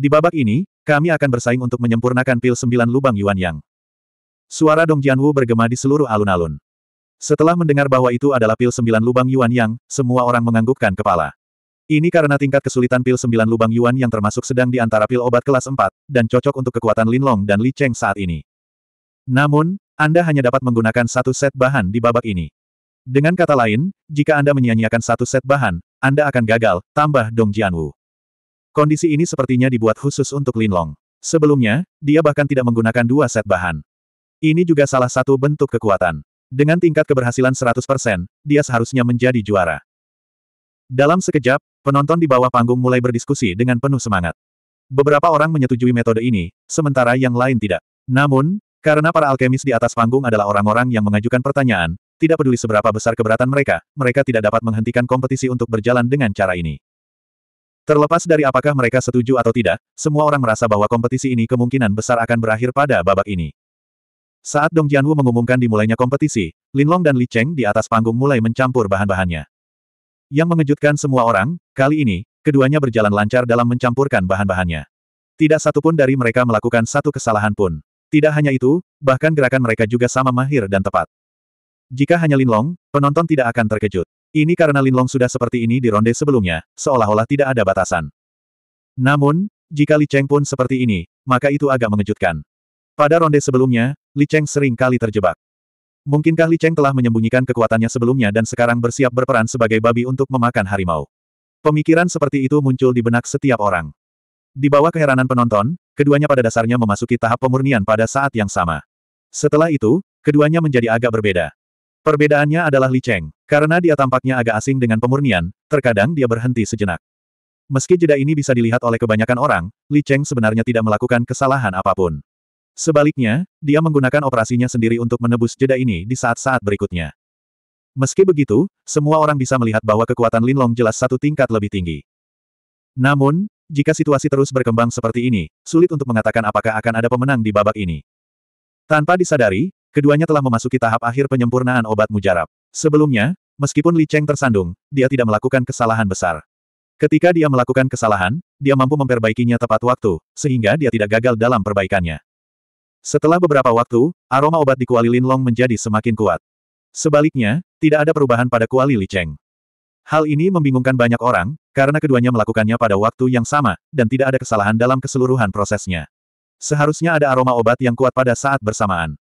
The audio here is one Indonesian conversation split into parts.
Di babak ini, kami akan bersaing untuk menyempurnakan pil sembilan lubang Yuan Yang. Suara Dong Jianwu bergema di seluruh alun-alun. Setelah mendengar bahwa itu adalah pil sembilan lubang Yuan Yang, semua orang menganggukkan kepala. Ini karena tingkat kesulitan pil sembilan lubang Yuan yang termasuk sedang di antara pil obat kelas 4, dan cocok untuk kekuatan Linlong dan Li Cheng saat ini. Namun, Anda hanya dapat menggunakan satu set bahan di babak ini. Dengan kata lain, jika Anda menyia-nyiakan satu set bahan, Anda akan gagal, tambah Dong Jianwu. Kondisi ini sepertinya dibuat khusus untuk Linlong. Sebelumnya, dia bahkan tidak menggunakan dua set bahan. Ini juga salah satu bentuk kekuatan. Dengan tingkat keberhasilan 100%, dia seharusnya menjadi juara. Dalam sekejap, penonton di bawah panggung mulai berdiskusi dengan penuh semangat. Beberapa orang menyetujui metode ini, sementara yang lain tidak. Namun, karena para alkemis di atas panggung adalah orang-orang yang mengajukan pertanyaan, tidak peduli seberapa besar keberatan mereka, mereka tidak dapat menghentikan kompetisi untuk berjalan dengan cara ini. Terlepas dari apakah mereka setuju atau tidak, semua orang merasa bahwa kompetisi ini kemungkinan besar akan berakhir pada babak ini. Saat Dong Jianwu mengumumkan dimulainya kompetisi, Linlong dan Li Cheng di atas panggung mulai mencampur bahan-bahannya. Yang mengejutkan semua orang, kali ini, keduanya berjalan lancar dalam mencampurkan bahan-bahannya. Tidak satupun dari mereka melakukan satu kesalahan pun. Tidak hanya itu, bahkan gerakan mereka juga sama mahir dan tepat. Jika hanya Linlong, penonton tidak akan terkejut. Ini karena Linlong sudah seperti ini di ronde sebelumnya, seolah-olah tidak ada batasan. Namun, jika Li Cheng pun seperti ini, maka itu agak mengejutkan. Pada ronde sebelumnya, Li Cheng sering kali terjebak. Mungkinkah Li Cheng telah menyembunyikan kekuatannya sebelumnya dan sekarang bersiap berperan sebagai babi untuk memakan harimau? Pemikiran seperti itu muncul di benak setiap orang. Di bawah keheranan penonton, keduanya pada dasarnya memasuki tahap pemurnian pada saat yang sama. Setelah itu, keduanya menjadi agak berbeda. Perbedaannya adalah Li Cheng, karena dia tampaknya agak asing dengan pemurnian, terkadang dia berhenti sejenak. Meski jeda ini bisa dilihat oleh kebanyakan orang, Li Cheng sebenarnya tidak melakukan kesalahan apapun. Sebaliknya, dia menggunakan operasinya sendiri untuk menebus jeda ini di saat-saat berikutnya. Meski begitu, semua orang bisa melihat bahwa kekuatan Lin Long jelas satu tingkat lebih tinggi. Namun, jika situasi terus berkembang seperti ini, sulit untuk mengatakan apakah akan ada pemenang di babak ini. Tanpa disadari, Keduanya telah memasuki tahap akhir penyempurnaan obat mujarab. Sebelumnya, meskipun Li Cheng tersandung, dia tidak melakukan kesalahan besar. Ketika dia melakukan kesalahan, dia mampu memperbaikinya tepat waktu, sehingga dia tidak gagal dalam perbaikannya. Setelah beberapa waktu, aroma obat di kuali Linlong menjadi semakin kuat. Sebaliknya, tidak ada perubahan pada kuali Li Cheng. Hal ini membingungkan banyak orang, karena keduanya melakukannya pada waktu yang sama, dan tidak ada kesalahan dalam keseluruhan prosesnya. Seharusnya ada aroma obat yang kuat pada saat bersamaan.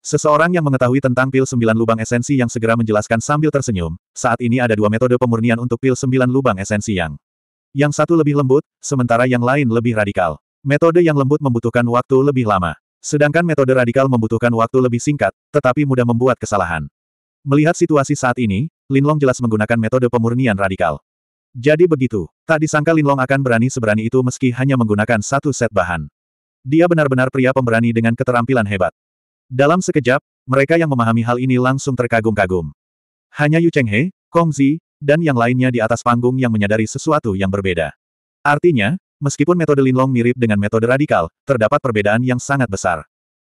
Seseorang yang mengetahui tentang pil sembilan lubang esensi yang segera menjelaskan sambil tersenyum, saat ini ada dua metode pemurnian untuk pil sembilan lubang esensi yang yang satu lebih lembut, sementara yang lain lebih radikal. Metode yang lembut membutuhkan waktu lebih lama. Sedangkan metode radikal membutuhkan waktu lebih singkat, tetapi mudah membuat kesalahan. Melihat situasi saat ini, Linlong jelas menggunakan metode pemurnian radikal. Jadi begitu, tak disangka Linlong akan berani seberani itu meski hanya menggunakan satu set bahan. Dia benar-benar pria pemberani dengan keterampilan hebat. Dalam sekejap, mereka yang memahami hal ini langsung terkagum-kagum. Hanya Yu Chenghe, Kong Zi, dan yang lainnya di atas panggung yang menyadari sesuatu yang berbeda. Artinya, meskipun metode Linlong mirip dengan metode radikal, terdapat perbedaan yang sangat besar.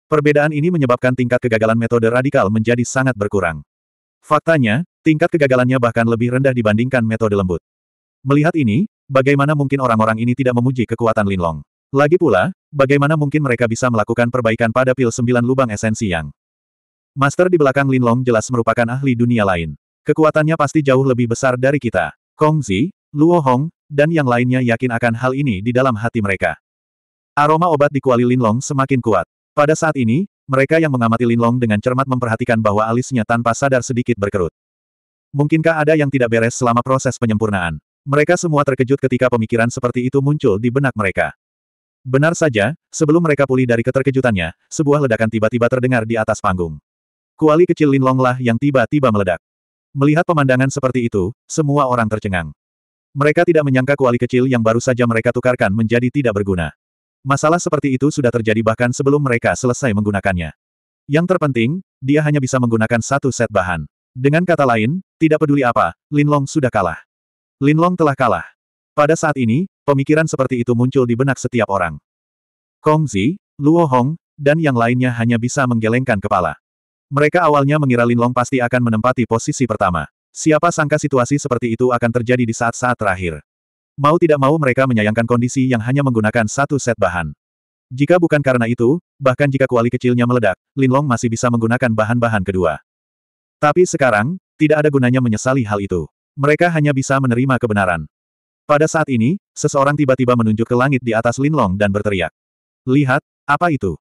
Perbedaan ini menyebabkan tingkat kegagalan metode radikal menjadi sangat berkurang. Faktanya, tingkat kegagalannya bahkan lebih rendah dibandingkan metode lembut. Melihat ini, bagaimana mungkin orang-orang ini tidak memuji kekuatan Linlong? Lagi pula, Bagaimana mungkin mereka bisa melakukan perbaikan pada pil sembilan lubang esensi yang Master di belakang Linlong jelas merupakan ahli dunia lain. Kekuatannya pasti jauh lebih besar dari kita. Kong Zi, Luo Hong, dan yang lainnya yakin akan hal ini di dalam hati mereka. Aroma obat di kuali Linlong semakin kuat. Pada saat ini, mereka yang mengamati Linlong dengan cermat memperhatikan bahwa alisnya tanpa sadar sedikit berkerut. Mungkinkah ada yang tidak beres selama proses penyempurnaan? Mereka semua terkejut ketika pemikiran seperti itu muncul di benak mereka. Benar saja, sebelum mereka pulih dari keterkejutannya, sebuah ledakan tiba-tiba terdengar di atas panggung. Kuali kecil Linlonglah yang tiba-tiba meledak. Melihat pemandangan seperti itu, semua orang tercengang. Mereka tidak menyangka kuali kecil yang baru saja mereka tukarkan menjadi tidak berguna. Masalah seperti itu sudah terjadi bahkan sebelum mereka selesai menggunakannya. Yang terpenting, dia hanya bisa menggunakan satu set bahan. Dengan kata lain, tidak peduli apa, Linlong sudah kalah. Linlong telah kalah. Pada saat ini, pemikiran seperti itu muncul di benak setiap orang. Kong Zi, Luo Hong, dan yang lainnya hanya bisa menggelengkan kepala. Mereka awalnya mengira Linlong pasti akan menempati posisi pertama. Siapa sangka situasi seperti itu akan terjadi di saat-saat terakhir. Mau tidak mau mereka menyayangkan kondisi yang hanya menggunakan satu set bahan. Jika bukan karena itu, bahkan jika kuali kecilnya meledak, Linlong masih bisa menggunakan bahan-bahan kedua. Tapi sekarang, tidak ada gunanya menyesali hal itu. Mereka hanya bisa menerima kebenaran. Pada saat ini, seseorang tiba-tiba menunjuk ke langit di atas Linlong dan berteriak. Lihat, apa itu?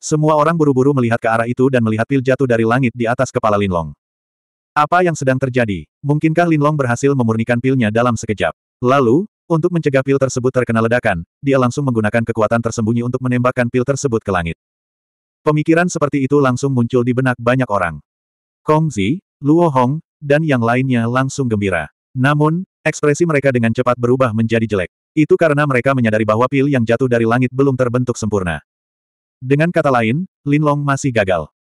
Semua orang buru-buru melihat ke arah itu dan melihat pil jatuh dari langit di atas kepala Linlong. Apa yang sedang terjadi? Mungkinkah Linlong berhasil memurnikan pilnya dalam sekejap? Lalu, untuk mencegah pil tersebut terkena ledakan, dia langsung menggunakan kekuatan tersembunyi untuk menembakkan pil tersebut ke langit. Pemikiran seperti itu langsung muncul di benak banyak orang. Kongzi, Luo Hong, dan yang lainnya langsung gembira. Namun, Ekspresi mereka dengan cepat berubah menjadi jelek. Itu karena mereka menyadari bahwa pil yang jatuh dari langit belum terbentuk sempurna. Dengan kata lain, Linlong masih gagal.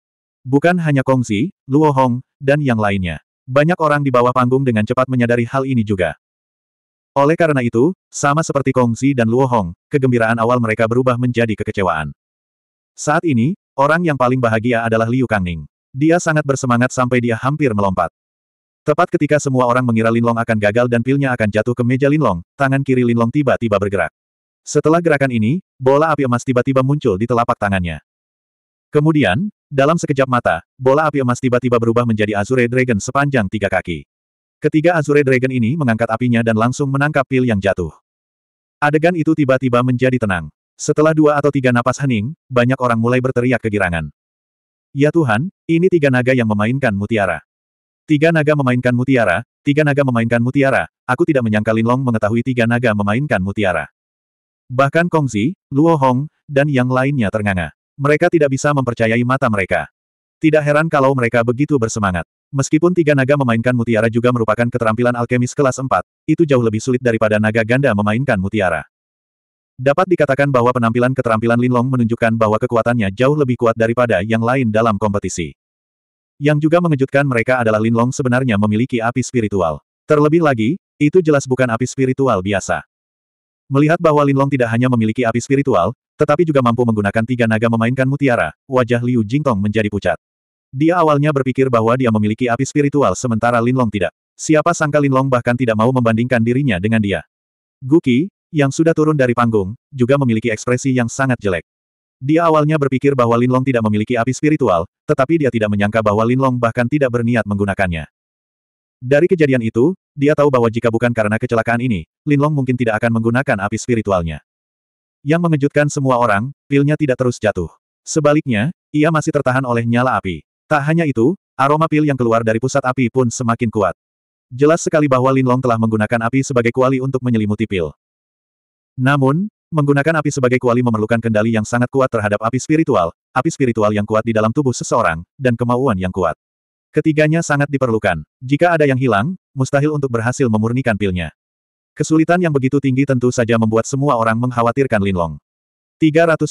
Bukan hanya Kongsi, Luo Hong, dan yang lainnya. Banyak orang di bawah panggung dengan cepat menyadari hal ini juga. Oleh karena itu, sama seperti Kongsi dan Luo Hong, kegembiraan awal mereka berubah menjadi kekecewaan. Saat ini, orang yang paling bahagia adalah Liu Kangning. Dia sangat bersemangat sampai dia hampir melompat. Tepat ketika semua orang mengira Linlong akan gagal dan pilnya akan jatuh ke meja Linlong, tangan kiri Linlong tiba-tiba bergerak. Setelah gerakan ini, bola api emas tiba-tiba muncul di telapak tangannya. Kemudian, dalam sekejap mata, bola api emas tiba-tiba berubah menjadi Azure Dragon sepanjang tiga kaki. Ketiga Azure Dragon ini mengangkat apinya dan langsung menangkap pil yang jatuh. Adegan itu tiba-tiba menjadi tenang. Setelah dua atau tiga napas hening, banyak orang mulai berteriak kegirangan. Ya Tuhan, ini tiga naga yang memainkan mutiara. Tiga naga memainkan mutiara, tiga naga memainkan mutiara, aku tidak menyangka Long mengetahui tiga naga memainkan mutiara. Bahkan Kongzi, Luo Hong, dan yang lainnya ternganga. Mereka tidak bisa mempercayai mata mereka. Tidak heran kalau mereka begitu bersemangat. Meskipun tiga naga memainkan mutiara juga merupakan keterampilan alkemis kelas 4, itu jauh lebih sulit daripada naga ganda memainkan mutiara. Dapat dikatakan bahwa penampilan keterampilan Linlong menunjukkan bahwa kekuatannya jauh lebih kuat daripada yang lain dalam kompetisi. Yang juga mengejutkan mereka adalah Linlong sebenarnya memiliki api spiritual. Terlebih lagi, itu jelas bukan api spiritual biasa. Melihat bahwa Linlong tidak hanya memiliki api spiritual, tetapi juga mampu menggunakan tiga naga memainkan mutiara, wajah Liu Jingtong menjadi pucat. Dia awalnya berpikir bahwa dia memiliki api spiritual sementara Linlong tidak. Siapa sangka Linlong bahkan tidak mau membandingkan dirinya dengan dia. Guki, yang sudah turun dari panggung, juga memiliki ekspresi yang sangat jelek. Dia awalnya berpikir bahwa Linlong tidak memiliki api spiritual, tetapi dia tidak menyangka bahwa Linlong bahkan tidak berniat menggunakannya. Dari kejadian itu, dia tahu bahwa jika bukan karena kecelakaan ini, Linlong mungkin tidak akan menggunakan api spiritualnya. Yang mengejutkan semua orang, pilnya tidak terus jatuh. Sebaliknya, ia masih tertahan oleh nyala api. Tak hanya itu, aroma pil yang keluar dari pusat api pun semakin kuat. Jelas sekali bahwa Linlong telah menggunakan api sebagai kuali untuk menyelimuti pil. Namun, Menggunakan api sebagai kuali memerlukan kendali yang sangat kuat terhadap api spiritual, api spiritual yang kuat di dalam tubuh seseorang, dan kemauan yang kuat. Ketiganya sangat diperlukan. Jika ada yang hilang, mustahil untuk berhasil memurnikan pilnya. Kesulitan yang begitu tinggi tentu saja membuat semua orang mengkhawatirkan Linlong. 302.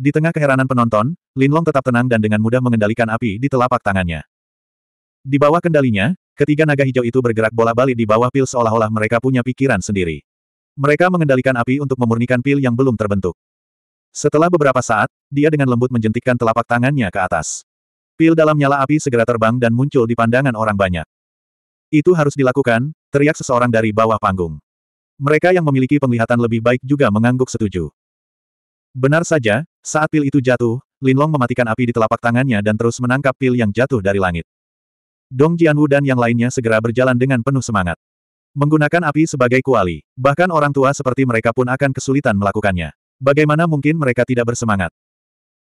Di tengah keheranan penonton, Linlong tetap tenang dan dengan mudah mengendalikan api di telapak tangannya. Di bawah kendalinya, ketiga naga hijau itu bergerak bola-balik di bawah pil seolah-olah mereka punya pikiran sendiri. Mereka mengendalikan api untuk memurnikan pil yang belum terbentuk. Setelah beberapa saat, dia dengan lembut menjentikkan telapak tangannya ke atas. Pil dalam nyala api segera terbang dan muncul di pandangan orang banyak. Itu harus dilakukan, teriak seseorang dari bawah panggung. Mereka yang memiliki penglihatan lebih baik juga mengangguk setuju. Benar saja, saat pil itu jatuh, Linlong mematikan api di telapak tangannya dan terus menangkap pil yang jatuh dari langit. Dong Jianwu dan yang lainnya segera berjalan dengan penuh semangat. Menggunakan api sebagai kuali, bahkan orang tua seperti mereka pun akan kesulitan melakukannya. Bagaimana mungkin mereka tidak bersemangat?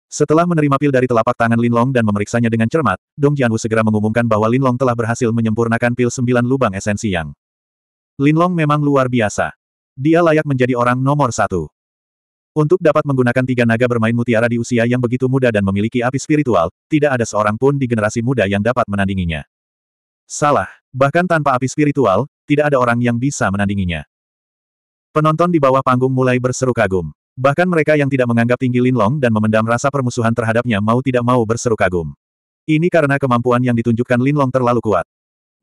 Setelah menerima pil dari telapak tangan Linlong dan memeriksanya dengan cermat, Dong Jianwu segera mengumumkan bahwa Linlong telah berhasil menyempurnakan pil sembilan lubang esensi yang. Linlong memang luar biasa. Dia layak menjadi orang nomor satu. Untuk dapat menggunakan tiga naga bermain mutiara di usia yang begitu muda dan memiliki api spiritual, tidak ada seorang pun di generasi muda yang dapat menandinginya. Salah, bahkan tanpa api spiritual, tidak ada orang yang bisa menandinginya. Penonton di bawah panggung mulai berseru kagum. Bahkan mereka yang tidak menganggap tinggi Linlong dan memendam rasa permusuhan terhadapnya mau tidak mau berseru kagum. Ini karena kemampuan yang ditunjukkan Linlong terlalu kuat.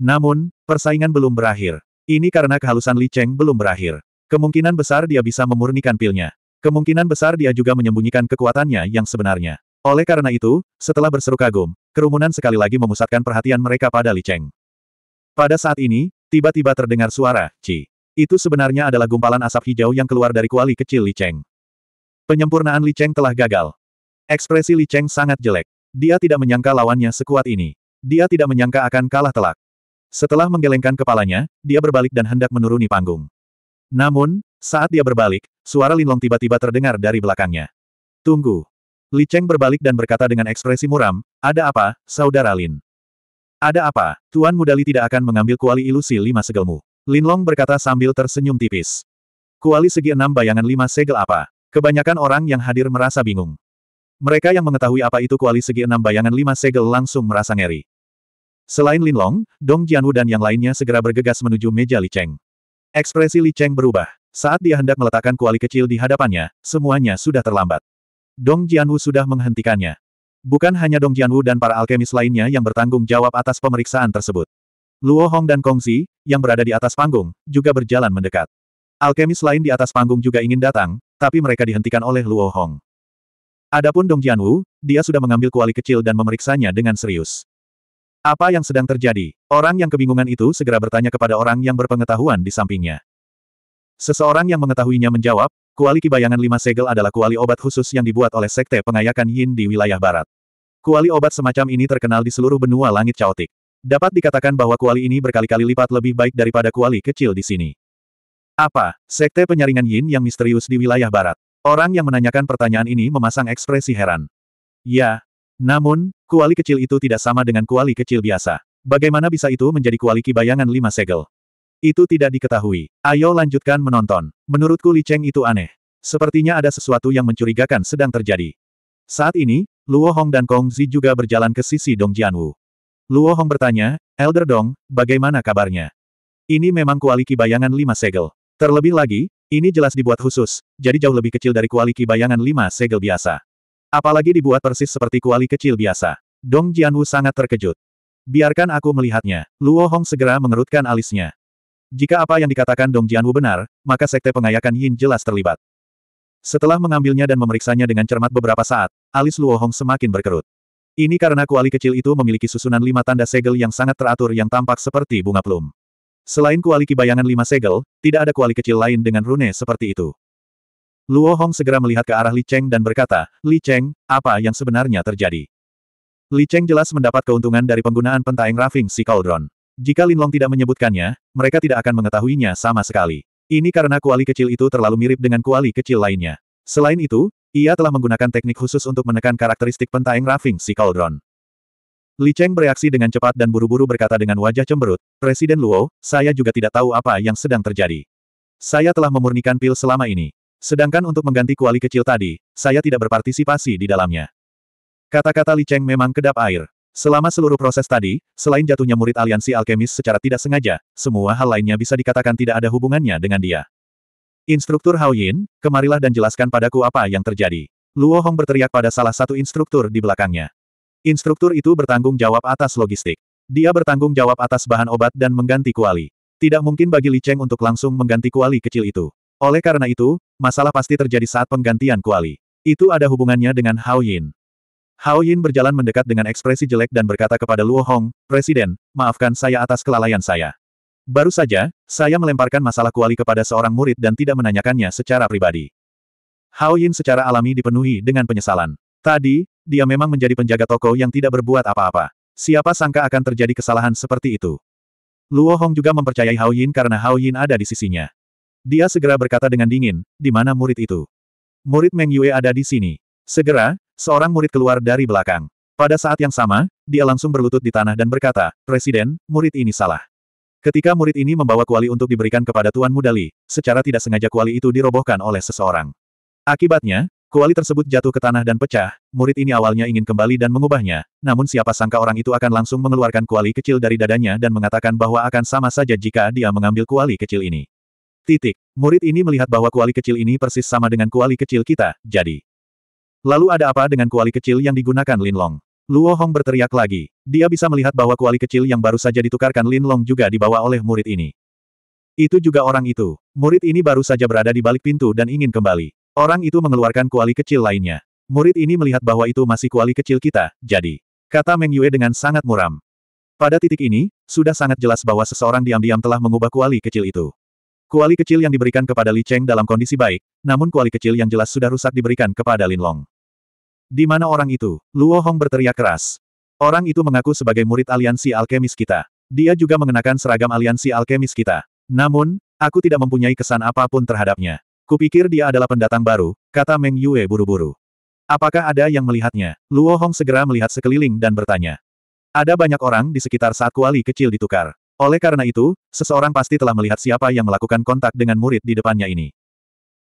Namun, persaingan belum berakhir. Ini karena kehalusan Li Cheng belum berakhir. Kemungkinan besar dia bisa memurnikan pilnya. Kemungkinan besar dia juga menyembunyikan kekuatannya yang sebenarnya. Oleh karena itu, setelah berseru kagum, Kerumunan sekali lagi memusatkan perhatian mereka pada Li Cheng. Pada saat ini, tiba-tiba terdengar suara, Ci. Itu sebenarnya adalah gumpalan asap hijau yang keluar dari kuali kecil Li Cheng. Penyempurnaan Li Cheng telah gagal. Ekspresi Li Cheng sangat jelek. Dia tidak menyangka lawannya sekuat ini. Dia tidak menyangka akan kalah telak. Setelah menggelengkan kepalanya, dia berbalik dan hendak menuruni panggung. Namun, saat dia berbalik, suara Linlong tiba-tiba terdengar dari belakangnya. Tunggu. Li Cheng berbalik dan berkata dengan ekspresi muram, ada apa, saudara Lin? Ada apa, Tuan Mudali tidak akan mengambil kuali ilusi lima segelmu. Lin Long berkata sambil tersenyum tipis. Kuali segi enam bayangan lima segel apa? Kebanyakan orang yang hadir merasa bingung. Mereka yang mengetahui apa itu kuali segi enam bayangan lima segel langsung merasa ngeri. Selain Lin Long, Dong Jianwu dan yang lainnya segera bergegas menuju meja Li Cheng. Ekspresi Li Cheng berubah. Saat dia hendak meletakkan kuali kecil di hadapannya, semuanya sudah terlambat. Dong Jianwu sudah menghentikannya. Bukan hanya Dong Jianwu dan para alkemis lainnya yang bertanggung jawab atas pemeriksaan tersebut. Luo Hong dan Kongzi, yang berada di atas panggung, juga berjalan mendekat. Alkemis lain di atas panggung juga ingin datang, tapi mereka dihentikan oleh Luo Hong. Adapun Dong Jianwu, dia sudah mengambil kuali kecil dan memeriksanya dengan serius. Apa yang sedang terjadi? Orang yang kebingungan itu segera bertanya kepada orang yang berpengetahuan di sampingnya. Seseorang yang mengetahuinya menjawab, Kuali Kibayangan Lima Segel adalah kuali obat khusus yang dibuat oleh Sekte Pengayakan Yin di wilayah barat. Kuali obat semacam ini terkenal di seluruh benua langit caotik. Dapat dikatakan bahwa kuali ini berkali-kali lipat lebih baik daripada kuali kecil di sini. Apa, Sekte Penyaringan Yin yang misterius di wilayah barat? Orang yang menanyakan pertanyaan ini memasang ekspresi heran. Ya, namun, kuali kecil itu tidak sama dengan kuali kecil biasa. Bagaimana bisa itu menjadi kuali kibayangan lima segel? Itu tidak diketahui. Ayo lanjutkan menonton. Menurutku Li Cheng itu aneh. Sepertinya ada sesuatu yang mencurigakan sedang terjadi. Saat ini, Luo Hong dan Kong Zi juga berjalan ke sisi Dong Jianwu. Luo Hong bertanya, Elder Dong, bagaimana kabarnya? Ini memang kualiki bayangan lima segel. Terlebih lagi, ini jelas dibuat khusus, jadi jauh lebih kecil dari kualiki bayangan lima segel biasa. Apalagi dibuat persis seperti kuali kecil biasa. Dong Jianwu sangat terkejut. Biarkan aku melihatnya. Luo Hong segera mengerutkan alisnya. Jika apa yang dikatakan Dong Jianwu benar, maka sekte pengayakan Yin jelas terlibat. Setelah mengambilnya dan memeriksanya dengan cermat beberapa saat, alis Luo Hong semakin berkerut. Ini karena kuali kecil itu memiliki susunan lima tanda segel yang sangat teratur yang tampak seperti bunga plum. Selain kuali kibayangan lima segel, tidak ada kuali kecil lain dengan rune seperti itu. Luo Hong segera melihat ke arah Li Cheng dan berkata, Li Cheng, apa yang sebenarnya terjadi? Li Cheng jelas mendapat keuntungan dari penggunaan pentaeng Raving si Cauldron. Jika Linlong tidak menyebutkannya, mereka tidak akan mengetahuinya sama sekali. Ini karena kuali kecil itu terlalu mirip dengan kuali kecil lainnya. Selain itu, ia telah menggunakan teknik khusus untuk menekan karakteristik pentaeng Raffing si Cauldron. Li Cheng bereaksi dengan cepat dan buru-buru berkata dengan wajah cemberut, Presiden Luo, saya juga tidak tahu apa yang sedang terjadi. Saya telah memurnikan pil selama ini. Sedangkan untuk mengganti kuali kecil tadi, saya tidak berpartisipasi di dalamnya. Kata-kata Li Cheng memang kedap air. Selama seluruh proses tadi, selain jatuhnya murid aliansi alkemis secara tidak sengaja, semua hal lainnya bisa dikatakan tidak ada hubungannya dengan dia. Instruktur Hao Yin, kemarilah dan jelaskan padaku apa yang terjadi. Luo Hong berteriak pada salah satu instruktur di belakangnya. Instruktur itu bertanggung jawab atas logistik. Dia bertanggung jawab atas bahan obat dan mengganti kuali. Tidak mungkin bagi Li Cheng untuk langsung mengganti kuali kecil itu. Oleh karena itu, masalah pasti terjadi saat penggantian kuali. Itu ada hubungannya dengan Hao Yin. Hao Yin berjalan mendekat dengan ekspresi jelek dan berkata kepada Luo Hong, Presiden, maafkan saya atas kelalaian saya. Baru saja, saya melemparkan masalah kuali kepada seorang murid dan tidak menanyakannya secara pribadi. Hao Yin secara alami dipenuhi dengan penyesalan. Tadi, dia memang menjadi penjaga toko yang tidak berbuat apa-apa. Siapa sangka akan terjadi kesalahan seperti itu. Luo Hong juga mempercayai Hao Yin karena Hao Yin ada di sisinya. Dia segera berkata dengan dingin, di mana murid itu? Murid Meng Yue ada di sini. Segera, Seorang murid keluar dari belakang. Pada saat yang sama, dia langsung berlutut di tanah dan berkata, Presiden, murid ini salah. Ketika murid ini membawa kuali untuk diberikan kepada Tuan Mudali, secara tidak sengaja kuali itu dirobohkan oleh seseorang. Akibatnya, kuali tersebut jatuh ke tanah dan pecah, murid ini awalnya ingin kembali dan mengubahnya, namun siapa sangka orang itu akan langsung mengeluarkan kuali kecil dari dadanya dan mengatakan bahwa akan sama saja jika dia mengambil kuali kecil ini. Titik. Murid ini melihat bahwa kuali kecil ini persis sama dengan kuali kecil kita, jadi. Lalu ada apa dengan kuali kecil yang digunakan Lin Long? Luo Hong berteriak lagi. Dia bisa melihat bahwa kuali kecil yang baru saja ditukarkan Lin Long juga dibawa oleh murid ini. Itu juga orang itu. Murid ini baru saja berada di balik pintu dan ingin kembali. Orang itu mengeluarkan kuali kecil lainnya. Murid ini melihat bahwa itu masih kuali kecil kita, jadi. Kata Meng Yue dengan sangat muram. Pada titik ini, sudah sangat jelas bahwa seseorang diam-diam telah mengubah kuali kecil itu. Kuali kecil yang diberikan kepada Li Cheng dalam kondisi baik, namun kuali kecil yang jelas sudah rusak diberikan kepada Lin Long. Di mana orang itu? Luo Hong berteriak keras. Orang itu mengaku sebagai murid aliansi alkemis kita. Dia juga mengenakan seragam aliansi alkemis kita. Namun, aku tidak mempunyai kesan apapun terhadapnya. Kupikir dia adalah pendatang baru, kata Meng Yue buru-buru. Apakah ada yang melihatnya? Luo Hong segera melihat sekeliling dan bertanya. Ada banyak orang di sekitar saat kuali kecil ditukar. Oleh karena itu, seseorang pasti telah melihat siapa yang melakukan kontak dengan murid di depannya ini.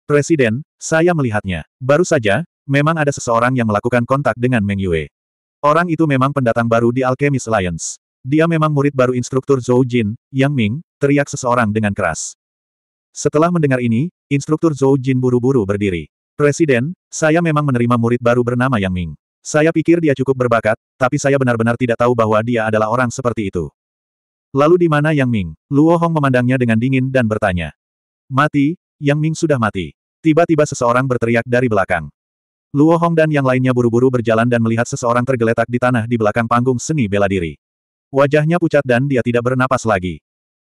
Presiden, saya melihatnya. Baru saja, Memang ada seseorang yang melakukan kontak dengan Meng Yue. Orang itu memang pendatang baru di Alchemist Alliance. Dia memang murid baru instruktur Zhou Jin, Yang Ming, teriak seseorang dengan keras. Setelah mendengar ini, instruktur Zhou Jin buru-buru berdiri. Presiden, saya memang menerima murid baru bernama Yang Ming. Saya pikir dia cukup berbakat, tapi saya benar-benar tidak tahu bahwa dia adalah orang seperti itu. Lalu di mana Yang Ming? Luo Hong memandangnya dengan dingin dan bertanya. Mati, Yang Ming sudah mati. Tiba-tiba seseorang berteriak dari belakang. Luo Hong dan yang lainnya buru-buru berjalan dan melihat seseorang tergeletak di tanah di belakang panggung seni bela diri. Wajahnya pucat dan dia tidak bernapas lagi.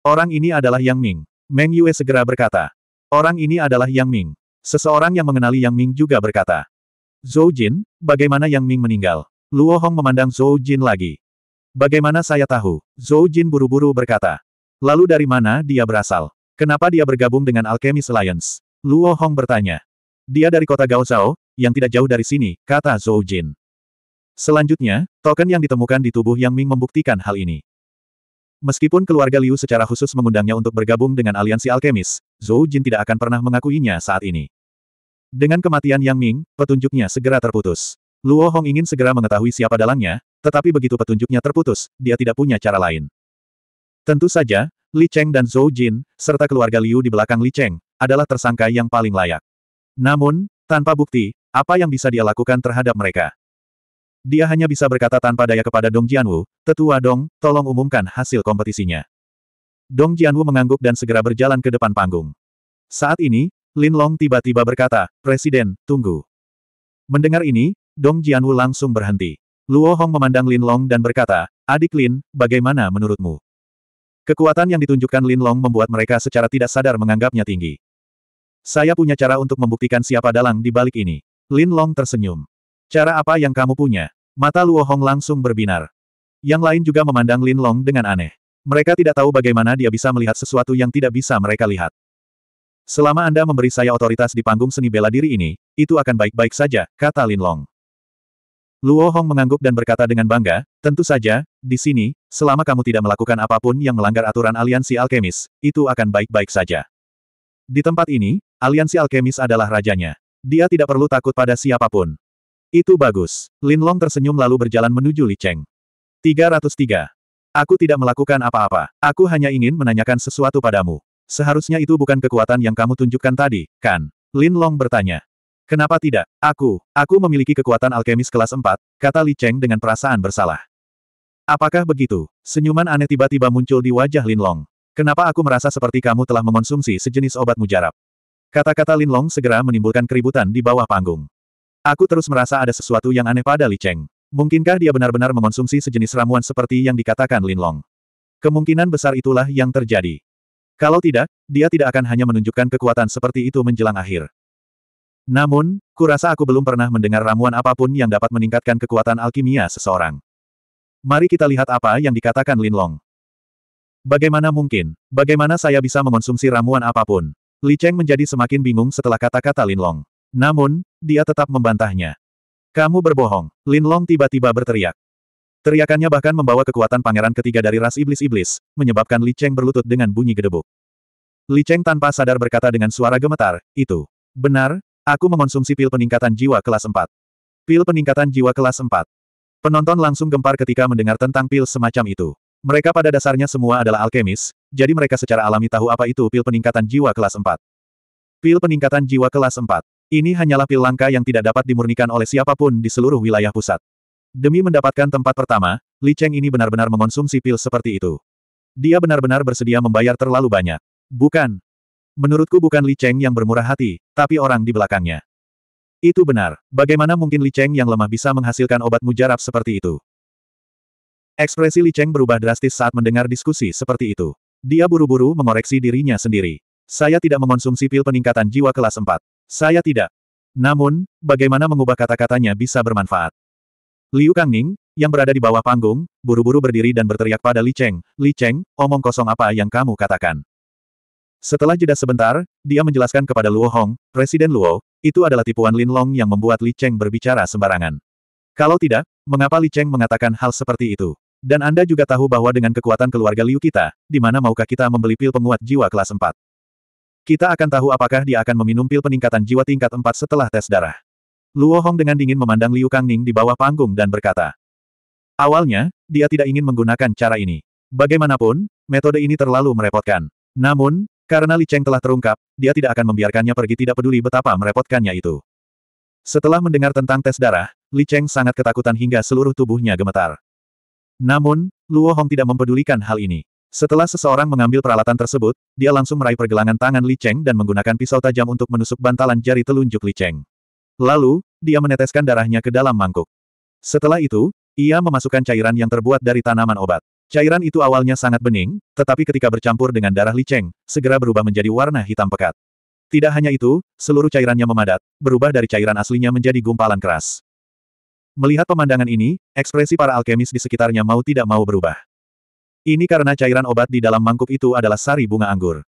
Orang ini adalah Yang Ming. Meng Yue segera berkata. Orang ini adalah Yang Ming. Seseorang yang mengenali Yang Ming juga berkata. Zhou Jin, bagaimana Yang Ming meninggal? Luo Hong memandang Zhou Jin lagi. Bagaimana saya tahu? Zhou Jin buru-buru berkata. Lalu dari mana dia berasal? Kenapa dia bergabung dengan Alchemist Alliance? Luo Hong bertanya. Dia dari kota Gaozao, yang tidak jauh dari sini, kata Zhou Jin. Selanjutnya, token yang ditemukan di tubuh Yang Ming membuktikan hal ini. Meskipun keluarga Liu secara khusus mengundangnya untuk bergabung dengan aliansi alkemis, Zhou Jin tidak akan pernah mengakuinya saat ini. Dengan kematian Yang Ming, petunjuknya segera terputus. Luo Hong ingin segera mengetahui siapa dalangnya, tetapi begitu petunjuknya terputus, dia tidak punya cara lain. Tentu saja, Li Cheng dan Zhou Jin, serta keluarga Liu di belakang Li Cheng, adalah tersangka yang paling layak. Namun, tanpa bukti, apa yang bisa dia lakukan terhadap mereka? Dia hanya bisa berkata tanpa daya kepada Dong Jianwu, Tetua Dong, tolong umumkan hasil kompetisinya. Dong Jianwu mengangguk dan segera berjalan ke depan panggung. Saat ini, Lin Long tiba-tiba berkata, Presiden, tunggu. Mendengar ini, Dong Jianwu langsung berhenti. Luo Hong memandang Lin Long dan berkata, Adik Lin, bagaimana menurutmu? Kekuatan yang ditunjukkan Lin Long membuat mereka secara tidak sadar menganggapnya tinggi. Saya punya cara untuk membuktikan siapa dalang di balik ini. Lin Long tersenyum. Cara apa yang kamu punya? Mata Luo Hong langsung berbinar. Yang lain juga memandang Lin Long dengan aneh. Mereka tidak tahu bagaimana dia bisa melihat sesuatu yang tidak bisa mereka lihat. Selama Anda memberi saya otoritas di panggung seni bela diri ini, itu akan baik-baik saja, kata Lin Long. Luo Hong mengangguk dan berkata dengan bangga, tentu saja, di sini, selama kamu tidak melakukan apapun yang melanggar aturan aliansi alkemis, itu akan baik-baik saja. Di tempat ini, aliansi alkemis adalah rajanya. Dia tidak perlu takut pada siapapun. Itu bagus. Lin Long tersenyum lalu berjalan menuju Li Cheng. 303. Aku tidak melakukan apa-apa. Aku hanya ingin menanyakan sesuatu padamu. Seharusnya itu bukan kekuatan yang kamu tunjukkan tadi, kan? Lin Long bertanya. Kenapa tidak? Aku, aku memiliki kekuatan alkemis kelas 4, kata Li Cheng dengan perasaan bersalah. Apakah begitu? Senyuman aneh tiba-tiba muncul di wajah Lin Long. Kenapa aku merasa seperti kamu telah mengonsumsi sejenis obat mujarab? Kata-kata Lin Long segera menimbulkan keributan di bawah panggung. Aku terus merasa ada sesuatu yang aneh pada Li Cheng. Mungkinkah dia benar-benar mengonsumsi sejenis ramuan seperti yang dikatakan Lin Long? Kemungkinan besar itulah yang terjadi. Kalau tidak, dia tidak akan hanya menunjukkan kekuatan seperti itu menjelang akhir. Namun, kurasa aku belum pernah mendengar ramuan apapun yang dapat meningkatkan kekuatan alkimia seseorang. Mari kita lihat apa yang dikatakan Lin Long. Bagaimana mungkin? Bagaimana saya bisa mengonsumsi ramuan apapun? Li Cheng menjadi semakin bingung setelah kata-kata Lin Long. Namun, dia tetap membantahnya. Kamu berbohong, Lin Long tiba-tiba berteriak. Teriakannya bahkan membawa kekuatan pangeran ketiga dari ras iblis-iblis, menyebabkan Li Cheng berlutut dengan bunyi gedebuk. Li Cheng tanpa sadar berkata dengan suara gemetar, itu. Benar, aku mengonsumsi pil peningkatan jiwa kelas 4. Pil peningkatan jiwa kelas 4. Penonton langsung gempar ketika mendengar tentang pil semacam itu. Mereka pada dasarnya semua adalah alkemis, jadi mereka secara alami tahu apa itu pil peningkatan jiwa kelas 4. Pil peningkatan jiwa kelas 4. Ini hanyalah pil langka yang tidak dapat dimurnikan oleh siapapun di seluruh wilayah pusat. Demi mendapatkan tempat pertama, Li Cheng ini benar-benar mengonsumsi pil seperti itu. Dia benar-benar bersedia membayar terlalu banyak. Bukan. Menurutku bukan Li Cheng yang bermurah hati, tapi orang di belakangnya. Itu benar. Bagaimana mungkin Li Cheng yang lemah bisa menghasilkan obat mujarab seperti itu? Ekspresi Li Cheng berubah drastis saat mendengar diskusi seperti itu. Dia buru-buru mengoreksi dirinya sendiri. Saya tidak mengonsumsi pil peningkatan jiwa kelas 4. Saya tidak. Namun, bagaimana mengubah kata-katanya bisa bermanfaat? Liu Kangning, yang berada di bawah panggung, buru-buru berdiri dan berteriak pada Li Cheng, Li Cheng, omong kosong apa yang kamu katakan? Setelah jeda sebentar, dia menjelaskan kepada Luo Hong, Presiden Luo, itu adalah tipuan Lin Long yang membuat Li Cheng berbicara sembarangan. Kalau tidak, mengapa Li Cheng mengatakan hal seperti itu? Dan Anda juga tahu bahwa dengan kekuatan keluarga Liu kita, di mana maukah kita membeli pil penguat jiwa kelas 4? Kita akan tahu apakah dia akan meminum pil peningkatan jiwa tingkat 4 setelah tes darah. Luo Hong dengan dingin memandang Liu Kangning di bawah panggung dan berkata. Awalnya, dia tidak ingin menggunakan cara ini. Bagaimanapun, metode ini terlalu merepotkan. Namun, karena Li Cheng telah terungkap, dia tidak akan membiarkannya pergi tidak peduli betapa merepotkannya itu. Setelah mendengar tentang tes darah, Li Cheng sangat ketakutan hingga seluruh tubuhnya gemetar. Namun, Luo Hong tidak mempedulikan hal ini. Setelah seseorang mengambil peralatan tersebut, dia langsung meraih pergelangan tangan Li Cheng dan menggunakan pisau tajam untuk menusuk bantalan jari telunjuk Li Cheng. Lalu, dia meneteskan darahnya ke dalam mangkuk. Setelah itu, ia memasukkan cairan yang terbuat dari tanaman obat. Cairan itu awalnya sangat bening, tetapi ketika bercampur dengan darah Li Cheng, segera berubah menjadi warna hitam pekat. Tidak hanya itu, seluruh cairannya memadat, berubah dari cairan aslinya menjadi gumpalan keras. Melihat pemandangan ini, ekspresi para alkemis di sekitarnya mau tidak mau berubah. Ini karena cairan obat di dalam mangkuk itu adalah sari bunga anggur.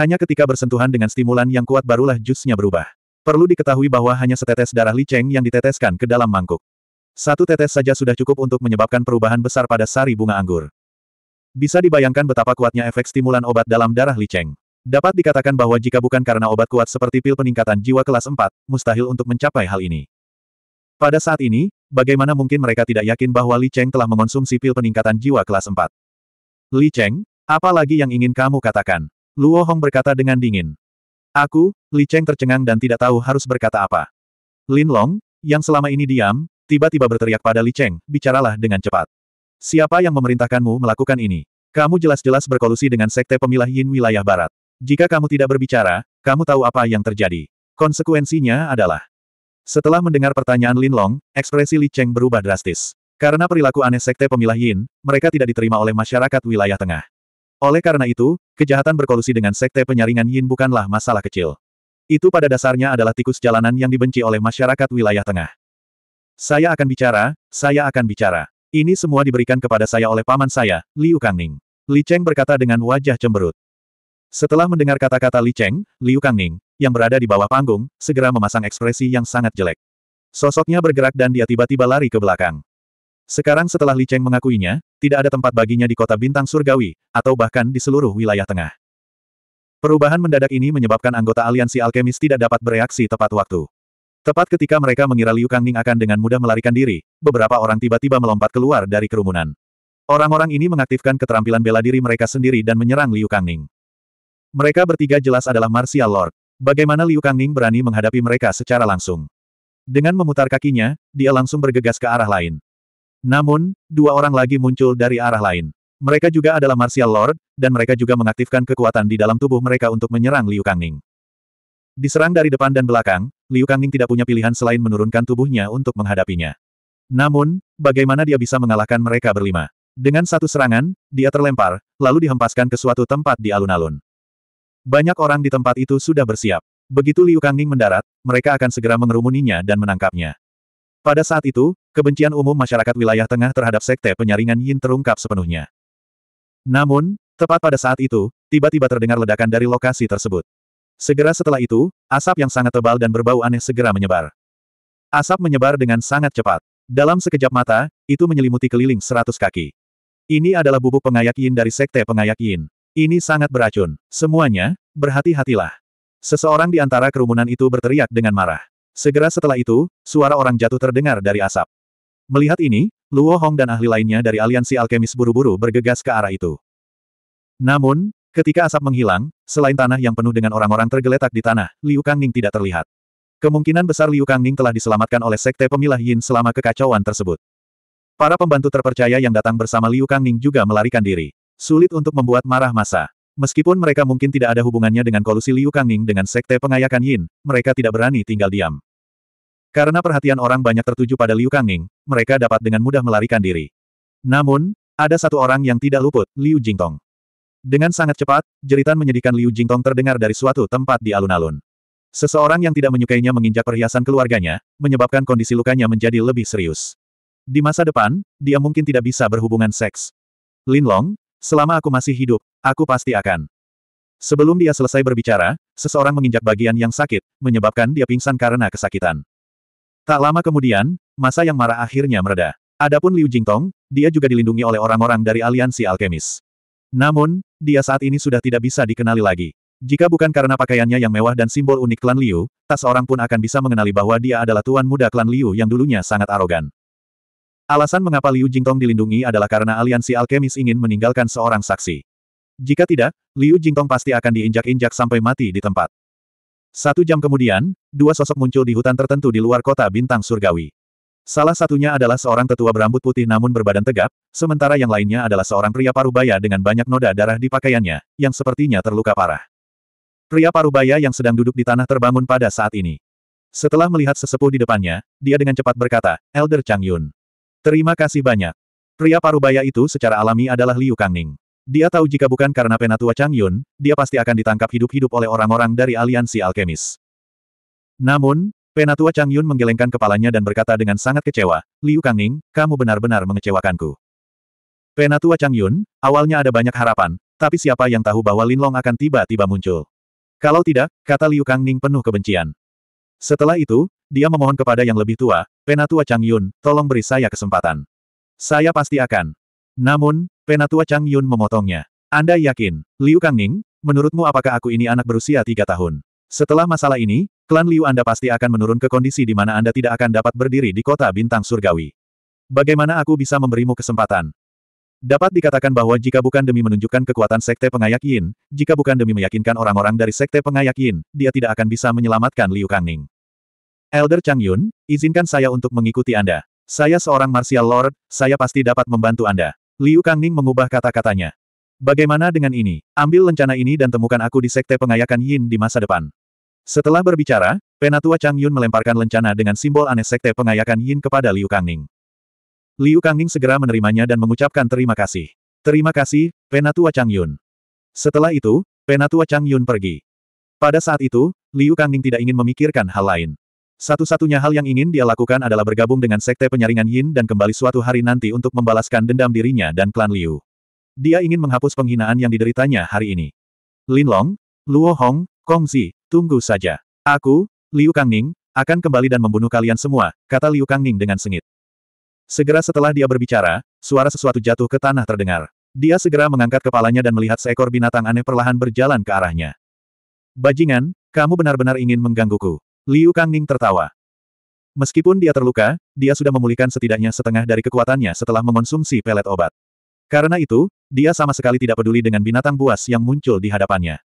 Hanya ketika bersentuhan dengan stimulan yang kuat barulah jusnya berubah. Perlu diketahui bahwa hanya setetes darah Li yang diteteskan ke dalam mangkuk. Satu tetes saja sudah cukup untuk menyebabkan perubahan besar pada sari bunga anggur. Bisa dibayangkan betapa kuatnya efek stimulan obat dalam darah Li Dapat dikatakan bahwa jika bukan karena obat kuat seperti pil peningkatan jiwa kelas 4, mustahil untuk mencapai hal ini. Pada saat ini, bagaimana mungkin mereka tidak yakin bahwa Li Cheng telah mengonsumsi pil peningkatan jiwa kelas 4? Li Cheng, apa lagi yang ingin kamu katakan? Luo Hong berkata dengan dingin. Aku, Li Cheng tercengang dan tidak tahu harus berkata apa. Lin Long, yang selama ini diam, tiba-tiba berteriak pada Li Cheng, bicaralah dengan cepat. Siapa yang memerintahkanmu melakukan ini? Kamu jelas-jelas berkolusi dengan sekte pemilah Yin wilayah barat. Jika kamu tidak berbicara, kamu tahu apa yang terjadi. Konsekuensinya adalah, setelah mendengar pertanyaan Lin Long, ekspresi Li Cheng berubah drastis. Karena perilaku aneh sekte pemilah Yin, mereka tidak diterima oleh masyarakat wilayah tengah. Oleh karena itu, kejahatan berkolusi dengan sekte penyaringan Yin bukanlah masalah kecil. Itu pada dasarnya adalah tikus jalanan yang dibenci oleh masyarakat wilayah tengah. Saya akan bicara, saya akan bicara. Ini semua diberikan kepada saya oleh paman saya, Liu Kangning. Li Cheng berkata dengan wajah cemberut. Setelah mendengar kata-kata Li Cheng, Liu Kangning, yang berada di bawah panggung, segera memasang ekspresi yang sangat jelek. Sosoknya bergerak dan dia tiba-tiba lari ke belakang. Sekarang setelah Li Cheng mengakuinya, tidak ada tempat baginya di kota bintang surgawi, atau bahkan di seluruh wilayah tengah. Perubahan mendadak ini menyebabkan anggota aliansi alkemis tidak dapat bereaksi tepat waktu. Tepat ketika mereka mengira Liu Kangning akan dengan mudah melarikan diri, beberapa orang tiba-tiba melompat keluar dari kerumunan. Orang-orang ini mengaktifkan keterampilan bela diri mereka sendiri dan menyerang Liu Kangning. Mereka bertiga jelas adalah martial lord. Bagaimana Liu Kangning berani menghadapi mereka secara langsung? Dengan memutar kakinya, dia langsung bergegas ke arah lain. Namun, dua orang lagi muncul dari arah lain. Mereka juga adalah Martial Lord, dan mereka juga mengaktifkan kekuatan di dalam tubuh mereka untuk menyerang Liu Kangning. Diserang dari depan dan belakang, Liu Kangning tidak punya pilihan selain menurunkan tubuhnya untuk menghadapinya. Namun, bagaimana dia bisa mengalahkan mereka berlima? Dengan satu serangan, dia terlempar, lalu dihempaskan ke suatu tempat di alun-alun. Banyak orang di tempat itu sudah bersiap. Begitu Liu Kangning mendarat, mereka akan segera mengerumuninya dan menangkapnya. Pada saat itu, kebencian umum masyarakat wilayah tengah terhadap sekte penyaringan Yin terungkap sepenuhnya. Namun, tepat pada saat itu, tiba-tiba terdengar ledakan dari lokasi tersebut. Segera setelah itu, asap yang sangat tebal dan berbau aneh segera menyebar. Asap menyebar dengan sangat cepat. Dalam sekejap mata, itu menyelimuti keliling seratus kaki. Ini adalah bubuk pengayak Yin dari Sekte Pengayak Yin. Ini sangat beracun. Semuanya, berhati-hatilah. Seseorang di antara kerumunan itu berteriak dengan marah. Segera setelah itu, suara orang jatuh terdengar dari asap. Melihat ini, Luo Hong dan ahli lainnya dari aliansi alkemis buru-buru bergegas ke arah itu. Namun, ketika asap menghilang, selain tanah yang penuh dengan orang-orang tergeletak di tanah, Liu Kangning tidak terlihat. Kemungkinan besar Liu Kangning telah diselamatkan oleh sekte pemilah Yin selama kekacauan tersebut. Para pembantu terpercaya yang datang bersama Liu Kangning juga melarikan diri sulit untuk membuat marah masa. Meskipun mereka mungkin tidak ada hubungannya dengan kolusi Liu Kangning dengan sekte pengayakan Yin, mereka tidak berani tinggal diam. Karena perhatian orang banyak tertuju pada Liu Kangning, mereka dapat dengan mudah melarikan diri. Namun, ada satu orang yang tidak luput, Liu Jingtong. Dengan sangat cepat, jeritan menyedihkan Liu Jingtong terdengar dari suatu tempat di alun-alun. Seseorang yang tidak menyukainya menginjak perhiasan keluarganya, menyebabkan kondisi lukanya menjadi lebih serius. Di masa depan, dia mungkin tidak bisa berhubungan seks. Lin Long, Selama aku masih hidup, aku pasti akan. Sebelum dia selesai berbicara, seseorang menginjak bagian yang sakit, menyebabkan dia pingsan karena kesakitan. Tak lama kemudian, masa yang marah akhirnya mereda. Adapun Liu Jingtong, dia juga dilindungi oleh orang-orang dari aliansi alkemis. Namun, dia saat ini sudah tidak bisa dikenali lagi. Jika bukan karena pakaiannya yang mewah dan simbol unik klan Liu, tak seorang pun akan bisa mengenali bahwa dia adalah tuan muda klan Liu yang dulunya sangat arogan. Alasan mengapa Liu Jingtong dilindungi adalah karena aliansi alkemis ingin meninggalkan seorang saksi. Jika tidak, Liu Jingtong pasti akan diinjak-injak sampai mati di tempat. Satu jam kemudian, dua sosok muncul di hutan tertentu di luar kota bintang surgawi. Salah satunya adalah seorang tetua berambut putih namun berbadan tegap, sementara yang lainnya adalah seorang pria parubaya dengan banyak noda darah di pakaiannya, yang sepertinya terluka parah. Pria parubaya yang sedang duduk di tanah terbangun pada saat ini. Setelah melihat sesepuh di depannya, dia dengan cepat berkata, Elder Chang Yun. Terima kasih banyak. Pria parubaya itu secara alami adalah Liu Kangning. Dia tahu jika bukan karena penatua Chang Yun, dia pasti akan ditangkap hidup-hidup oleh orang-orang dari aliansi alkemis. Namun, penatua Chang Yun menggelengkan kepalanya dan berkata dengan sangat kecewa, Liu Kangning, kamu benar-benar mengecewakanku. Penatua Chang Yun, awalnya ada banyak harapan, tapi siapa yang tahu bahwa Lin Long akan tiba-tiba muncul. Kalau tidak, kata Liu Kangning penuh kebencian. Setelah itu, dia memohon kepada yang lebih tua, Penatua Chang Yun, tolong beri saya kesempatan. Saya pasti akan. Namun, Penatua Chang Yun memotongnya. Anda yakin, Liu Kangning, menurutmu apakah aku ini anak berusia tiga tahun? Setelah masalah ini, klan Liu Anda pasti akan menurun ke kondisi di mana Anda tidak akan dapat berdiri di kota bintang surgawi. Bagaimana aku bisa memberimu kesempatan? Dapat dikatakan bahwa jika bukan demi menunjukkan kekuatan Sekte Pengayak Yin, jika bukan demi meyakinkan orang-orang dari Sekte Pengayak Yin, dia tidak akan bisa menyelamatkan Liu Kangning. Elder Chang Yun, izinkan saya untuk mengikuti Anda. Saya seorang martial lord, saya pasti dapat membantu Anda. Liu Kangning mengubah kata-katanya. Bagaimana dengan ini? Ambil lencana ini dan temukan aku di Sekte Pengayakan Yin di masa depan. Setelah berbicara, Penatua Chang Yun melemparkan lencana dengan simbol aneh Sekte Pengayakan Yin kepada Liu Kangning. Liu Kangning segera menerimanya dan mengucapkan terima kasih. Terima kasih, Penatua Chang Yun. Setelah itu, Penatua Chang Yun pergi. Pada saat itu, Liu Kangning tidak ingin memikirkan hal lain. Satu-satunya hal yang ingin dia lakukan adalah bergabung dengan sekte penyaringan Yin dan kembali suatu hari nanti untuk membalaskan dendam dirinya dan klan Liu. Dia ingin menghapus penghinaan yang dideritanya hari ini. Lin Long, Luo Hong, Kong Zi, tunggu saja. Aku, Liu Kang Ning, akan kembali dan membunuh kalian semua, kata Liu Kang Ning dengan sengit. Segera setelah dia berbicara, suara sesuatu jatuh ke tanah terdengar. Dia segera mengangkat kepalanya dan melihat seekor binatang aneh perlahan berjalan ke arahnya. Bajingan, kamu benar-benar ingin menggangguku. Liu Kangning tertawa. Meskipun dia terluka, dia sudah memulihkan setidaknya setengah dari kekuatannya setelah mengonsumsi pelet obat. Karena itu, dia sama sekali tidak peduli dengan binatang buas yang muncul di hadapannya.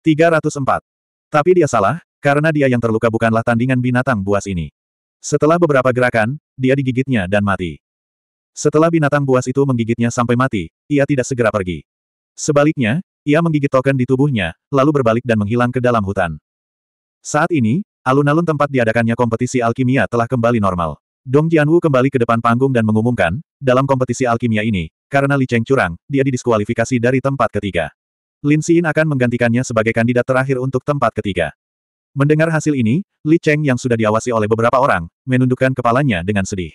304. Tapi dia salah, karena dia yang terluka bukanlah tandingan binatang buas ini. Setelah beberapa gerakan, dia digigitnya dan mati. Setelah binatang buas itu menggigitnya sampai mati, ia tidak segera pergi. Sebaliknya, ia menggigit token di tubuhnya, lalu berbalik dan menghilang ke dalam hutan. Saat ini, Alun-alun tempat diadakannya kompetisi alkimia telah kembali normal. Dong Jianwu kembali ke depan panggung dan mengumumkan, dalam kompetisi alkimia ini, karena Li Cheng curang, dia didiskualifikasi dari tempat ketiga. Lin Xin akan menggantikannya sebagai kandidat terakhir untuk tempat ketiga. Mendengar hasil ini, Li Cheng yang sudah diawasi oleh beberapa orang, menundukkan kepalanya dengan sedih.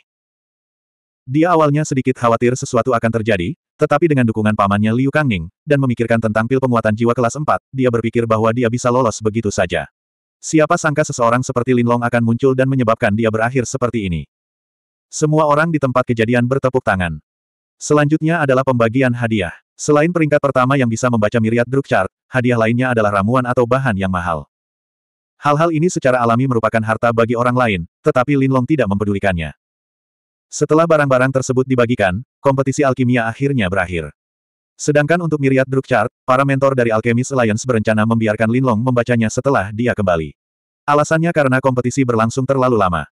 Dia awalnya sedikit khawatir sesuatu akan terjadi, tetapi dengan dukungan pamannya Liu Kangning, dan memikirkan tentang pil penguatan jiwa kelas 4, dia berpikir bahwa dia bisa lolos begitu saja. Siapa sangka seseorang seperti Lin Long akan muncul dan menyebabkan dia berakhir seperti ini. Semua orang di tempat kejadian bertepuk tangan. Selanjutnya adalah pembagian hadiah. Selain peringkat pertama yang bisa membaca miriat druk chart, hadiah lainnya adalah ramuan atau bahan yang mahal. Hal-hal ini secara alami merupakan harta bagi orang lain, tetapi Lin Long tidak mempedulikannya. Setelah barang-barang tersebut dibagikan, kompetisi alkimia akhirnya berakhir. Sedangkan untuk Myriad Druk Chart, para mentor dari Alchemist Alliance berencana membiarkan Linlong membacanya setelah dia kembali. Alasannya karena kompetisi berlangsung terlalu lama.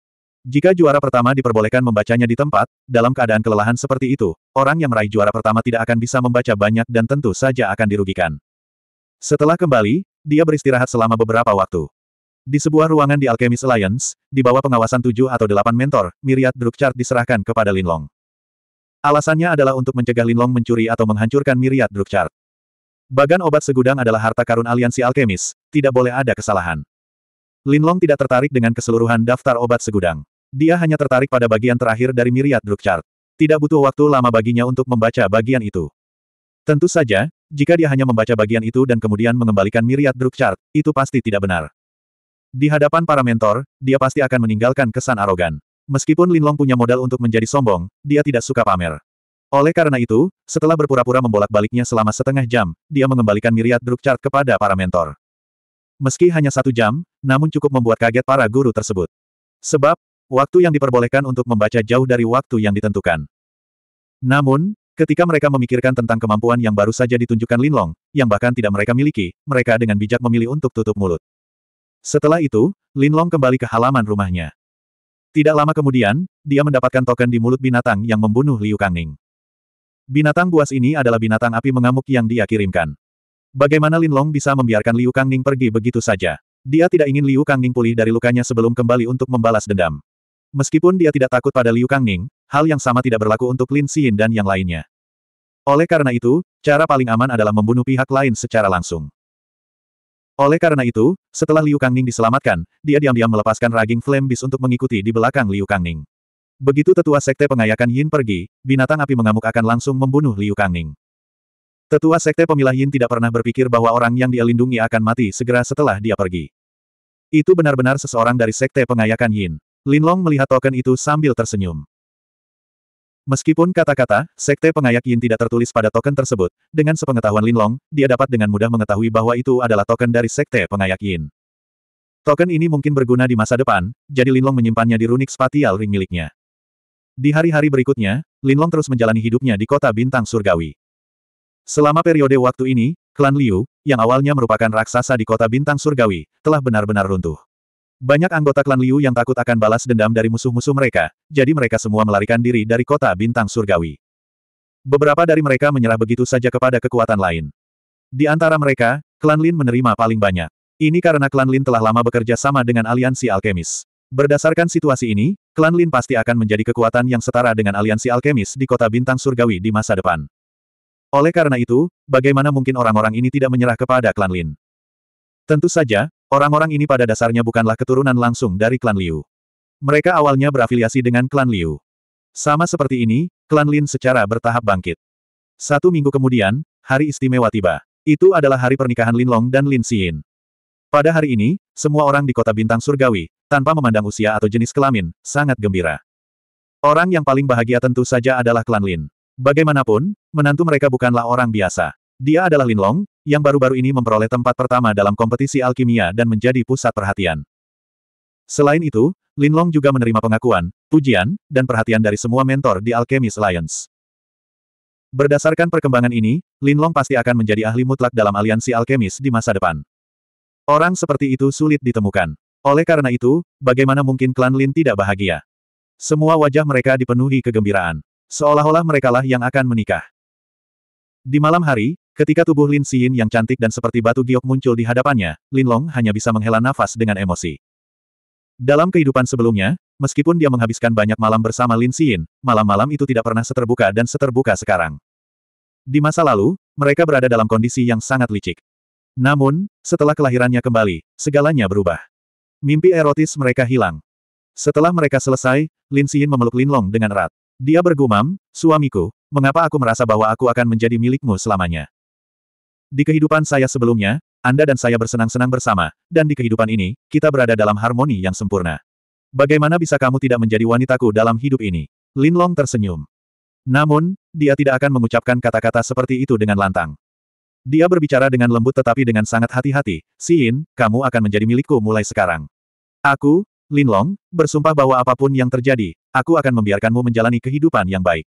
Jika juara pertama diperbolehkan membacanya di tempat, dalam keadaan kelelahan seperti itu, orang yang meraih juara pertama tidak akan bisa membaca banyak dan tentu saja akan dirugikan. Setelah kembali, dia beristirahat selama beberapa waktu. Di sebuah ruangan di Alchemist Alliance, di bawah pengawasan tujuh atau delapan mentor, Myriad Druk Chart diserahkan kepada Linlong. Alasannya adalah untuk mencegah Linlong mencuri atau menghancurkan miriat Drukchart. Bagan obat segudang adalah harta karun aliansi alkemis, tidak boleh ada kesalahan. Linlong tidak tertarik dengan keseluruhan daftar obat segudang. Dia hanya tertarik pada bagian terakhir dari miriat Drukchart. Tidak butuh waktu lama baginya untuk membaca bagian itu. Tentu saja, jika dia hanya membaca bagian itu dan kemudian mengembalikan miriat Drukchart, itu pasti tidak benar. Di hadapan para mentor, dia pasti akan meninggalkan kesan arogan. Meskipun Linlong punya modal untuk menjadi sombong, dia tidak suka pamer. Oleh karena itu, setelah berpura-pura membolak-baliknya selama setengah jam, dia mengembalikan miriat druk chart kepada para mentor. Meski hanya satu jam, namun cukup membuat kaget para guru tersebut. Sebab, waktu yang diperbolehkan untuk membaca jauh dari waktu yang ditentukan. Namun, ketika mereka memikirkan tentang kemampuan yang baru saja ditunjukkan Linlong, yang bahkan tidak mereka miliki, mereka dengan bijak memilih untuk tutup mulut. Setelah itu, Linlong kembali ke halaman rumahnya. Tidak lama kemudian, dia mendapatkan token di mulut binatang yang membunuh Liu Kangning. Binatang buas ini adalah binatang api mengamuk yang dia kirimkan. Bagaimana Lin Long bisa membiarkan Liu Kangning pergi begitu saja? Dia tidak ingin Liu Kangning pulih dari lukanya sebelum kembali untuk membalas dendam. Meskipun dia tidak takut pada Liu Kangning, hal yang sama tidak berlaku untuk Lin Xin dan yang lainnya. Oleh karena itu, cara paling aman adalah membunuh pihak lain secara langsung. Oleh karena itu, setelah Liu Kangning diselamatkan, dia diam-diam melepaskan raging flame bis untuk mengikuti di belakang Liu Kangning. Begitu tetua sekte pengayakan Yin pergi, binatang api mengamuk akan langsung membunuh Liu Kangning. Tetua sekte pemilah Yin tidak pernah berpikir bahwa orang yang dia lindungi akan mati segera setelah dia pergi. Itu benar-benar seseorang dari sekte pengayakan Yin. Lin Long melihat token itu sambil tersenyum. Meskipun kata-kata, Sekte Pengayak Yin tidak tertulis pada token tersebut, dengan sepengetahuan Linlong, dia dapat dengan mudah mengetahui bahwa itu adalah token dari Sekte Pengayak Yin. Token ini mungkin berguna di masa depan, jadi Linlong menyimpannya di runik spatial ring miliknya. Di hari-hari berikutnya, Linlong terus menjalani hidupnya di kota bintang surgawi. Selama periode waktu ini, klan Liu, yang awalnya merupakan raksasa di kota bintang surgawi, telah benar-benar runtuh. Banyak anggota klan Liu yang takut akan balas dendam dari musuh-musuh mereka, jadi mereka semua melarikan diri dari kota bintang surgawi. Beberapa dari mereka menyerah begitu saja kepada kekuatan lain. Di antara mereka, klan Lin menerima paling banyak. Ini karena klan Lin telah lama bekerja sama dengan aliansi alkemis. Berdasarkan situasi ini, klan Lin pasti akan menjadi kekuatan yang setara dengan aliansi alkemis di kota bintang surgawi di masa depan. Oleh karena itu, bagaimana mungkin orang-orang ini tidak menyerah kepada klan Lin? Tentu saja, Orang-orang ini pada dasarnya bukanlah keturunan langsung dari klan Liu. Mereka awalnya berafiliasi dengan klan Liu. Sama seperti ini, klan Lin secara bertahap bangkit. Satu minggu kemudian, hari istimewa tiba. Itu adalah hari pernikahan Lin Long dan Lin Xin. Pada hari ini, semua orang di kota bintang surgawi, tanpa memandang usia atau jenis kelamin, sangat gembira. Orang yang paling bahagia tentu saja adalah klan Lin. Bagaimanapun, menantu mereka bukanlah orang biasa. Dia adalah Lin Long, yang baru-baru ini memperoleh tempat pertama dalam kompetisi alkimia dan menjadi pusat perhatian. Selain itu, Lin Long juga menerima pengakuan, pujian, dan perhatian dari semua mentor di Alchemist Alliance. Berdasarkan perkembangan ini, Lin Long pasti akan menjadi ahli mutlak dalam aliansi alkemis di masa depan. Orang seperti itu sulit ditemukan. Oleh karena itu, bagaimana mungkin klan Lin tidak bahagia? Semua wajah mereka dipenuhi kegembiraan. Seolah-olah merekalah yang akan menikah. Di malam hari, Ketika tubuh Lin Xin yang cantik dan seperti batu giok muncul di hadapannya, Lin Long hanya bisa menghela nafas dengan emosi. Dalam kehidupan sebelumnya, meskipun dia menghabiskan banyak malam bersama Lin Xin, malam-malam itu tidak pernah seterbuka dan seterbuka sekarang. Di masa lalu, mereka berada dalam kondisi yang sangat licik. Namun, setelah kelahirannya kembali, segalanya berubah. Mimpi erotis mereka hilang. Setelah mereka selesai, Lin Xin memeluk Lin Long dengan erat. Dia bergumam, suamiku, mengapa aku merasa bahwa aku akan menjadi milikmu selamanya? Di kehidupan saya sebelumnya, Anda dan saya bersenang-senang bersama, dan di kehidupan ini, kita berada dalam harmoni yang sempurna. Bagaimana bisa kamu tidak menjadi wanitaku dalam hidup ini? Lin Long tersenyum. Namun, dia tidak akan mengucapkan kata-kata seperti itu dengan lantang. Dia berbicara dengan lembut tetapi dengan sangat hati-hati, Yin, kamu akan menjadi milikku mulai sekarang. Aku, Lin Long, bersumpah bahwa apapun yang terjadi, aku akan membiarkanmu menjalani kehidupan yang baik.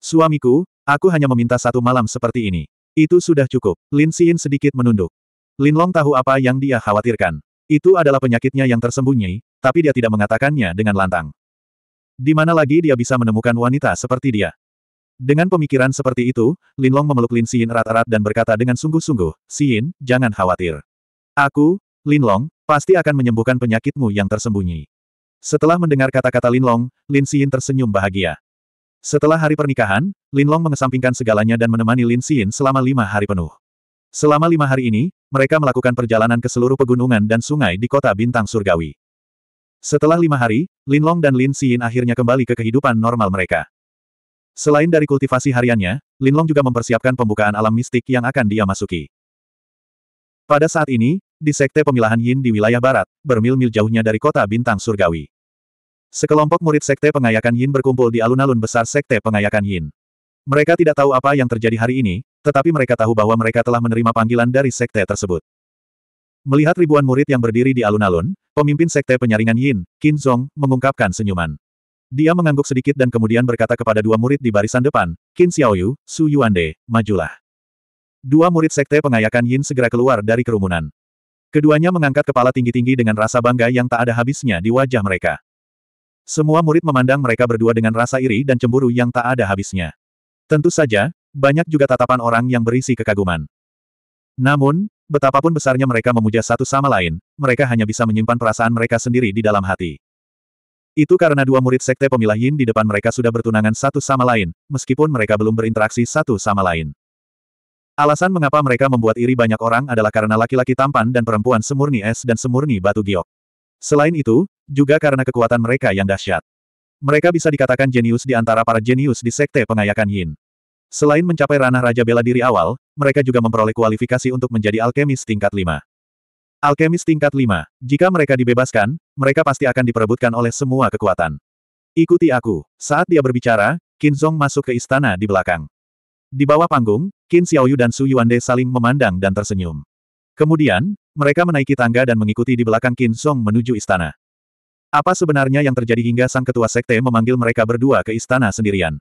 Suamiku, aku hanya meminta satu malam seperti ini. Itu sudah cukup. Lin Xin sedikit menunduk. Lin Long tahu apa yang dia khawatirkan. Itu adalah penyakitnya yang tersembunyi, tapi dia tidak mengatakannya dengan lantang. Di mana lagi dia bisa menemukan wanita seperti dia? Dengan pemikiran seperti itu, Lin Long memeluk Lin Xin erat-erat dan berkata dengan sungguh-sungguh, Xin, jangan khawatir. Aku, Lin Long, pasti akan menyembuhkan penyakitmu yang tersembunyi. Setelah mendengar kata-kata Lin Long, Lin Xin tersenyum bahagia. Setelah hari pernikahan, Lin Long mengesampingkan segalanya dan menemani Lin Xin selama lima hari penuh. Selama lima hari ini, mereka melakukan perjalanan ke seluruh pegunungan dan sungai di kota Bintang Surgawi. Setelah lima hari, Lin Long dan Lin Xin akhirnya kembali ke kehidupan normal mereka. Selain dari kultivasi hariannya, Lin Long juga mempersiapkan pembukaan alam mistik yang akan dia masuki. Pada saat ini, di sekte pemilahan Yin di wilayah barat, bermil-mil jauhnya dari kota Bintang Surgawi. Sekelompok murid Sekte Pengayakan Yin berkumpul di alun-alun besar Sekte Pengayakan Yin. Mereka tidak tahu apa yang terjadi hari ini, tetapi mereka tahu bahwa mereka telah menerima panggilan dari Sekte tersebut. Melihat ribuan murid yang berdiri di alun-alun, pemimpin Sekte Penyaringan Yin, Qin Zhong, mengungkapkan senyuman. Dia mengangguk sedikit dan kemudian berkata kepada dua murid di barisan depan, Qin Xiaoyu, Su Yuande, majulah. Dua murid Sekte Pengayakan Yin segera keluar dari kerumunan. Keduanya mengangkat kepala tinggi-tinggi dengan rasa bangga yang tak ada habisnya di wajah mereka. Semua murid memandang mereka berdua dengan rasa iri dan cemburu yang tak ada habisnya. Tentu saja, banyak juga tatapan orang yang berisi kekaguman. Namun, betapapun besarnya mereka memuja satu sama lain, mereka hanya bisa menyimpan perasaan mereka sendiri di dalam hati. Itu karena dua murid sekte pemilah Yin di depan mereka sudah bertunangan satu sama lain, meskipun mereka belum berinteraksi satu sama lain. Alasan mengapa mereka membuat iri banyak orang adalah karena laki-laki tampan dan perempuan semurni es dan semurni batu giok. Selain itu, juga karena kekuatan mereka yang dahsyat. Mereka bisa dikatakan jenius di antara para jenius di Sekte Pengayakan Yin. Selain mencapai ranah Raja Bela Diri awal, mereka juga memperoleh kualifikasi untuk menjadi alkemis tingkat 5. Alkemis tingkat 5, jika mereka dibebaskan, mereka pasti akan diperebutkan oleh semua kekuatan. Ikuti aku. Saat dia berbicara, Qin Zong masuk ke istana di belakang. Di bawah panggung, Qin Xiaoyu dan Su Yuande saling memandang dan tersenyum. Kemudian, mereka menaiki tangga dan mengikuti di belakang Qin Zong menuju istana. Apa sebenarnya yang terjadi hingga sang ketua sekte memanggil mereka berdua ke istana sendirian?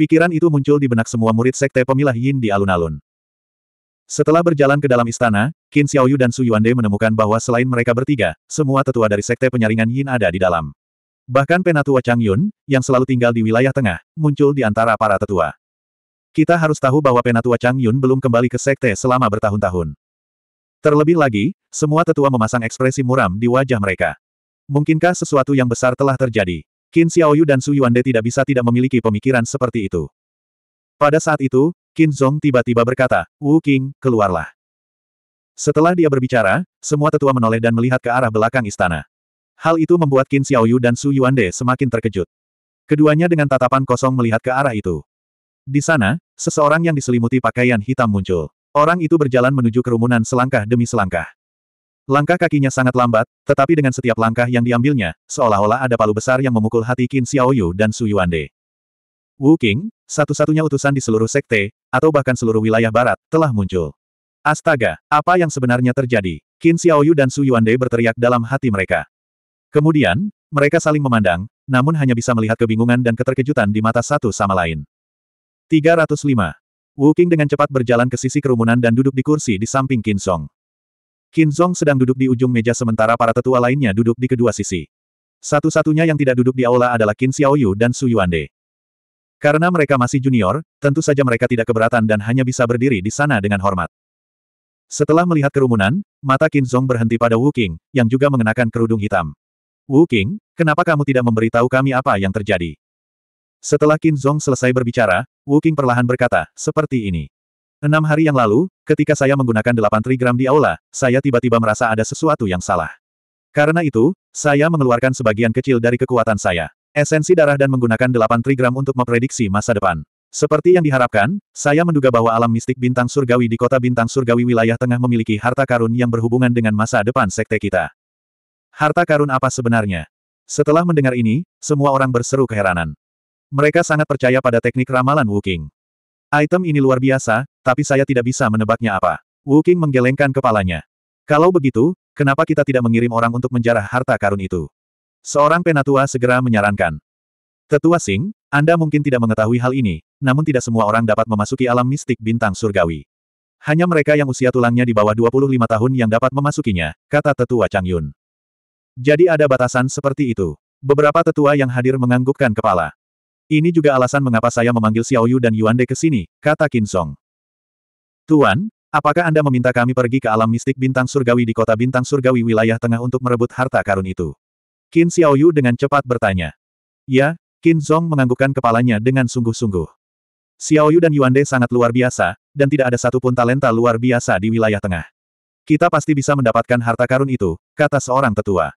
Pikiran itu muncul di benak semua murid sekte pemilah Yin di alun-alun. Setelah berjalan ke dalam istana, Qin Xiaoyu dan Su Yuande menemukan bahwa selain mereka bertiga, semua tetua dari sekte penyaringan Yin ada di dalam. Bahkan penatua Chang Yun, yang selalu tinggal di wilayah tengah, muncul di antara para tetua. Kita harus tahu bahwa penatua Chang Yun belum kembali ke sekte selama bertahun-tahun. Terlebih lagi, semua tetua memasang ekspresi muram di wajah mereka. Mungkinkah sesuatu yang besar telah terjadi? Qin Xiaoyu dan Su Yuande tidak bisa tidak memiliki pemikiran seperti itu. Pada saat itu, Qin Zong tiba-tiba berkata, Wu King, keluarlah. Setelah dia berbicara, semua tetua menoleh dan melihat ke arah belakang istana. Hal itu membuat Qin Xiaoyu dan Su Yuande semakin terkejut. Keduanya dengan tatapan kosong melihat ke arah itu. Di sana, seseorang yang diselimuti pakaian hitam muncul. Orang itu berjalan menuju kerumunan selangkah demi selangkah. Langkah kakinya sangat lambat, tetapi dengan setiap langkah yang diambilnya, seolah-olah ada palu besar yang memukul hati Qin Xiaoyu dan Su Yuande. Wu Qing, satu-satunya utusan di seluruh sekte, atau bahkan seluruh wilayah barat, telah muncul. Astaga, apa yang sebenarnya terjadi? Qin Xiaoyu dan Su Yuande berteriak dalam hati mereka. Kemudian, mereka saling memandang, namun hanya bisa melihat kebingungan dan keterkejutan di mata satu sama lain. 305. Wu Qing dengan cepat berjalan ke sisi kerumunan dan duduk di kursi di samping Qin Song. Qin Zhong sedang duduk di ujung meja sementara para tetua lainnya duduk di kedua sisi. Satu-satunya yang tidak duduk di aula adalah Qin Xiaoyu dan Su Yuande. Karena mereka masih junior, tentu saja mereka tidak keberatan dan hanya bisa berdiri di sana dengan hormat. Setelah melihat kerumunan, mata Qin Zhong berhenti pada Wu Qing, yang juga mengenakan kerudung hitam. Wu Qing, kenapa kamu tidak memberitahu kami apa yang terjadi? Setelah Qin Zhong selesai berbicara, Wu Qing perlahan berkata, seperti ini. Enam hari yang lalu, ketika saya menggunakan delapan trigram di aula, saya tiba-tiba merasa ada sesuatu yang salah. Karena itu, saya mengeluarkan sebagian kecil dari kekuatan saya. Esensi darah dan menggunakan delapan trigram untuk memprediksi masa depan. Seperti yang diharapkan, saya menduga bahwa alam mistik bintang surgawi di kota bintang surgawi wilayah tengah memiliki harta karun yang berhubungan dengan masa depan sekte kita. Harta karun apa sebenarnya? Setelah mendengar ini, semua orang berseru keheranan. Mereka sangat percaya pada teknik ramalan Wuking. Item ini luar biasa, tapi saya tidak bisa menebaknya apa. Wu King menggelengkan kepalanya. Kalau begitu, kenapa kita tidak mengirim orang untuk menjarah harta karun itu? Seorang penatua segera menyarankan. Tetua Sing, Anda mungkin tidak mengetahui hal ini, namun tidak semua orang dapat memasuki alam mistik bintang surgawi. Hanya mereka yang usia tulangnya di bawah 25 tahun yang dapat memasukinya, kata tetua Chang Yun. Jadi ada batasan seperti itu. Beberapa tetua yang hadir menganggukkan kepala. Ini juga alasan mengapa saya memanggil Xiao Yu dan Yuan De ke sini, kata Qin Song. Tuan, apakah Anda meminta kami pergi ke alam mistik bintang surgawi di kota bintang surgawi wilayah tengah untuk merebut harta karun itu? Qin Xiao Yu dengan cepat bertanya. Ya, Qin Song menganggukkan kepalanya dengan sungguh-sungguh. Xiao Yu dan Yuan De sangat luar biasa, dan tidak ada satupun talenta luar biasa di wilayah tengah. Kita pasti bisa mendapatkan harta karun itu, kata seorang tetua.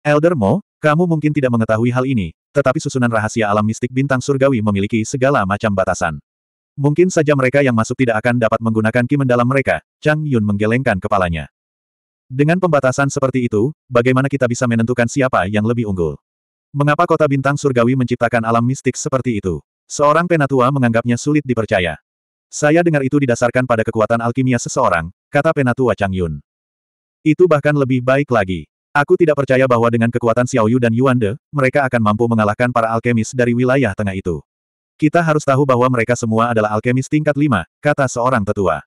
Elder Mo, kamu mungkin tidak mengetahui hal ini, tetapi susunan rahasia alam mistik bintang surgawi memiliki segala macam batasan. Mungkin saja mereka yang masuk tidak akan dapat menggunakan ki mendalam mereka, Chang Yun menggelengkan kepalanya. Dengan pembatasan seperti itu, bagaimana kita bisa menentukan siapa yang lebih unggul? Mengapa kota bintang surgawi menciptakan alam mistik seperti itu? Seorang penatua menganggapnya sulit dipercaya. Saya dengar itu didasarkan pada kekuatan alkimia seseorang, kata penatua Chang Yun. Itu bahkan lebih baik lagi. Aku tidak percaya bahwa dengan kekuatan Xiaoyu dan Yuan De, mereka akan mampu mengalahkan para alkemis dari wilayah tengah itu. Kita harus tahu bahwa mereka semua adalah alkemis tingkat lima, kata seorang tetua.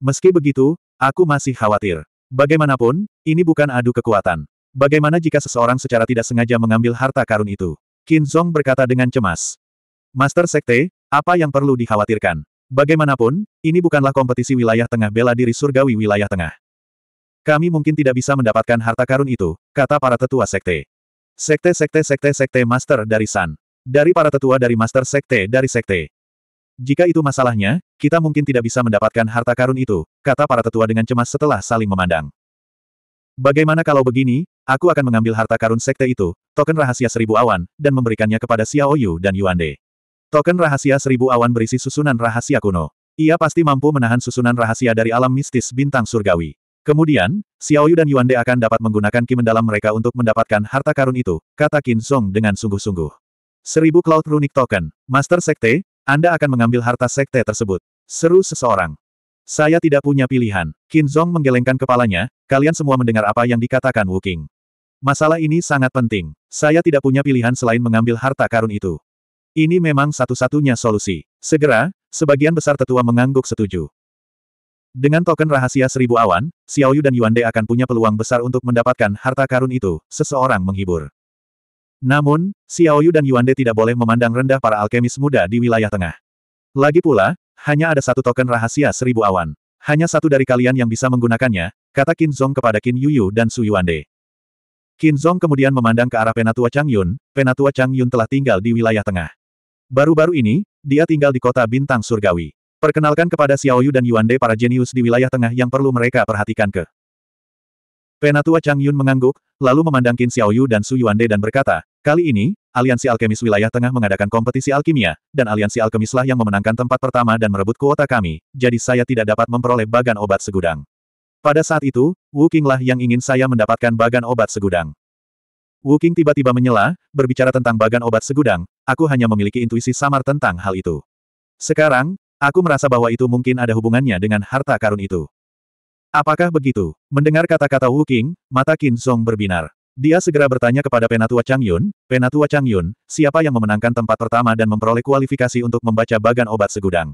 Meski begitu, aku masih khawatir. Bagaimanapun, ini bukan adu kekuatan. Bagaimana jika seseorang secara tidak sengaja mengambil harta karun itu? Qin Zhong berkata dengan cemas. Master Sekte, apa yang perlu dikhawatirkan? Bagaimanapun, ini bukanlah kompetisi wilayah tengah bela diri surgawi wilayah tengah. Kami mungkin tidak bisa mendapatkan harta karun itu, kata para tetua sekte. Sekte-sekte-sekte-sekte master dari San. Dari para tetua dari master sekte dari sekte. Jika itu masalahnya, kita mungkin tidak bisa mendapatkan harta karun itu, kata para tetua dengan cemas setelah saling memandang. Bagaimana kalau begini, aku akan mengambil harta karun sekte itu, token rahasia seribu awan, dan memberikannya kepada Xiao Yu dan Yuan De. Token rahasia seribu awan berisi susunan rahasia kuno. Ia pasti mampu menahan susunan rahasia dari alam mistis bintang surgawi. Kemudian, Xiao Yu dan Yuan De akan dapat menggunakan ki mendalam mereka untuk mendapatkan harta karun itu, kata Qin Song dengan sungguh-sungguh. Seribu Cloud Runic Token, Master Sekte, Anda akan mengambil harta Sekte tersebut. Seru seseorang. Saya tidak punya pilihan. Qin Song menggelengkan kepalanya, kalian semua mendengar apa yang dikatakan Wu Qing. Masalah ini sangat penting. Saya tidak punya pilihan selain mengambil harta karun itu. Ini memang satu-satunya solusi. Segera, sebagian besar tetua mengangguk setuju. Dengan token rahasia seribu awan, Xiaoyu dan Yuande akan punya peluang besar untuk mendapatkan harta karun itu, seseorang menghibur. Namun, Xiaoyu dan Yuande tidak boleh memandang rendah para alkemis muda di wilayah tengah. Lagi pula, hanya ada satu token rahasia seribu awan. Hanya satu dari kalian yang bisa menggunakannya, kata Qin Zong kepada Qin Yuyu dan Su Yuande. Qin Zong kemudian memandang ke arah Penatua Chang Yun, Penatua Chang Yun telah tinggal di wilayah tengah. Baru-baru ini, dia tinggal di kota Bintang Surgawi. Perkenalkan kepada Xiao Yu dan Yuan De para jenius di wilayah tengah yang perlu mereka perhatikan ke. Penatua Chang Yun mengangguk, lalu memandang Qin Yu dan Su Yuan De dan berkata, kali ini, Aliansi Alkemis Wilayah Tengah mengadakan kompetisi alkimia, dan Aliansi Alkemislah yang memenangkan tempat pertama dan merebut kuota kami, jadi saya tidak dapat memperoleh bagan obat segudang. Pada saat itu, Wu Qinglah yang ingin saya mendapatkan bagan obat segudang. Wu Qing tiba-tiba menyela, berbicara tentang bagan obat segudang, aku hanya memiliki intuisi samar tentang hal itu. Sekarang, Aku merasa bahwa itu mungkin ada hubungannya dengan harta karun itu. Apakah begitu? Mendengar kata-kata Wu King, mata Qin Song berbinar. Dia segera bertanya kepada Penatua Chang Yun, Penatua Chang Yun, siapa yang memenangkan tempat pertama dan memperoleh kualifikasi untuk membaca bagan obat segudang?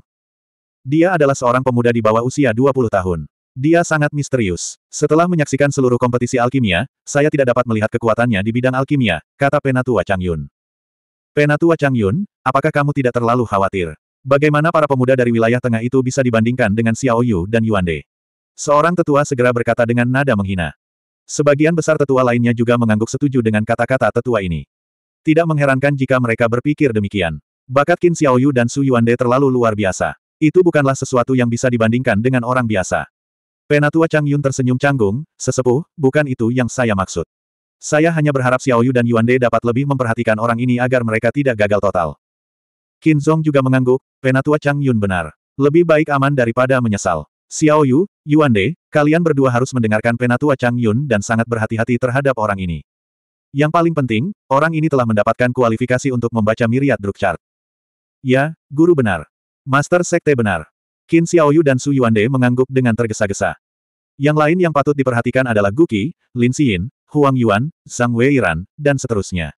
Dia adalah seorang pemuda di bawah usia 20 tahun. Dia sangat misterius. Setelah menyaksikan seluruh kompetisi alkimia, saya tidak dapat melihat kekuatannya di bidang alkimia, kata Penatua Chang Yun. Penatua Chang Yun, apakah kamu tidak terlalu khawatir? Bagaimana para pemuda dari wilayah tengah itu bisa dibandingkan dengan Xiao Yu dan Yuan De? Seorang tetua segera berkata dengan nada menghina. Sebagian besar tetua lainnya juga mengangguk setuju dengan kata-kata tetua ini. Tidak mengherankan jika mereka berpikir demikian. Bakat Qin Xiao Yu dan Su Yuan De terlalu luar biasa. Itu bukanlah sesuatu yang bisa dibandingkan dengan orang biasa. Penatua Chang Yun tersenyum canggung, sesepuh, bukan itu yang saya maksud. Saya hanya berharap Xiao Yu dan Yuan De dapat lebih memperhatikan orang ini agar mereka tidak gagal total. Qin Zong juga mengangguk, penatua Chang Yun benar. Lebih baik aman daripada menyesal. Xiao Yu, Yuan De, kalian berdua harus mendengarkan penatua Chang Yun dan sangat berhati-hati terhadap orang ini. Yang paling penting, orang ini telah mendapatkan kualifikasi untuk membaca miriat druk chart. Ya, guru benar. Master Sekte benar. Qin Yu dan Su Yuande mengangguk dengan tergesa-gesa. Yang lain yang patut diperhatikan adalah Guki, Lin Xiyin, Huang Yuan, Zhang Weiran, dan seterusnya.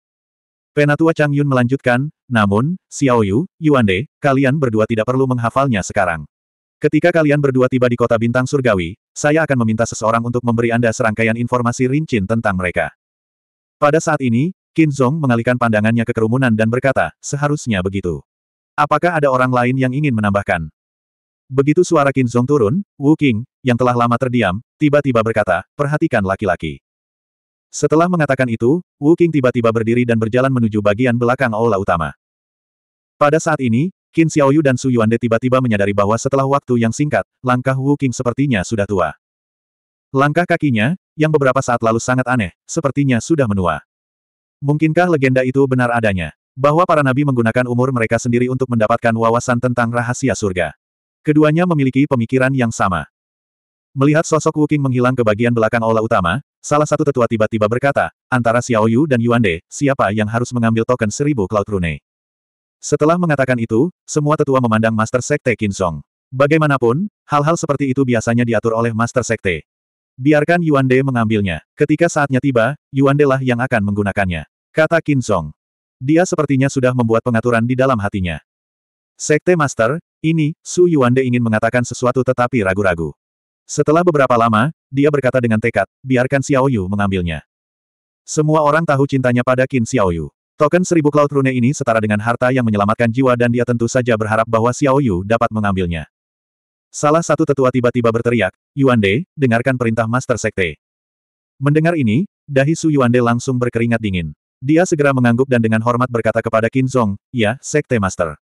Penatua Chang Yun melanjutkan, namun, Xiao Yu, Yuande, kalian berdua tidak perlu menghafalnya sekarang. Ketika kalian berdua tiba di kota bintang surgawi, saya akan meminta seseorang untuk memberi Anda serangkaian informasi rincin tentang mereka. Pada saat ini, Qin Zhong mengalihkan pandangannya ke kerumunan dan berkata, seharusnya begitu. Apakah ada orang lain yang ingin menambahkan? Begitu suara Qin Zhong turun, Wu King, yang telah lama terdiam, tiba-tiba berkata, perhatikan laki-laki. Setelah mengatakan itu, Wu King tiba-tiba berdiri dan berjalan menuju bagian belakang aula utama. Pada saat ini, Qin Xiaoyu dan Su Yuande tiba-tiba menyadari bahwa setelah waktu yang singkat, langkah Wu King sepertinya sudah tua. Langkah kakinya, yang beberapa saat lalu sangat aneh, sepertinya sudah menua. Mungkinkah legenda itu benar adanya? Bahwa para nabi menggunakan umur mereka sendiri untuk mendapatkan wawasan tentang rahasia surga. Keduanya memiliki pemikiran yang sama. Melihat sosok Wuking menghilang ke bagian belakang aula utama, salah satu tetua tiba-tiba berkata, antara Xiao Yu dan Yuan De, siapa yang harus mengambil token seribu Cloud Rune? Setelah mengatakan itu, semua tetua memandang Master Sekte Qin Song. Bagaimanapun, hal-hal seperti itu biasanya diatur oleh Master Sekte. Biarkan Yuan De mengambilnya. Ketika saatnya tiba, Yuan De lah yang akan menggunakannya. Kata Qin Song. Dia sepertinya sudah membuat pengaturan di dalam hatinya. Sekte Master, ini, Su Yuan De ingin mengatakan sesuatu tetapi ragu-ragu. Setelah beberapa lama, dia berkata dengan tekad, biarkan Xiaoyu mengambilnya. Semua orang tahu cintanya pada Qin Xiaoyu. Token seribu Cloud Rune ini setara dengan harta yang menyelamatkan jiwa dan dia tentu saja berharap bahwa Xiaoyu dapat mengambilnya. Salah satu tetua tiba-tiba berteriak, Yuande, dengarkan perintah Master Sekte. Mendengar ini, dahi Su Yuande langsung berkeringat dingin. Dia segera mengangguk dan dengan hormat berkata kepada Qin Zong, ya, Sekte Master.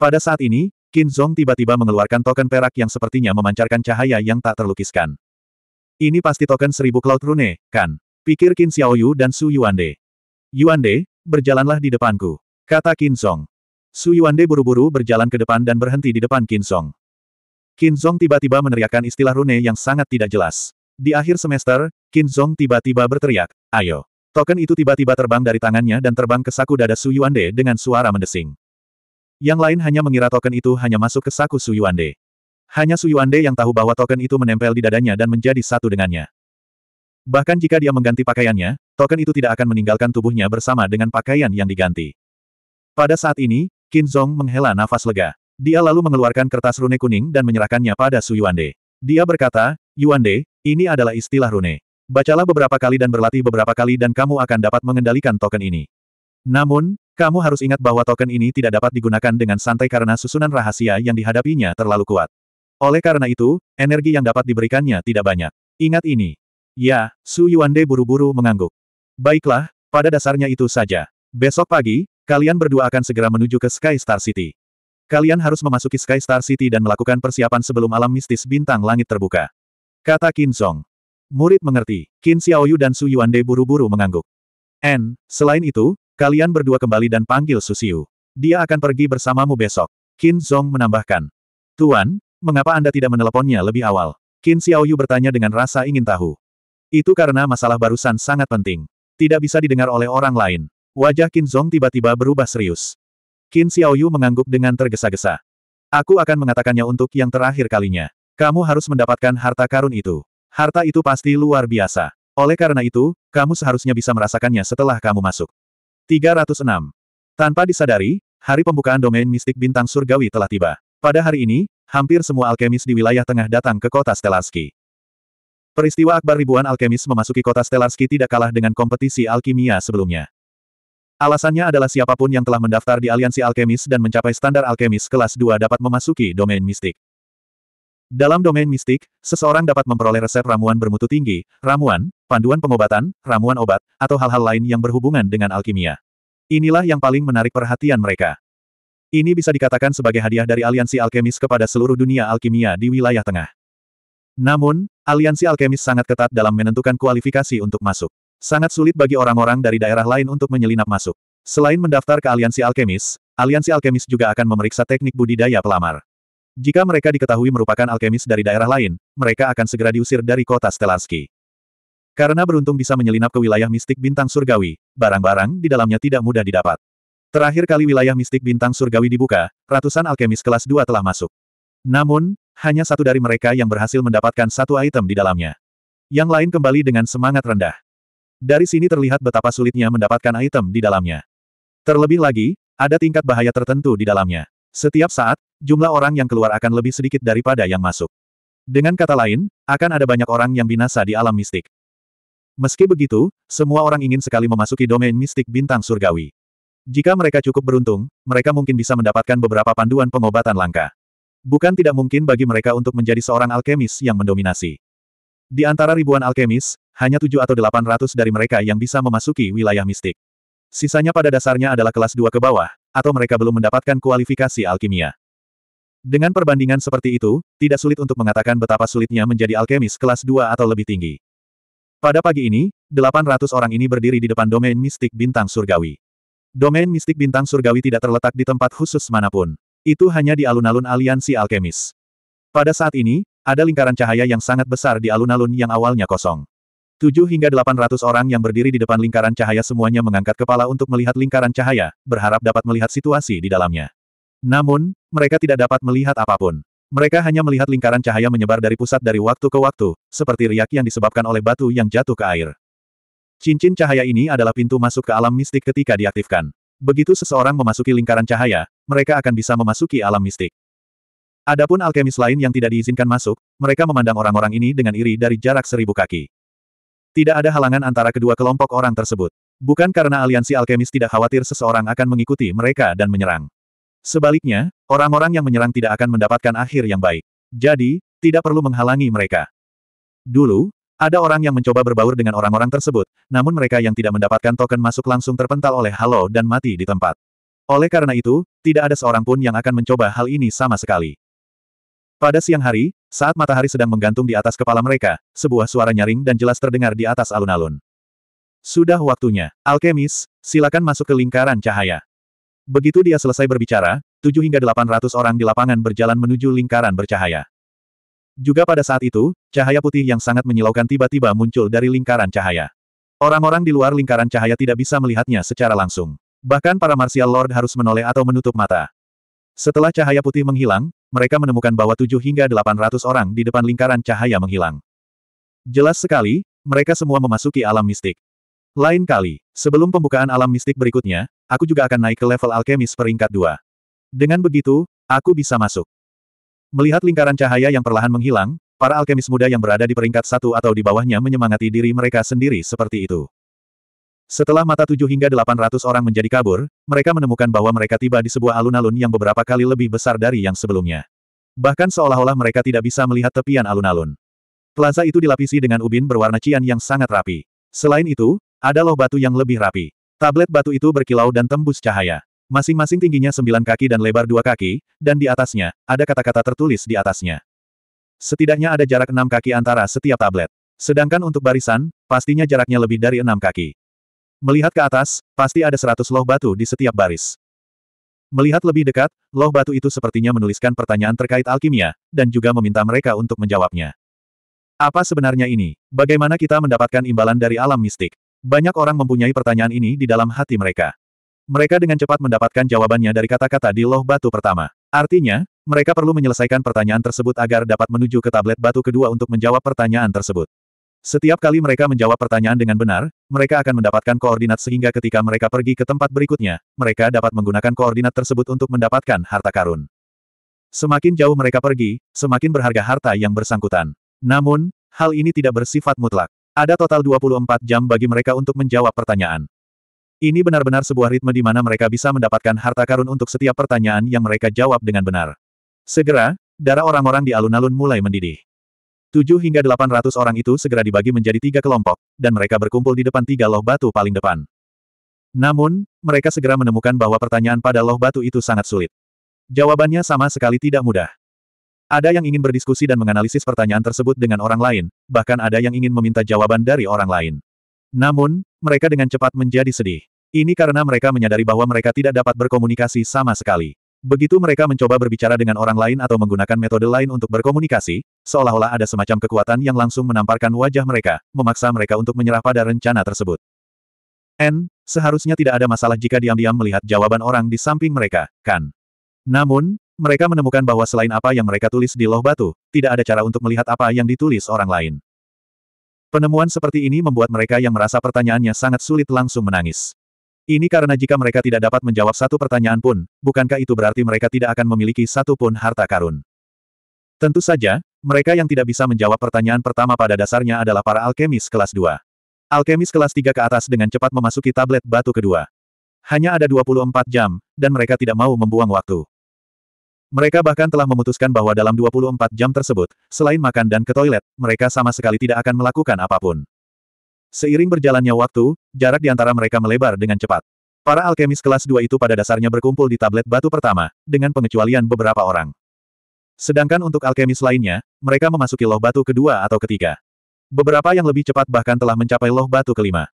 Pada saat ini, Qin Zhong tiba-tiba mengeluarkan token perak yang sepertinya memancarkan cahaya yang tak terlukiskan. Ini pasti token seribu Cloud Rune, kan? Pikir Qin Xiaoyu dan Su Yuande. Yuande, berjalanlah di depanku. Kata Qin Zhong. Su Yuande buru-buru berjalan ke depan dan berhenti di depan Qin Zhong. Qin Zhong tiba-tiba meneriakkan istilah rune yang sangat tidak jelas. Di akhir semester, Qin Zhong tiba-tiba berteriak, ayo. Token itu tiba-tiba terbang dari tangannya dan terbang ke saku dada Su Yuande dengan suara mendesing. Yang lain hanya mengira token itu hanya masuk ke saku Yuande. Hanya Yuande yang tahu bahwa token itu menempel di dadanya dan menjadi satu dengannya. Bahkan jika dia mengganti pakaiannya, token itu tidak akan meninggalkan tubuhnya bersama dengan pakaian yang diganti. Pada saat ini, Qin Zong menghela nafas lega. Dia lalu mengeluarkan kertas rune kuning dan menyerahkannya pada Su Yuande. Dia berkata, Yuande, ini adalah istilah rune. Bacalah beberapa kali dan berlatih beberapa kali dan kamu akan dapat mengendalikan token ini. Namun, kamu harus ingat bahwa token ini tidak dapat digunakan dengan santai karena susunan rahasia yang dihadapinya terlalu kuat. Oleh karena itu, energi yang dapat diberikannya tidak banyak. Ingat ini. Ya, Su Yuande buru-buru mengangguk. Baiklah, pada dasarnya itu saja. Besok pagi, kalian berdua akan segera menuju ke Sky Star City. Kalian harus memasuki Sky Star City dan melakukan persiapan sebelum alam mistis bintang langit terbuka. Kata Qin Song. Murid mengerti. Qin Xiaoyu dan Su Yuande buru-buru mengangguk. N, selain itu, Kalian berdua kembali dan panggil Susiu. Dia akan pergi bersamamu besok. Qin Zong menambahkan. Tuan, mengapa Anda tidak meneleponnya lebih awal? Qin Xiaoyu bertanya dengan rasa ingin tahu. Itu karena masalah barusan sangat penting. Tidak bisa didengar oleh orang lain. Wajah Qin Zong tiba-tiba berubah serius. Qin Xiaoyu mengangguk dengan tergesa-gesa. Aku akan mengatakannya untuk yang terakhir kalinya. Kamu harus mendapatkan harta karun itu. Harta itu pasti luar biasa. Oleh karena itu, kamu seharusnya bisa merasakannya setelah kamu masuk. 306. Tanpa disadari, hari pembukaan domain mistik bintang surgawi telah tiba. Pada hari ini, hampir semua alkemis di wilayah tengah datang ke kota Stelarski. Peristiwa akbar ribuan alkemis memasuki kota Stelarski tidak kalah dengan kompetisi alkimia sebelumnya. Alasannya adalah siapapun yang telah mendaftar di aliansi alkemis dan mencapai standar alkemis kelas 2 dapat memasuki domain mistik. Dalam domain mistik, seseorang dapat memperoleh resep ramuan bermutu tinggi, ramuan, panduan pengobatan, ramuan obat, atau hal-hal lain yang berhubungan dengan alkimia. Inilah yang paling menarik perhatian mereka. Ini bisa dikatakan sebagai hadiah dari aliansi alkemis kepada seluruh dunia alkimia di wilayah tengah. Namun, aliansi alkemis sangat ketat dalam menentukan kualifikasi untuk masuk. Sangat sulit bagi orang-orang dari daerah lain untuk menyelinap masuk. Selain mendaftar ke aliansi alkemis, aliansi alkemis juga akan memeriksa teknik budidaya pelamar. Jika mereka diketahui merupakan alkemis dari daerah lain, mereka akan segera diusir dari kota Stelarski. Karena beruntung bisa menyelinap ke wilayah mistik bintang surgawi, barang-barang di dalamnya tidak mudah didapat. Terakhir kali wilayah mistik bintang surgawi dibuka, ratusan alkemis kelas 2 telah masuk. Namun, hanya satu dari mereka yang berhasil mendapatkan satu item di dalamnya. Yang lain kembali dengan semangat rendah. Dari sini terlihat betapa sulitnya mendapatkan item di dalamnya. Terlebih lagi, ada tingkat bahaya tertentu di dalamnya. Setiap saat, jumlah orang yang keluar akan lebih sedikit daripada yang masuk. Dengan kata lain, akan ada banyak orang yang binasa di alam mistik. Meski begitu, semua orang ingin sekali memasuki domain mistik bintang surgawi. Jika mereka cukup beruntung, mereka mungkin bisa mendapatkan beberapa panduan pengobatan langka. Bukan tidak mungkin bagi mereka untuk menjadi seorang alkemis yang mendominasi. Di antara ribuan alkemis, hanya tujuh atau delapan ratus dari mereka yang bisa memasuki wilayah mistik. Sisanya pada dasarnya adalah kelas 2 ke bawah, atau mereka belum mendapatkan kualifikasi alkimia. Dengan perbandingan seperti itu, tidak sulit untuk mengatakan betapa sulitnya menjadi alkemis kelas 2 atau lebih tinggi. Pada pagi ini, 800 orang ini berdiri di depan domain mistik bintang surgawi. Domain mistik bintang surgawi tidak terletak di tempat khusus manapun. Itu hanya di alun-alun aliansi alkemis. Pada saat ini, ada lingkaran cahaya yang sangat besar di alun-alun yang awalnya kosong. Tujuh hingga delapan ratus orang yang berdiri di depan lingkaran cahaya semuanya mengangkat kepala untuk melihat lingkaran cahaya, berharap dapat melihat situasi di dalamnya. Namun, mereka tidak dapat melihat apapun. Mereka hanya melihat lingkaran cahaya menyebar dari pusat dari waktu ke waktu, seperti riak yang disebabkan oleh batu yang jatuh ke air. Cincin cahaya ini adalah pintu masuk ke alam mistik ketika diaktifkan. Begitu seseorang memasuki lingkaran cahaya, mereka akan bisa memasuki alam mistik. Adapun alkemis lain yang tidak diizinkan masuk, mereka memandang orang-orang ini dengan iri dari jarak seribu kaki. Tidak ada halangan antara kedua kelompok orang tersebut. Bukan karena aliansi alkemis tidak khawatir seseorang akan mengikuti mereka dan menyerang. Sebaliknya, orang-orang yang menyerang tidak akan mendapatkan akhir yang baik. Jadi, tidak perlu menghalangi mereka. Dulu, ada orang yang mencoba berbaur dengan orang-orang tersebut, namun mereka yang tidak mendapatkan token masuk langsung terpental oleh halo dan mati di tempat. Oleh karena itu, tidak ada seorang pun yang akan mencoba hal ini sama sekali. Pada siang hari, saat matahari sedang menggantung di atas kepala mereka, sebuah suara nyaring dan jelas terdengar di atas alun-alun. Sudah waktunya, alkemis, silakan masuk ke lingkaran cahaya. Begitu dia selesai berbicara, tujuh hingga delapan ratus orang di lapangan berjalan menuju lingkaran bercahaya. Juga pada saat itu, cahaya putih yang sangat menyilaukan tiba-tiba muncul dari lingkaran cahaya. Orang-orang di luar lingkaran cahaya tidak bisa melihatnya secara langsung. Bahkan para martial lord harus menoleh atau menutup mata. Setelah cahaya putih menghilang, mereka menemukan bahwa tujuh hingga delapan ratus orang di depan lingkaran cahaya menghilang. Jelas sekali, mereka semua memasuki alam mistik. Lain kali, sebelum pembukaan alam mistik berikutnya, aku juga akan naik ke level alkemis peringkat dua. Dengan begitu, aku bisa masuk. Melihat lingkaran cahaya yang perlahan menghilang, para alkemis muda yang berada di peringkat satu atau di bawahnya menyemangati diri mereka sendiri seperti itu. Setelah mata tujuh hingga delapan ratus orang menjadi kabur, mereka menemukan bahwa mereka tiba di sebuah alun-alun yang beberapa kali lebih besar dari yang sebelumnya. Bahkan seolah-olah mereka tidak bisa melihat tepian alun-alun. Plaza itu dilapisi dengan ubin berwarna cian yang sangat rapi. Selain itu, ada loh batu yang lebih rapi. Tablet batu itu berkilau dan tembus cahaya. Masing-masing tingginya sembilan kaki dan lebar dua kaki, dan di atasnya, ada kata-kata tertulis di atasnya. Setidaknya ada jarak enam kaki antara setiap tablet. Sedangkan untuk barisan, pastinya jaraknya lebih dari enam kaki. Melihat ke atas, pasti ada seratus loh batu di setiap baris. Melihat lebih dekat, loh batu itu sepertinya menuliskan pertanyaan terkait alkimia, dan juga meminta mereka untuk menjawabnya. Apa sebenarnya ini? Bagaimana kita mendapatkan imbalan dari alam mistik? Banyak orang mempunyai pertanyaan ini di dalam hati mereka. Mereka dengan cepat mendapatkan jawabannya dari kata-kata di loh batu pertama. Artinya, mereka perlu menyelesaikan pertanyaan tersebut agar dapat menuju ke tablet batu kedua untuk menjawab pertanyaan tersebut. Setiap kali mereka menjawab pertanyaan dengan benar, mereka akan mendapatkan koordinat sehingga ketika mereka pergi ke tempat berikutnya, mereka dapat menggunakan koordinat tersebut untuk mendapatkan harta karun. Semakin jauh mereka pergi, semakin berharga harta yang bersangkutan. Namun, hal ini tidak bersifat mutlak. Ada total 24 jam bagi mereka untuk menjawab pertanyaan. Ini benar-benar sebuah ritme di mana mereka bisa mendapatkan harta karun untuk setiap pertanyaan yang mereka jawab dengan benar. Segera, darah orang-orang di alun-alun mulai mendidih. 7 hingga 800 orang itu segera dibagi menjadi tiga kelompok, dan mereka berkumpul di depan tiga loh batu paling depan. Namun, mereka segera menemukan bahwa pertanyaan pada loh batu itu sangat sulit. Jawabannya sama sekali tidak mudah. Ada yang ingin berdiskusi dan menganalisis pertanyaan tersebut dengan orang lain, bahkan ada yang ingin meminta jawaban dari orang lain. Namun, mereka dengan cepat menjadi sedih. Ini karena mereka menyadari bahwa mereka tidak dapat berkomunikasi sama sekali. Begitu mereka mencoba berbicara dengan orang lain atau menggunakan metode lain untuk berkomunikasi, seolah-olah ada semacam kekuatan yang langsung menamparkan wajah mereka, memaksa mereka untuk menyerah pada rencana tersebut. N, seharusnya tidak ada masalah jika diam-diam melihat jawaban orang di samping mereka, kan? Namun, mereka menemukan bahwa selain apa yang mereka tulis di loh batu, tidak ada cara untuk melihat apa yang ditulis orang lain. Penemuan seperti ini membuat mereka yang merasa pertanyaannya sangat sulit langsung menangis. Ini karena jika mereka tidak dapat menjawab satu pertanyaan pun, bukankah itu berarti mereka tidak akan memiliki satu pun harta karun? Tentu saja, mereka yang tidak bisa menjawab pertanyaan pertama pada dasarnya adalah para alkemis kelas 2. Alkemis kelas 3 ke atas dengan cepat memasuki tablet batu kedua. Hanya ada 24 jam, dan mereka tidak mau membuang waktu. Mereka bahkan telah memutuskan bahwa dalam 24 jam tersebut, selain makan dan ke toilet, mereka sama sekali tidak akan melakukan apapun. Seiring berjalannya waktu, jarak di antara mereka melebar dengan cepat. Para alkemis kelas 2 itu pada dasarnya berkumpul di tablet batu pertama, dengan pengecualian beberapa orang. Sedangkan untuk alkemis lainnya, mereka memasuki loh batu kedua atau ketiga. Beberapa yang lebih cepat bahkan telah mencapai loh batu kelima.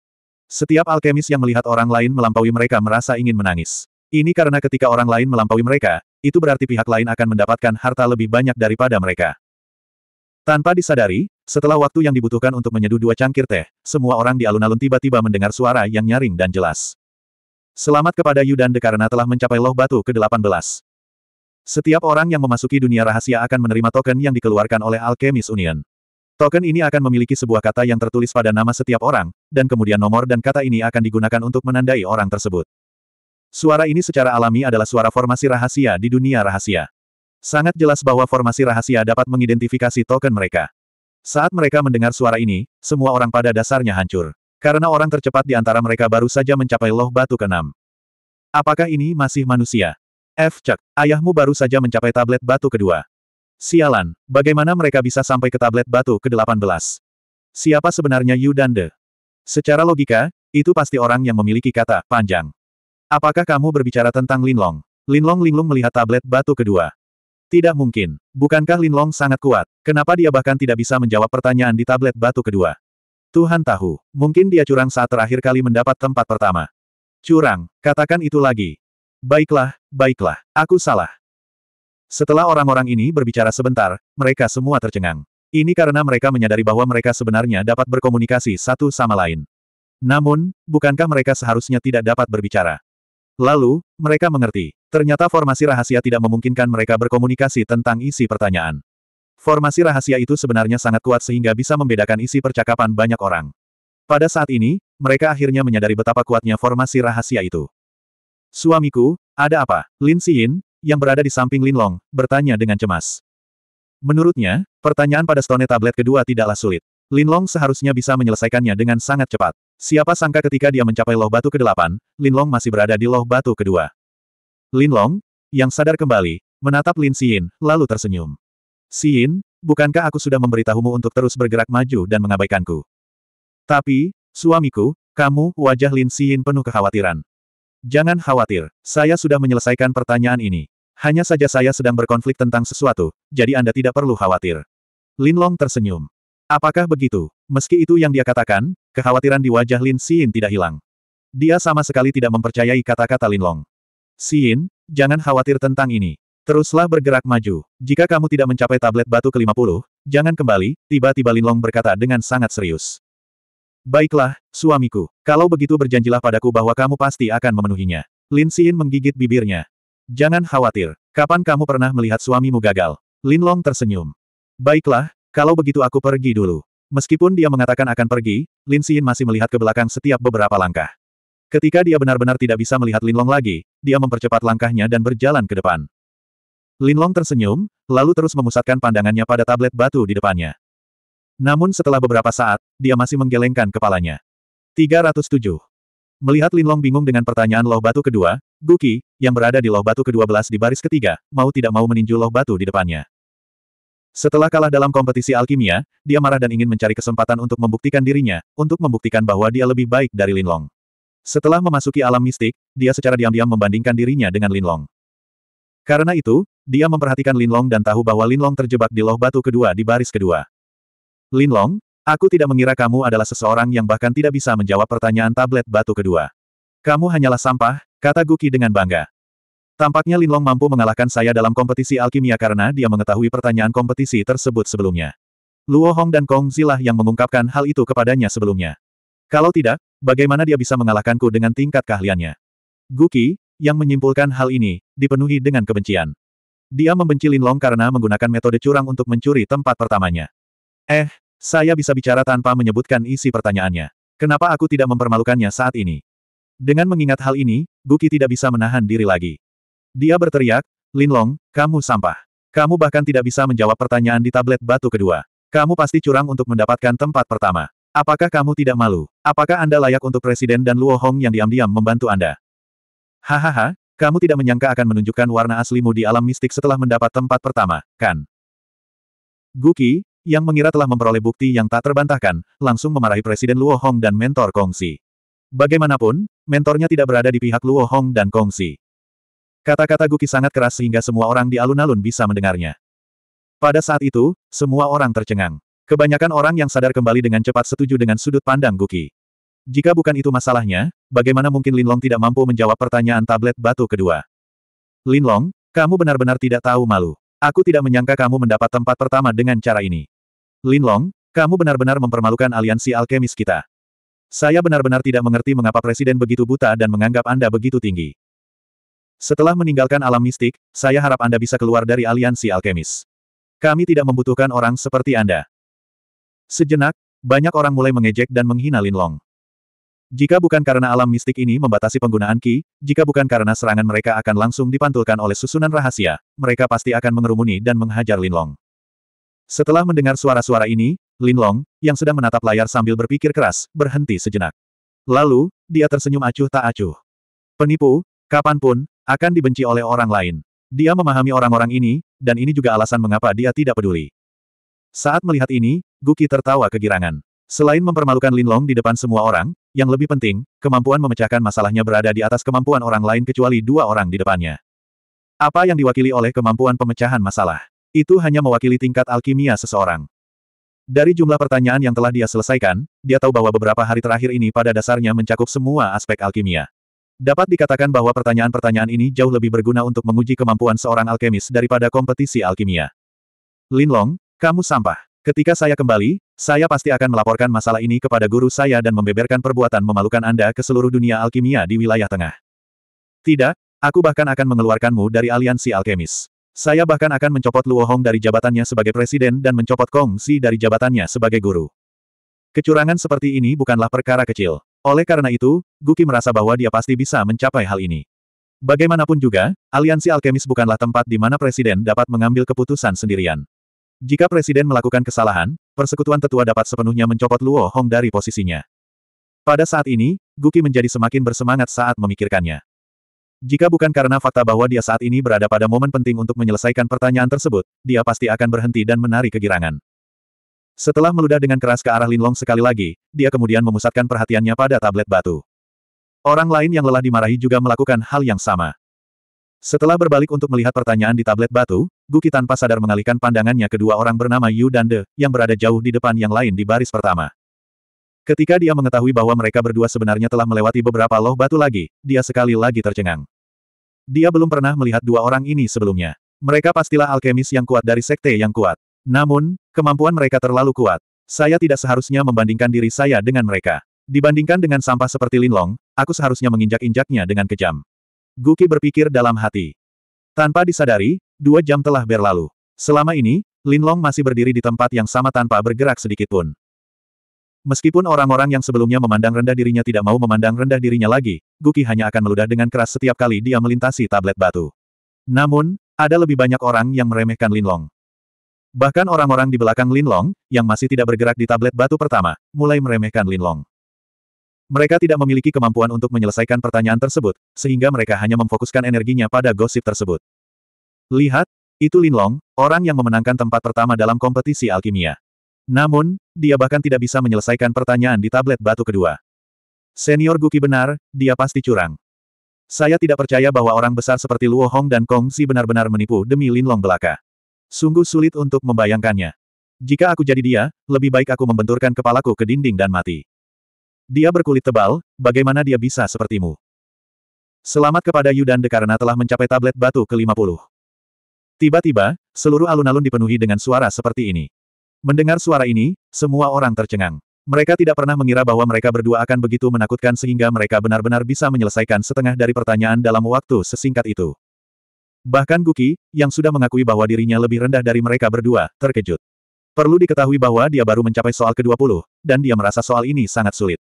Setiap alkemis yang melihat orang lain melampaui mereka merasa ingin menangis. Ini karena ketika orang lain melampaui mereka, itu berarti pihak lain akan mendapatkan harta lebih banyak daripada mereka. Tanpa disadari, setelah waktu yang dibutuhkan untuk menyeduh dua cangkir teh, semua orang di alun-alun tiba-tiba mendengar suara yang nyaring dan jelas. Selamat kepada Yudande karena telah mencapai loh batu ke-18. Setiap orang yang memasuki dunia rahasia akan menerima token yang dikeluarkan oleh Alchemist Union. Token ini akan memiliki sebuah kata yang tertulis pada nama setiap orang, dan kemudian nomor dan kata ini akan digunakan untuk menandai orang tersebut. Suara ini secara alami adalah suara formasi rahasia di dunia rahasia. Sangat jelas bahwa formasi rahasia dapat mengidentifikasi token mereka. Saat mereka mendengar suara ini, semua orang pada dasarnya hancur. Karena orang tercepat di antara mereka baru saja mencapai loh batu keenam. Apakah ini masih manusia? F. ayahmu baru saja mencapai tablet batu kedua. Sialan, bagaimana mereka bisa sampai ke tablet batu ke-18? Siapa sebenarnya Yu Dan De? Secara logika, itu pasti orang yang memiliki kata, panjang. Apakah kamu berbicara tentang Linlong? Linlong Linglung melihat tablet batu kedua. Tidak mungkin. Bukankah Lin Long sangat kuat? Kenapa dia bahkan tidak bisa menjawab pertanyaan di tablet batu kedua? Tuhan tahu, mungkin dia curang saat terakhir kali mendapat tempat pertama. Curang, katakan itu lagi. Baiklah, baiklah, aku salah. Setelah orang-orang ini berbicara sebentar, mereka semua tercengang. Ini karena mereka menyadari bahwa mereka sebenarnya dapat berkomunikasi satu sama lain. Namun, bukankah mereka seharusnya tidak dapat berbicara? Lalu, mereka mengerti. Ternyata formasi rahasia tidak memungkinkan mereka berkomunikasi tentang isi pertanyaan. Formasi rahasia itu sebenarnya sangat kuat sehingga bisa membedakan isi percakapan banyak orang. Pada saat ini, mereka akhirnya menyadari betapa kuatnya formasi rahasia itu. Suamiku, ada apa? Lin Xin, yang berada di samping Lin Long, bertanya dengan cemas. Menurutnya, pertanyaan pada stone tablet kedua tidaklah sulit. Lin Long seharusnya bisa menyelesaikannya dengan sangat cepat. Siapa sangka ketika dia mencapai loh batu ke-8, Linlong masih berada di loh batu kedua. Linlong, yang sadar kembali, menatap Lin Xin, lalu tersenyum. Xin, bukankah aku sudah memberitahumu untuk terus bergerak maju dan mengabaikanku? Tapi, suamiku, kamu, wajah Lin Xin penuh kekhawatiran. Jangan khawatir, saya sudah menyelesaikan pertanyaan ini. Hanya saja saya sedang berkonflik tentang sesuatu, jadi Anda tidak perlu khawatir. Linlong tersenyum. Apakah begitu? Meski itu yang dia katakan, Kekhawatiran di wajah Lin Xin tidak hilang. Dia sama sekali tidak mempercayai kata-kata Lin Long. Xin, jangan khawatir tentang ini. Teruslah bergerak maju. Jika kamu tidak mencapai tablet batu ke-50, jangan kembali, tiba-tiba Lin Long berkata dengan sangat serius. Baiklah, suamiku, kalau begitu berjanjilah padaku bahwa kamu pasti akan memenuhinya. Lin Xin menggigit bibirnya. Jangan khawatir, kapan kamu pernah melihat suamimu gagal? Lin Long tersenyum. Baiklah, kalau begitu aku pergi dulu. Meskipun dia mengatakan akan pergi, Lin Xin masih melihat ke belakang setiap beberapa langkah. Ketika dia benar-benar tidak bisa melihat Lin Long lagi, dia mempercepat langkahnya dan berjalan ke depan. Lin Long tersenyum, lalu terus memusatkan pandangannya pada tablet batu di depannya. Namun setelah beberapa saat, dia masih menggelengkan kepalanya. 307. Melihat Lin Long bingung dengan pertanyaan loh batu kedua, Guki, yang berada di loh batu ke-12 di baris ketiga, mau tidak mau meninju loh batu di depannya. Setelah kalah dalam kompetisi alkimia, dia marah dan ingin mencari kesempatan untuk membuktikan dirinya, untuk membuktikan bahwa dia lebih baik dari Linlong. Setelah memasuki alam mistik, dia secara diam-diam membandingkan dirinya dengan Linlong. Karena itu, dia memperhatikan Linlong dan tahu bahwa Linlong terjebak di loh batu kedua di baris kedua. Linlong, aku tidak mengira kamu adalah seseorang yang bahkan tidak bisa menjawab pertanyaan tablet batu kedua. Kamu hanyalah sampah, kata Guki dengan bangga. Tampaknya Linlong mampu mengalahkan saya dalam kompetisi alkimia karena dia mengetahui pertanyaan kompetisi tersebut sebelumnya. Luo Hong dan Kong Zilah yang mengungkapkan hal itu kepadanya sebelumnya. Kalau tidak, bagaimana dia bisa mengalahkanku dengan tingkat keahliannya? Guki, yang menyimpulkan hal ini, dipenuhi dengan kebencian. Dia membenci Linlong karena menggunakan metode curang untuk mencuri tempat pertamanya. Eh, saya bisa bicara tanpa menyebutkan isi pertanyaannya. Kenapa aku tidak mempermalukannya saat ini? Dengan mengingat hal ini, Guki tidak bisa menahan diri lagi. Dia berteriak, Linlong, kamu sampah. Kamu bahkan tidak bisa menjawab pertanyaan di tablet batu kedua. Kamu pasti curang untuk mendapatkan tempat pertama. Apakah kamu tidak malu? Apakah Anda layak untuk Presiden dan Luo Hong yang diam-diam membantu Anda? Hahaha, kamu tidak menyangka akan menunjukkan warna aslimu di alam mistik setelah mendapat tempat pertama, kan? Guki, yang mengira telah memperoleh bukti yang tak terbantahkan, langsung memarahi Presiden Luo Hong dan mentor Kongsi. Bagaimanapun, mentornya tidak berada di pihak Luo Hong dan Kongsi. Kata-kata Guki sangat keras sehingga semua orang di alun-alun bisa mendengarnya. Pada saat itu, semua orang tercengang. Kebanyakan orang yang sadar kembali dengan cepat setuju dengan sudut pandang Guki. Jika bukan itu masalahnya, bagaimana mungkin Linlong tidak mampu menjawab pertanyaan tablet batu kedua? Linlong, kamu benar-benar tidak tahu malu. Aku tidak menyangka kamu mendapat tempat pertama dengan cara ini. Linlong, kamu benar-benar mempermalukan aliansi alkemis kita. Saya benar-benar tidak mengerti mengapa Presiden begitu buta dan menganggap Anda begitu tinggi. Setelah meninggalkan alam mistik, saya harap Anda bisa keluar dari aliansi alkemis. Kami tidak membutuhkan orang seperti Anda. Sejenak, banyak orang mulai mengejek dan menghina Lin Long. Jika bukan karena alam mistik ini membatasi penggunaan Ki, jika bukan karena serangan mereka akan langsung dipantulkan oleh susunan rahasia, mereka pasti akan mengerumuni dan menghajar Lin Long. Setelah mendengar suara-suara ini, Lin Long, yang sedang menatap layar sambil berpikir keras, berhenti sejenak. Lalu, dia tersenyum acuh tak acuh. Penipu, kapanpun, akan dibenci oleh orang lain. Dia memahami orang-orang ini, dan ini juga alasan mengapa dia tidak peduli. Saat melihat ini, Guki tertawa kegirangan. Selain mempermalukan Linlong di depan semua orang, yang lebih penting, kemampuan memecahkan masalahnya berada di atas kemampuan orang lain kecuali dua orang di depannya. Apa yang diwakili oleh kemampuan pemecahan masalah? Itu hanya mewakili tingkat alkimia seseorang. Dari jumlah pertanyaan yang telah dia selesaikan, dia tahu bahwa beberapa hari terakhir ini pada dasarnya mencakup semua aspek alkimia. Dapat dikatakan bahwa pertanyaan-pertanyaan ini jauh lebih berguna untuk menguji kemampuan seorang alkemis daripada kompetisi alkimia. Linlong, kamu sampah. Ketika saya kembali, saya pasti akan melaporkan masalah ini kepada guru saya dan membeberkan perbuatan memalukan Anda ke seluruh dunia alkimia di wilayah tengah. Tidak, aku bahkan akan mengeluarkanmu dari aliansi alkemis. Saya bahkan akan mencopot Luo Hong dari jabatannya sebagai presiden dan mencopot Kong Si dari jabatannya sebagai guru. Kecurangan seperti ini bukanlah perkara kecil. Oleh karena itu, Guki merasa bahwa dia pasti bisa mencapai hal ini. Bagaimanapun juga, aliansi alkemis bukanlah tempat di mana presiden dapat mengambil keputusan sendirian. Jika presiden melakukan kesalahan, persekutuan tetua dapat sepenuhnya mencopot Luo Hong dari posisinya. Pada saat ini, Guki menjadi semakin bersemangat saat memikirkannya. Jika bukan karena fakta bahwa dia saat ini berada pada momen penting untuk menyelesaikan pertanyaan tersebut, dia pasti akan berhenti dan menari kegirangan. Setelah meludah dengan keras ke arah Linlong sekali lagi, dia kemudian memusatkan perhatiannya pada tablet batu. Orang lain yang lelah dimarahi juga melakukan hal yang sama. Setelah berbalik untuk melihat pertanyaan di tablet batu, Guki tanpa sadar mengalihkan pandangannya kedua orang bernama Yu dan De, yang berada jauh di depan yang lain di baris pertama. Ketika dia mengetahui bahwa mereka berdua sebenarnya telah melewati beberapa loh batu lagi, dia sekali lagi tercengang. Dia belum pernah melihat dua orang ini sebelumnya. Mereka pastilah alkemis yang kuat dari sekte yang kuat. Namun, kemampuan mereka terlalu kuat. Saya tidak seharusnya membandingkan diri saya dengan mereka. Dibandingkan dengan sampah seperti Linlong, aku seharusnya menginjak-injaknya dengan kejam. Guki berpikir dalam hati. Tanpa disadari, dua jam telah berlalu. Selama ini, Linlong masih berdiri di tempat yang sama tanpa bergerak sedikit pun. Meskipun orang-orang yang sebelumnya memandang rendah dirinya tidak mau memandang rendah dirinya lagi, Guki hanya akan meludah dengan keras setiap kali dia melintasi tablet batu. Namun, ada lebih banyak orang yang meremehkan Linlong. Bahkan orang-orang di belakang Linlong, yang masih tidak bergerak di tablet batu pertama, mulai meremehkan Linlong. Mereka tidak memiliki kemampuan untuk menyelesaikan pertanyaan tersebut, sehingga mereka hanya memfokuskan energinya pada gosip tersebut. Lihat, itu Linlong, orang yang memenangkan tempat pertama dalam kompetisi alkimia. Namun, dia bahkan tidak bisa menyelesaikan pertanyaan di tablet batu kedua. Senior Guki benar, dia pasti curang. Saya tidak percaya bahwa orang besar seperti Luo Hong dan Kong Si benar-benar menipu demi Linlong belaka. Sungguh sulit untuk membayangkannya. Jika aku jadi dia, lebih baik aku membenturkan kepalaku ke dinding dan mati. Dia berkulit tebal, bagaimana dia bisa sepertimu? Selamat kepada Yudande karena telah mencapai tablet batu ke-50. Tiba-tiba, seluruh alun-alun dipenuhi dengan suara seperti ini. Mendengar suara ini, semua orang tercengang. Mereka tidak pernah mengira bahwa mereka berdua akan begitu menakutkan sehingga mereka benar-benar bisa menyelesaikan setengah dari pertanyaan dalam waktu sesingkat itu. Bahkan Guki, yang sudah mengakui bahwa dirinya lebih rendah dari mereka berdua, terkejut. Perlu diketahui bahwa dia baru mencapai soal ke-20, dan dia merasa soal ini sangat sulit.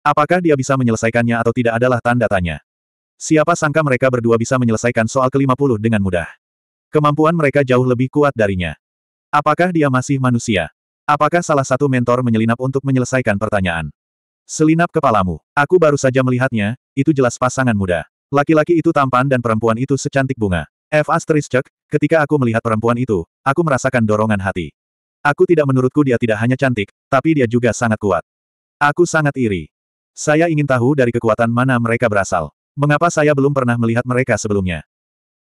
Apakah dia bisa menyelesaikannya atau tidak adalah tanda tanya. Siapa sangka mereka berdua bisa menyelesaikan soal ke-50 dengan mudah. Kemampuan mereka jauh lebih kuat darinya. Apakah dia masih manusia? Apakah salah satu mentor menyelinap untuk menyelesaikan pertanyaan? Selinap kepalamu. Aku baru saja melihatnya, itu jelas pasangan muda. Laki-laki itu tampan dan perempuan itu secantik bunga. F asterisk, ketika aku melihat perempuan itu, aku merasakan dorongan hati. Aku tidak menurutku dia tidak hanya cantik, tapi dia juga sangat kuat. Aku sangat iri. Saya ingin tahu dari kekuatan mana mereka berasal. Mengapa saya belum pernah melihat mereka sebelumnya?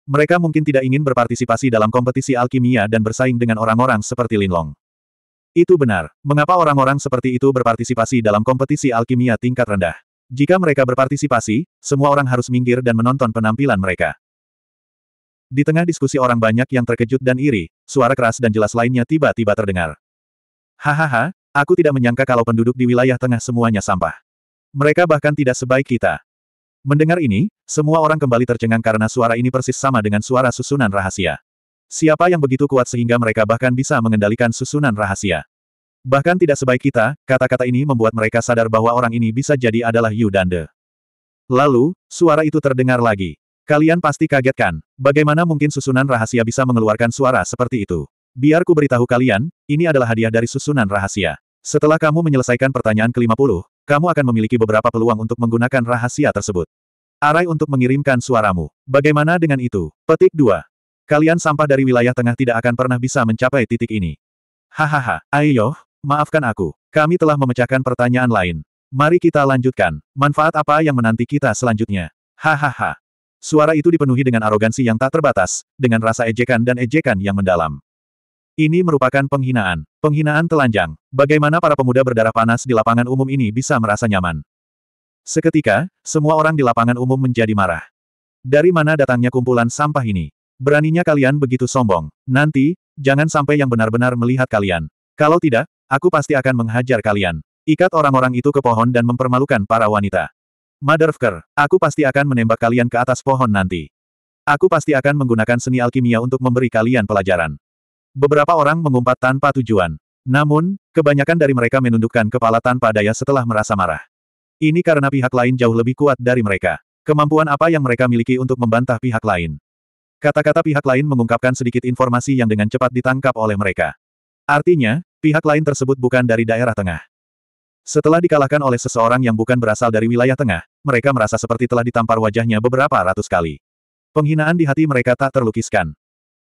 Mereka mungkin tidak ingin berpartisipasi dalam kompetisi alkimia dan bersaing dengan orang-orang seperti Linlong. Itu benar. Mengapa orang-orang seperti itu berpartisipasi dalam kompetisi alkimia tingkat rendah? Jika mereka berpartisipasi, semua orang harus minggir dan menonton penampilan mereka. Di tengah diskusi orang banyak yang terkejut dan iri, suara keras dan jelas lainnya tiba-tiba terdengar. Hahaha, aku tidak menyangka kalau penduduk di wilayah tengah semuanya sampah. Mereka bahkan tidak sebaik kita. Mendengar ini, semua orang kembali tercengang karena suara ini persis sama dengan suara susunan rahasia. Siapa yang begitu kuat sehingga mereka bahkan bisa mengendalikan susunan rahasia? Bahkan tidak sebaik kita, kata-kata ini membuat mereka sadar bahwa orang ini bisa jadi adalah Yu Dande. Lalu, suara itu terdengar lagi. Kalian pasti kaget kan? Bagaimana mungkin susunan rahasia bisa mengeluarkan suara seperti itu? Biar ku beritahu kalian, ini adalah hadiah dari susunan rahasia. Setelah kamu menyelesaikan pertanyaan ke-50, kamu akan memiliki beberapa peluang untuk menggunakan rahasia tersebut. Arai untuk mengirimkan suaramu. Bagaimana dengan itu? Petik 2. Kalian sampah dari wilayah tengah tidak akan pernah bisa mencapai titik ini. Hahaha, ayo, maafkan aku. Kami telah memecahkan pertanyaan lain. Mari kita lanjutkan. Manfaat apa yang menanti kita selanjutnya? Hahaha. Suara itu dipenuhi dengan arogansi yang tak terbatas, dengan rasa ejekan dan ejekan yang mendalam. Ini merupakan penghinaan, penghinaan telanjang. Bagaimana para pemuda berdarah panas di lapangan umum ini bisa merasa nyaman? Seketika, semua orang di lapangan umum menjadi marah. Dari mana datangnya kumpulan sampah ini? Beraninya kalian begitu sombong. Nanti, jangan sampai yang benar-benar melihat kalian. Kalau tidak, aku pasti akan menghajar kalian. Ikat orang-orang itu ke pohon dan mempermalukan para wanita. Motherfucker, aku pasti akan menembak kalian ke atas pohon nanti. Aku pasti akan menggunakan seni alkimia untuk memberi kalian pelajaran. Beberapa orang mengumpat tanpa tujuan. Namun, kebanyakan dari mereka menundukkan kepala tanpa daya setelah merasa marah. Ini karena pihak lain jauh lebih kuat dari mereka. Kemampuan apa yang mereka miliki untuk membantah pihak lain? Kata-kata pihak lain mengungkapkan sedikit informasi yang dengan cepat ditangkap oleh mereka. Artinya, pihak lain tersebut bukan dari daerah tengah. Setelah dikalahkan oleh seseorang yang bukan berasal dari wilayah tengah, mereka merasa seperti telah ditampar wajahnya beberapa ratus kali. Penghinaan di hati mereka tak terlukiskan.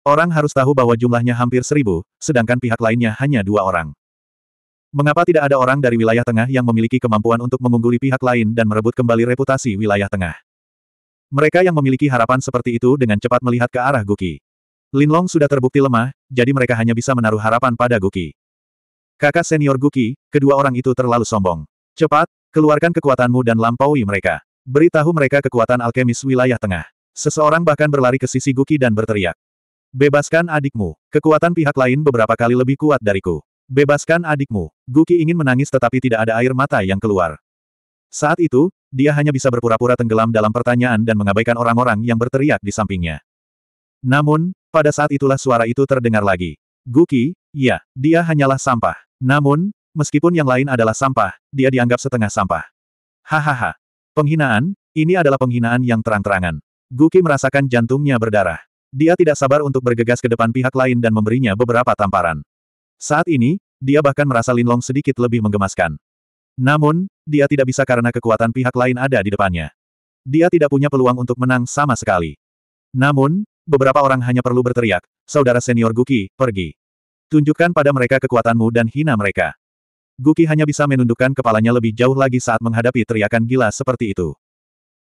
Orang harus tahu bahwa jumlahnya hampir seribu, sedangkan pihak lainnya hanya dua orang. Mengapa tidak ada orang dari wilayah tengah yang memiliki kemampuan untuk mengungguli pihak lain dan merebut kembali reputasi wilayah tengah? Mereka yang memiliki harapan seperti itu dengan cepat melihat ke arah Guki. Linlong sudah terbukti lemah, jadi mereka hanya bisa menaruh harapan pada Guki. Kakak senior Guki, kedua orang itu terlalu sombong. Cepat, keluarkan kekuatanmu dan lampaui mereka. Beritahu mereka kekuatan alkemis wilayah tengah. Seseorang bahkan berlari ke sisi Guki dan berteriak. Bebaskan adikmu. Kekuatan pihak lain beberapa kali lebih kuat dariku. Bebaskan adikmu. Guki ingin menangis tetapi tidak ada air mata yang keluar. Saat itu, dia hanya bisa berpura-pura tenggelam dalam pertanyaan dan mengabaikan orang-orang yang berteriak di sampingnya. Namun, pada saat itulah suara itu terdengar lagi. Guki, ya, dia hanyalah sampah. Namun, meskipun yang lain adalah sampah, dia dianggap setengah sampah. Hahaha. Penghinaan, ini adalah penghinaan yang terang-terangan. Guki merasakan jantungnya berdarah. Dia tidak sabar untuk bergegas ke depan pihak lain dan memberinya beberapa tamparan. Saat ini, dia bahkan merasa Linlong sedikit lebih menggemaskan. Namun, dia tidak bisa karena kekuatan pihak lain ada di depannya. Dia tidak punya peluang untuk menang sama sekali. Namun, beberapa orang hanya perlu berteriak, saudara senior Guki, pergi. Tunjukkan pada mereka kekuatanmu dan hina mereka. Guki hanya bisa menundukkan kepalanya lebih jauh lagi saat menghadapi teriakan gila seperti itu.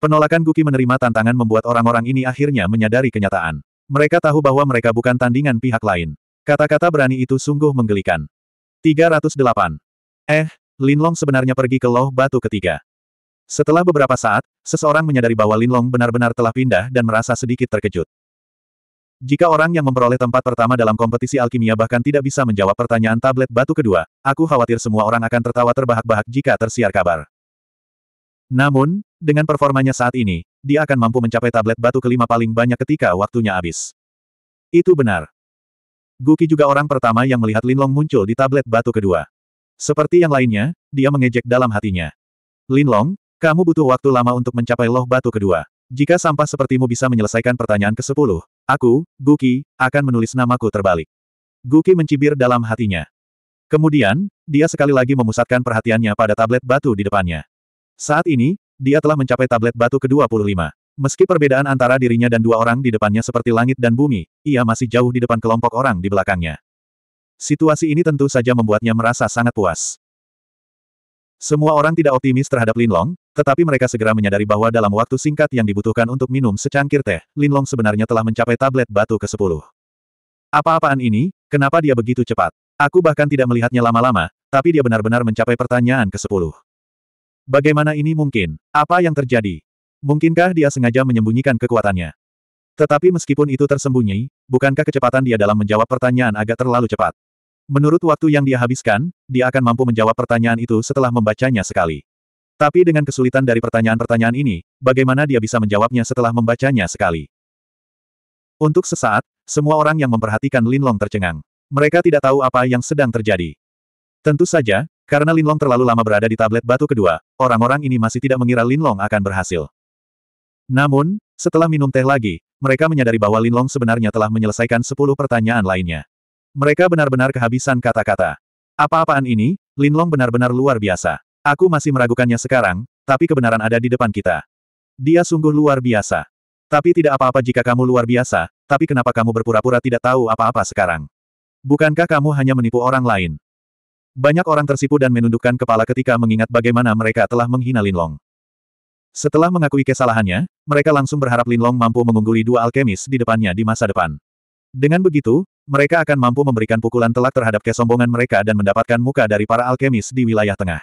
Penolakan Guki menerima tantangan membuat orang-orang ini akhirnya menyadari kenyataan. Mereka tahu bahwa mereka bukan tandingan pihak lain. Kata-kata berani itu sungguh menggelikan. 308. Eh, Linlong sebenarnya pergi ke loh batu ketiga. Setelah beberapa saat, seseorang menyadari bahwa Linlong benar-benar telah pindah dan merasa sedikit terkejut. Jika orang yang memperoleh tempat pertama dalam kompetisi alkimia bahkan tidak bisa menjawab pertanyaan tablet batu kedua, aku khawatir semua orang akan tertawa terbahak-bahak jika tersiar kabar. Namun, dengan performanya saat ini, dia akan mampu mencapai tablet batu kelima paling banyak ketika waktunya habis. Itu benar. Guki juga orang pertama yang melihat Linlong muncul di tablet batu kedua. Seperti yang lainnya, dia mengejek dalam hatinya. Linlong, kamu butuh waktu lama untuk mencapai loh batu kedua. Jika sampah sepertimu bisa menyelesaikan pertanyaan ke-10, Aku, Guki, akan menulis namaku terbalik. Guki mencibir dalam hatinya. Kemudian, dia sekali lagi memusatkan perhatiannya pada tablet batu di depannya. Saat ini, dia telah mencapai tablet batu ke-25. Meski perbedaan antara dirinya dan dua orang di depannya seperti langit dan bumi, ia masih jauh di depan kelompok orang di belakangnya. Situasi ini tentu saja membuatnya merasa sangat puas. Semua orang tidak optimis terhadap Linlong, tetapi mereka segera menyadari bahwa dalam waktu singkat yang dibutuhkan untuk minum secangkir teh, Linlong sebenarnya telah mencapai tablet batu ke-10. Apa-apaan ini, kenapa dia begitu cepat? Aku bahkan tidak melihatnya lama-lama, tapi dia benar-benar mencapai pertanyaan ke-10. Bagaimana ini mungkin? Apa yang terjadi? Mungkinkah dia sengaja menyembunyikan kekuatannya? Tetapi meskipun itu tersembunyi, bukankah kecepatan dia dalam menjawab pertanyaan agak terlalu cepat? Menurut waktu yang dia habiskan, dia akan mampu menjawab pertanyaan itu setelah membacanya sekali. Tapi dengan kesulitan dari pertanyaan-pertanyaan ini, bagaimana dia bisa menjawabnya setelah membacanya sekali? Untuk sesaat, semua orang yang memperhatikan Linlong tercengang. Mereka tidak tahu apa yang sedang terjadi. Tentu saja, karena Linlong terlalu lama berada di tablet batu kedua, orang-orang ini masih tidak mengira Linlong akan berhasil. Namun, setelah minum teh lagi, mereka menyadari bahwa Linlong sebenarnya telah menyelesaikan sepuluh pertanyaan lainnya. Mereka benar-benar kehabisan kata-kata. Apa-apaan ini, Linlong benar-benar luar biasa. Aku masih meragukannya sekarang, tapi kebenaran ada di depan kita. Dia sungguh luar biasa. Tapi tidak apa-apa jika kamu luar biasa, tapi kenapa kamu berpura-pura tidak tahu apa-apa sekarang? Bukankah kamu hanya menipu orang lain? Banyak orang tersipu dan menundukkan kepala ketika mengingat bagaimana mereka telah menghina Linlong. Setelah mengakui kesalahannya, mereka langsung berharap Linlong mampu mengungguli dua alkemis di depannya di masa depan. Dengan begitu, mereka akan mampu memberikan pukulan telak terhadap kesombongan mereka dan mendapatkan muka dari para alkemis di wilayah tengah.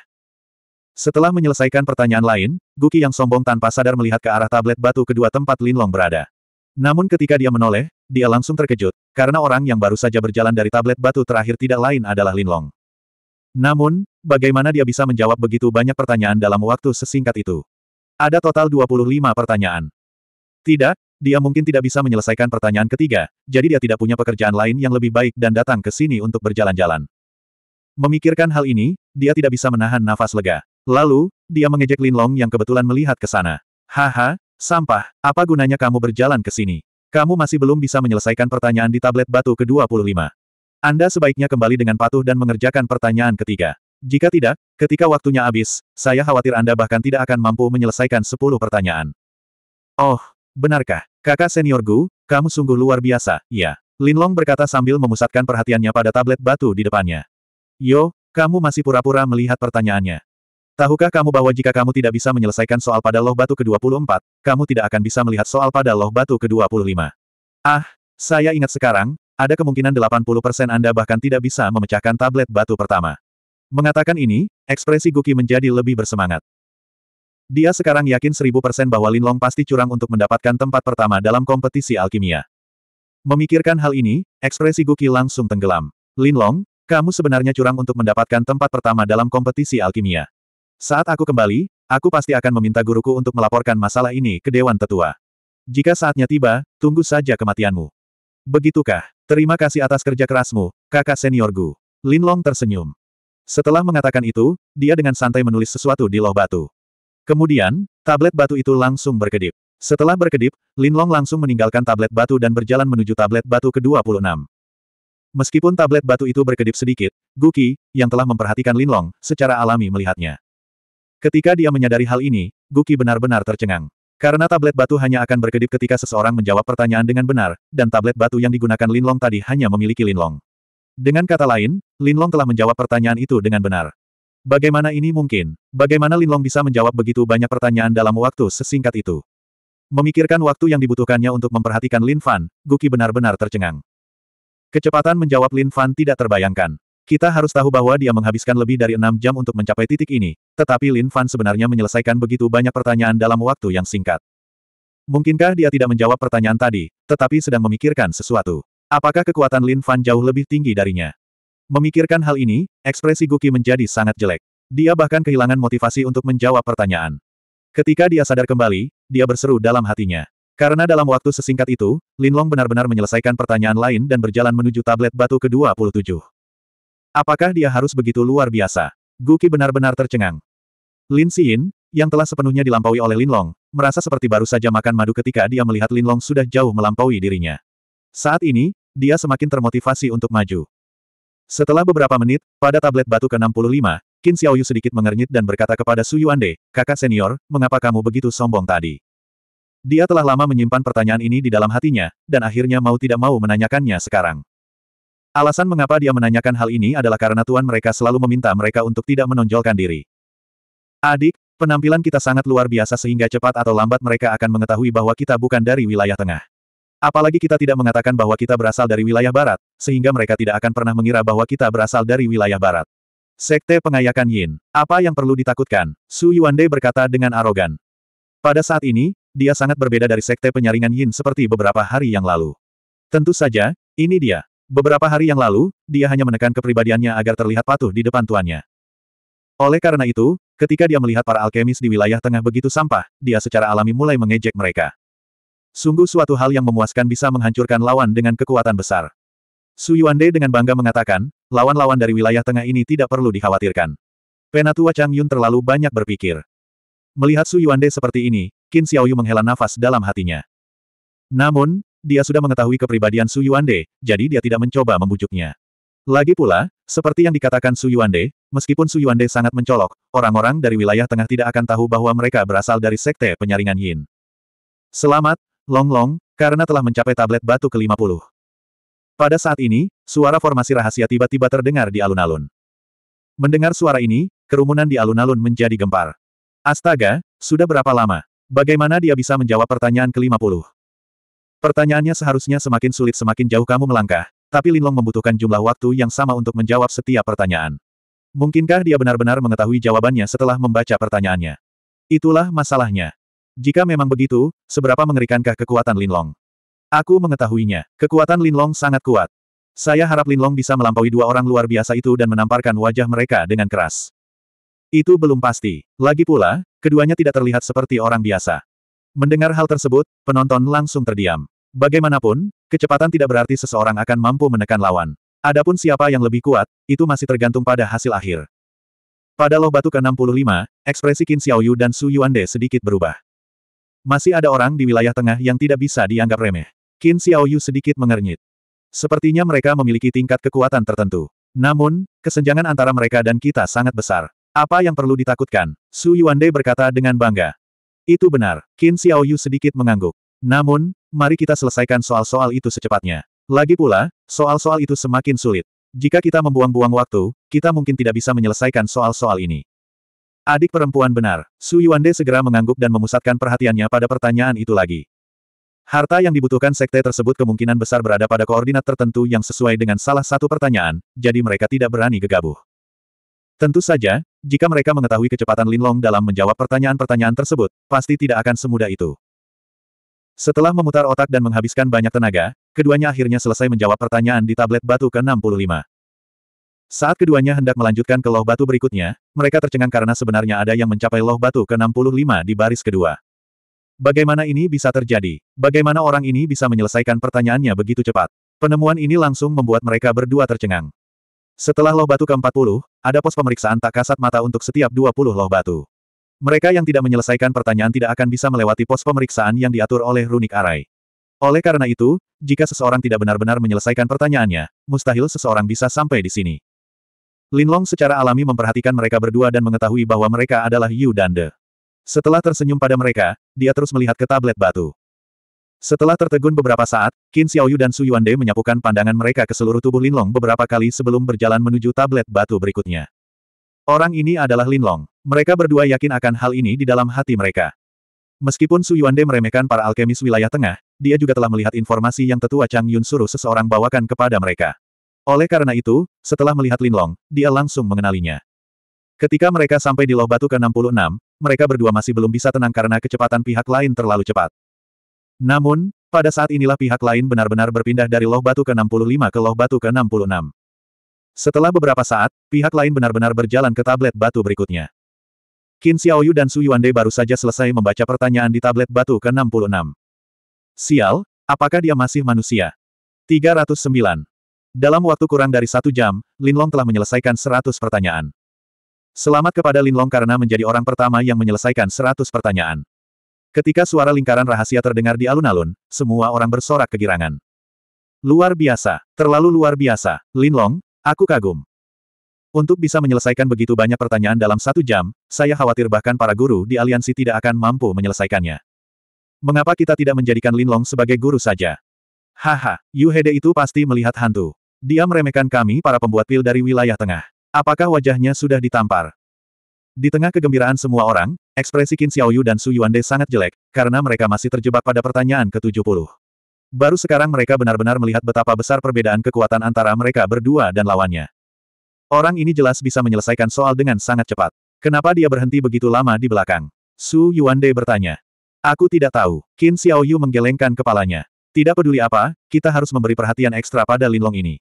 Setelah menyelesaikan pertanyaan lain, Guki yang sombong tanpa sadar melihat ke arah tablet batu kedua tempat Linlong berada. Namun ketika dia menoleh, dia langsung terkejut, karena orang yang baru saja berjalan dari tablet batu terakhir tidak lain adalah Linlong. Namun, bagaimana dia bisa menjawab begitu banyak pertanyaan dalam waktu sesingkat itu? Ada total 25 pertanyaan. Tidak, dia mungkin tidak bisa menyelesaikan pertanyaan ketiga, jadi dia tidak punya pekerjaan lain yang lebih baik dan datang ke sini untuk berjalan-jalan. Memikirkan hal ini, dia tidak bisa menahan nafas lega. Lalu, dia mengejek Linlong yang kebetulan melihat ke sana. Haha, sampah, apa gunanya kamu berjalan ke sini? Kamu masih belum bisa menyelesaikan pertanyaan di tablet batu ke-25. Anda sebaiknya kembali dengan patuh dan mengerjakan pertanyaan ketiga. Jika tidak, ketika waktunya habis, saya khawatir Anda bahkan tidak akan mampu menyelesaikan 10 pertanyaan. Oh, benarkah? Kakak senior Gu? kamu sungguh luar biasa, ya. Linlong berkata sambil memusatkan perhatiannya pada tablet batu di depannya. Yo, kamu masih pura-pura melihat pertanyaannya. Tahukah kamu bahwa jika kamu tidak bisa menyelesaikan soal pada loh batu ke-24, kamu tidak akan bisa melihat soal pada loh batu ke-25. Ah, saya ingat sekarang, ada kemungkinan 80% Anda bahkan tidak bisa memecahkan tablet batu pertama. Mengatakan ini, ekspresi Guki menjadi lebih bersemangat. Dia sekarang yakin 1000% bahwa Linlong pasti curang untuk mendapatkan tempat pertama dalam kompetisi alkimia. Memikirkan hal ini, ekspresi Guki langsung tenggelam. Linlong, kamu sebenarnya curang untuk mendapatkan tempat pertama dalam kompetisi alkimia. Saat aku kembali, aku pasti akan meminta guruku untuk melaporkan masalah ini ke Dewan Tetua. Jika saatnya tiba, tunggu saja kematianmu. Begitukah? Terima kasih atas kerja kerasmu, kakak seniorku. Long tersenyum. Setelah mengatakan itu, dia dengan santai menulis sesuatu di loh batu. Kemudian, tablet batu itu langsung berkedip. Setelah berkedip, Lin Long langsung meninggalkan tablet batu dan berjalan menuju tablet batu ke-26. Meskipun tablet batu itu berkedip sedikit, Guki, yang telah memperhatikan Lin Long secara alami melihatnya. Ketika dia menyadari hal ini, Guki benar-benar tercengang. Karena tablet batu hanya akan berkedip ketika seseorang menjawab pertanyaan dengan benar, dan tablet batu yang digunakan Linlong tadi hanya memiliki Linlong. Dengan kata lain, Linlong telah menjawab pertanyaan itu dengan benar. Bagaimana ini mungkin? Bagaimana Linlong bisa menjawab begitu banyak pertanyaan dalam waktu sesingkat itu? Memikirkan waktu yang dibutuhkannya untuk memperhatikan Lin Fan, Guki benar-benar tercengang. Kecepatan menjawab Lin Fan tidak terbayangkan. Kita harus tahu bahwa dia menghabiskan lebih dari enam jam untuk mencapai titik ini, tetapi Lin Fan sebenarnya menyelesaikan begitu banyak pertanyaan dalam waktu yang singkat. Mungkinkah dia tidak menjawab pertanyaan tadi, tetapi sedang memikirkan sesuatu? Apakah kekuatan Lin Fan jauh lebih tinggi darinya? Memikirkan hal ini, ekspresi Guki menjadi sangat jelek. Dia bahkan kehilangan motivasi untuk menjawab pertanyaan. Ketika dia sadar kembali, dia berseru dalam hatinya. Karena dalam waktu sesingkat itu, Lin Long benar-benar menyelesaikan pertanyaan lain dan berjalan menuju tablet batu ke-27. Apakah dia harus begitu luar biasa? Guki benar-benar tercengang. Lin Xin, yang telah sepenuhnya dilampaui oleh Lin Long, merasa seperti baru saja makan madu ketika dia melihat Lin Long sudah jauh melampaui dirinya. Saat ini, dia semakin termotivasi untuk maju. Setelah beberapa menit, pada tablet batu ke-65, Qin Xiaoyu sedikit mengernyit dan berkata kepada Su Yuande, kakak senior, mengapa kamu begitu sombong tadi? Dia telah lama menyimpan pertanyaan ini di dalam hatinya, dan akhirnya mau tidak mau menanyakannya sekarang. Alasan mengapa dia menanyakan hal ini adalah karena tuan mereka selalu meminta mereka untuk tidak menonjolkan diri. Adik, penampilan kita sangat luar biasa sehingga cepat atau lambat mereka akan mengetahui bahwa kita bukan dari wilayah tengah. Apalagi kita tidak mengatakan bahwa kita berasal dari wilayah barat, sehingga mereka tidak akan pernah mengira bahwa kita berasal dari wilayah barat. Sekte pengayakan Yin. Apa yang perlu ditakutkan? Su Yuande berkata dengan arogan. Pada saat ini, dia sangat berbeda dari sekte penyaringan Yin seperti beberapa hari yang lalu. Tentu saja, ini dia. Beberapa hari yang lalu, dia hanya menekan kepribadiannya agar terlihat patuh di depan tuannya. Oleh karena itu, ketika dia melihat para alkemis di wilayah tengah begitu sampah, dia secara alami mulai mengejek mereka. Sungguh suatu hal yang memuaskan bisa menghancurkan lawan dengan kekuatan besar. Su Yuande dengan bangga mengatakan, lawan-lawan dari wilayah tengah ini tidak perlu dikhawatirkan. Penatua Chang Yun terlalu banyak berpikir. Melihat Su Yuande seperti ini, Qin Xiaoyu menghela nafas dalam hatinya. Namun, dia sudah mengetahui kepribadian Su Yuande, jadi dia tidak mencoba membujuknya. Lagi pula, seperti yang dikatakan Su Yuande, meskipun Su Yuande sangat mencolok, orang-orang dari wilayah tengah tidak akan tahu bahwa mereka berasal dari sekte penyaringan Yin. Selamat, Long Long, karena telah mencapai tablet batu ke-50. Pada saat ini, suara formasi rahasia tiba-tiba terdengar di alun-alun. Mendengar suara ini, kerumunan di alun-alun menjadi gempar. Astaga, sudah berapa lama? Bagaimana dia bisa menjawab pertanyaan ke-50? Pertanyaannya seharusnya semakin sulit semakin jauh kamu melangkah, tapi Linlong membutuhkan jumlah waktu yang sama untuk menjawab setiap pertanyaan. Mungkinkah dia benar-benar mengetahui jawabannya setelah membaca pertanyaannya? Itulah masalahnya. Jika memang begitu, seberapa mengerikankah kekuatan Linlong? Aku mengetahuinya. Kekuatan Linlong sangat kuat. Saya harap Linlong bisa melampaui dua orang luar biasa itu dan menamparkan wajah mereka dengan keras. Itu belum pasti. Lagi pula, keduanya tidak terlihat seperti orang biasa. Mendengar hal tersebut, penonton langsung terdiam. Bagaimanapun, kecepatan tidak berarti seseorang akan mampu menekan lawan. Adapun siapa yang lebih kuat, itu masih tergantung pada hasil akhir. Pada loh batu ke-65, ekspresi Qin Xiaoyu dan Su Yuande sedikit berubah. Masih ada orang di wilayah tengah yang tidak bisa dianggap remeh. Qin Xiaoyu sedikit mengernyit. Sepertinya mereka memiliki tingkat kekuatan tertentu. Namun, kesenjangan antara mereka dan kita sangat besar. Apa yang perlu ditakutkan? Su Yuande berkata dengan bangga. Itu benar, Qin Xiaoyu sedikit mengangguk. Namun, mari kita selesaikan soal-soal itu secepatnya. Lagi pula, soal-soal itu semakin sulit. Jika kita membuang-buang waktu, kita mungkin tidak bisa menyelesaikan soal-soal ini. Adik perempuan benar, Su Yuande segera mengangguk dan memusatkan perhatiannya pada pertanyaan itu lagi. Harta yang dibutuhkan sekte tersebut kemungkinan besar berada pada koordinat tertentu yang sesuai dengan salah satu pertanyaan, jadi mereka tidak berani gegabah. Tentu saja, jika mereka mengetahui kecepatan Linlong dalam menjawab pertanyaan-pertanyaan tersebut, pasti tidak akan semudah itu. Setelah memutar otak dan menghabiskan banyak tenaga, keduanya akhirnya selesai menjawab pertanyaan di tablet batu ke-65. Saat keduanya hendak melanjutkan ke loh batu berikutnya, mereka tercengang karena sebenarnya ada yang mencapai loh batu ke-65 di baris kedua. Bagaimana ini bisa terjadi? Bagaimana orang ini bisa menyelesaikan pertanyaannya begitu cepat? Penemuan ini langsung membuat mereka berdua tercengang. Setelah loh batu ke-40, ada pos pemeriksaan tak kasat mata untuk setiap 20 loh batu. Mereka yang tidak menyelesaikan pertanyaan tidak akan bisa melewati pos pemeriksaan yang diatur oleh Runik Arai. Oleh karena itu, jika seseorang tidak benar-benar menyelesaikan pertanyaannya, mustahil seseorang bisa sampai di sini. Linlong secara alami memperhatikan mereka berdua dan mengetahui bahwa mereka adalah Yu dan De. Setelah tersenyum pada mereka, dia terus melihat ke tablet batu. Setelah tertegun beberapa saat, Qin Xiaoyu dan Su Yuande menyapukan pandangan mereka ke seluruh tubuh Linlong beberapa kali sebelum berjalan menuju tablet batu berikutnya. Orang ini adalah Lin Long. Mereka berdua yakin akan hal ini di dalam hati mereka. Meskipun Su Yuande meremehkan para alkemis wilayah tengah, dia juga telah melihat informasi yang tetua Chang Yun suruh seseorang bawakan kepada mereka. Oleh karena itu, setelah melihat Lin Long, dia langsung mengenalinya. Ketika mereka sampai di Loh Batu ke-66, mereka berdua masih belum bisa tenang karena kecepatan pihak lain terlalu cepat. Namun, pada saat inilah pihak lain benar-benar berpindah dari Loh Batu ke-65 ke Loh Batu ke-66. Setelah beberapa saat, pihak lain benar-benar berjalan ke tablet batu berikutnya. Qin Xiaoyu dan Su Yuande baru saja selesai membaca pertanyaan di tablet batu ke-66. Sial, apakah dia masih manusia? 309. Dalam waktu kurang dari satu jam, Linlong telah menyelesaikan 100 pertanyaan. Selamat kepada Linlong karena menjadi orang pertama yang menyelesaikan 100 pertanyaan. Ketika suara lingkaran rahasia terdengar di alun-alun, semua orang bersorak kegirangan. Luar biasa, terlalu luar biasa, Linlong, Aku kagum. Untuk bisa menyelesaikan begitu banyak pertanyaan dalam satu jam, saya khawatir bahkan para guru di aliansi tidak akan mampu menyelesaikannya. Mengapa kita tidak menjadikan Linlong sebagai guru saja? Haha, Yu Hede itu pasti melihat hantu. Dia meremehkan kami para pembuat pil dari wilayah tengah. Apakah wajahnya sudah ditampar? Di tengah kegembiraan semua orang, ekspresi Qin Xiaoyu dan Su Yuande sangat jelek, karena mereka masih terjebak pada pertanyaan ke-70. Baru sekarang mereka benar-benar melihat betapa besar perbedaan kekuatan antara mereka berdua dan lawannya. Orang ini jelas bisa menyelesaikan soal dengan sangat cepat. Kenapa dia berhenti begitu lama di belakang? Su Yuande bertanya. Aku tidak tahu. Qin Xiaoyu menggelengkan kepalanya. Tidak peduli apa, kita harus memberi perhatian ekstra pada Linlong ini.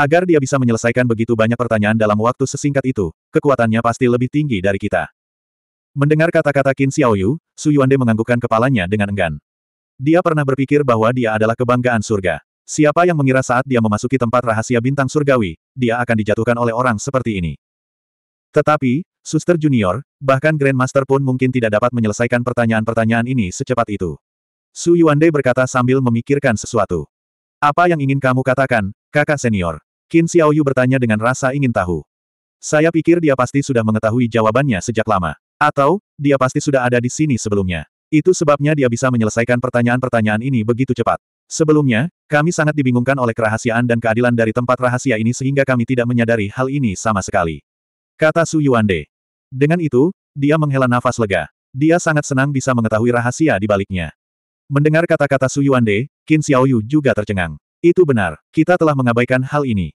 Agar dia bisa menyelesaikan begitu banyak pertanyaan dalam waktu sesingkat itu, kekuatannya pasti lebih tinggi dari kita. Mendengar kata-kata Qin Xiaoyu, Su Yuande menganggukkan kepalanya dengan enggan. Dia pernah berpikir bahwa dia adalah kebanggaan surga. Siapa yang mengira saat dia memasuki tempat rahasia bintang surgawi, dia akan dijatuhkan oleh orang seperti ini. Tetapi, Suster Junior, bahkan Grandmaster pun mungkin tidak dapat menyelesaikan pertanyaan-pertanyaan ini secepat itu. Su Yuande berkata sambil memikirkan sesuatu. Apa yang ingin kamu katakan, kakak senior? Qin Xiaoyu bertanya dengan rasa ingin tahu. Saya pikir dia pasti sudah mengetahui jawabannya sejak lama. Atau, dia pasti sudah ada di sini sebelumnya. Itu sebabnya dia bisa menyelesaikan pertanyaan-pertanyaan ini begitu cepat. Sebelumnya, kami sangat dibingungkan oleh kerahasiaan dan keadilan dari tempat rahasia ini sehingga kami tidak menyadari hal ini sama sekali. Kata Su Yuande. Dengan itu, dia menghela nafas lega. Dia sangat senang bisa mengetahui rahasia di baliknya. Mendengar kata-kata Su Yuande, Qin Xiaoyu juga tercengang. Itu benar, kita telah mengabaikan hal ini.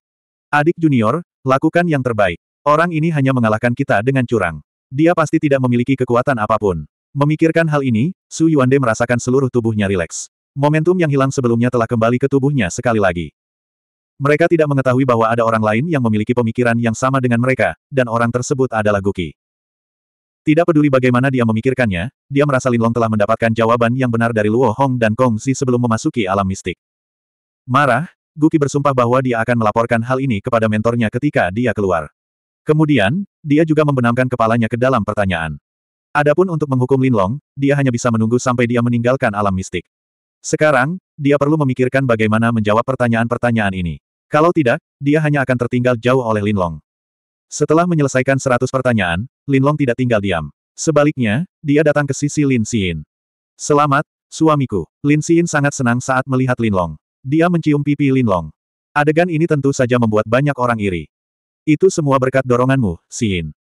Adik junior, lakukan yang terbaik. Orang ini hanya mengalahkan kita dengan curang. Dia pasti tidak memiliki kekuatan apapun. Memikirkan hal ini, Su Yuande merasakan seluruh tubuhnya rileks. Momentum yang hilang sebelumnya telah kembali ke tubuhnya sekali lagi. Mereka tidak mengetahui bahwa ada orang lain yang memiliki pemikiran yang sama dengan mereka, dan orang tersebut adalah Guki. Tidak peduli bagaimana dia memikirkannya, dia merasa Linlong telah mendapatkan jawaban yang benar dari Luo Hong dan Kong Si sebelum memasuki alam mistik. Marah, Guki bersumpah bahwa dia akan melaporkan hal ini kepada mentornya ketika dia keluar. Kemudian, dia juga membenamkan kepalanya ke dalam pertanyaan. Adapun untuk menghukum Lin Long, dia hanya bisa menunggu sampai dia meninggalkan alam mistik. Sekarang, dia perlu memikirkan bagaimana menjawab pertanyaan-pertanyaan ini. Kalau tidak, dia hanya akan tertinggal jauh oleh Lin Long. Setelah menyelesaikan seratus pertanyaan, Lin Long tidak tinggal diam. Sebaliknya, dia datang ke sisi Lin Xin. Selamat, suamiku. Lin Xin sangat senang saat melihat Lin Long. Dia mencium pipi Lin Long. Adegan ini tentu saja membuat banyak orang iri. Itu semua berkat doronganmu,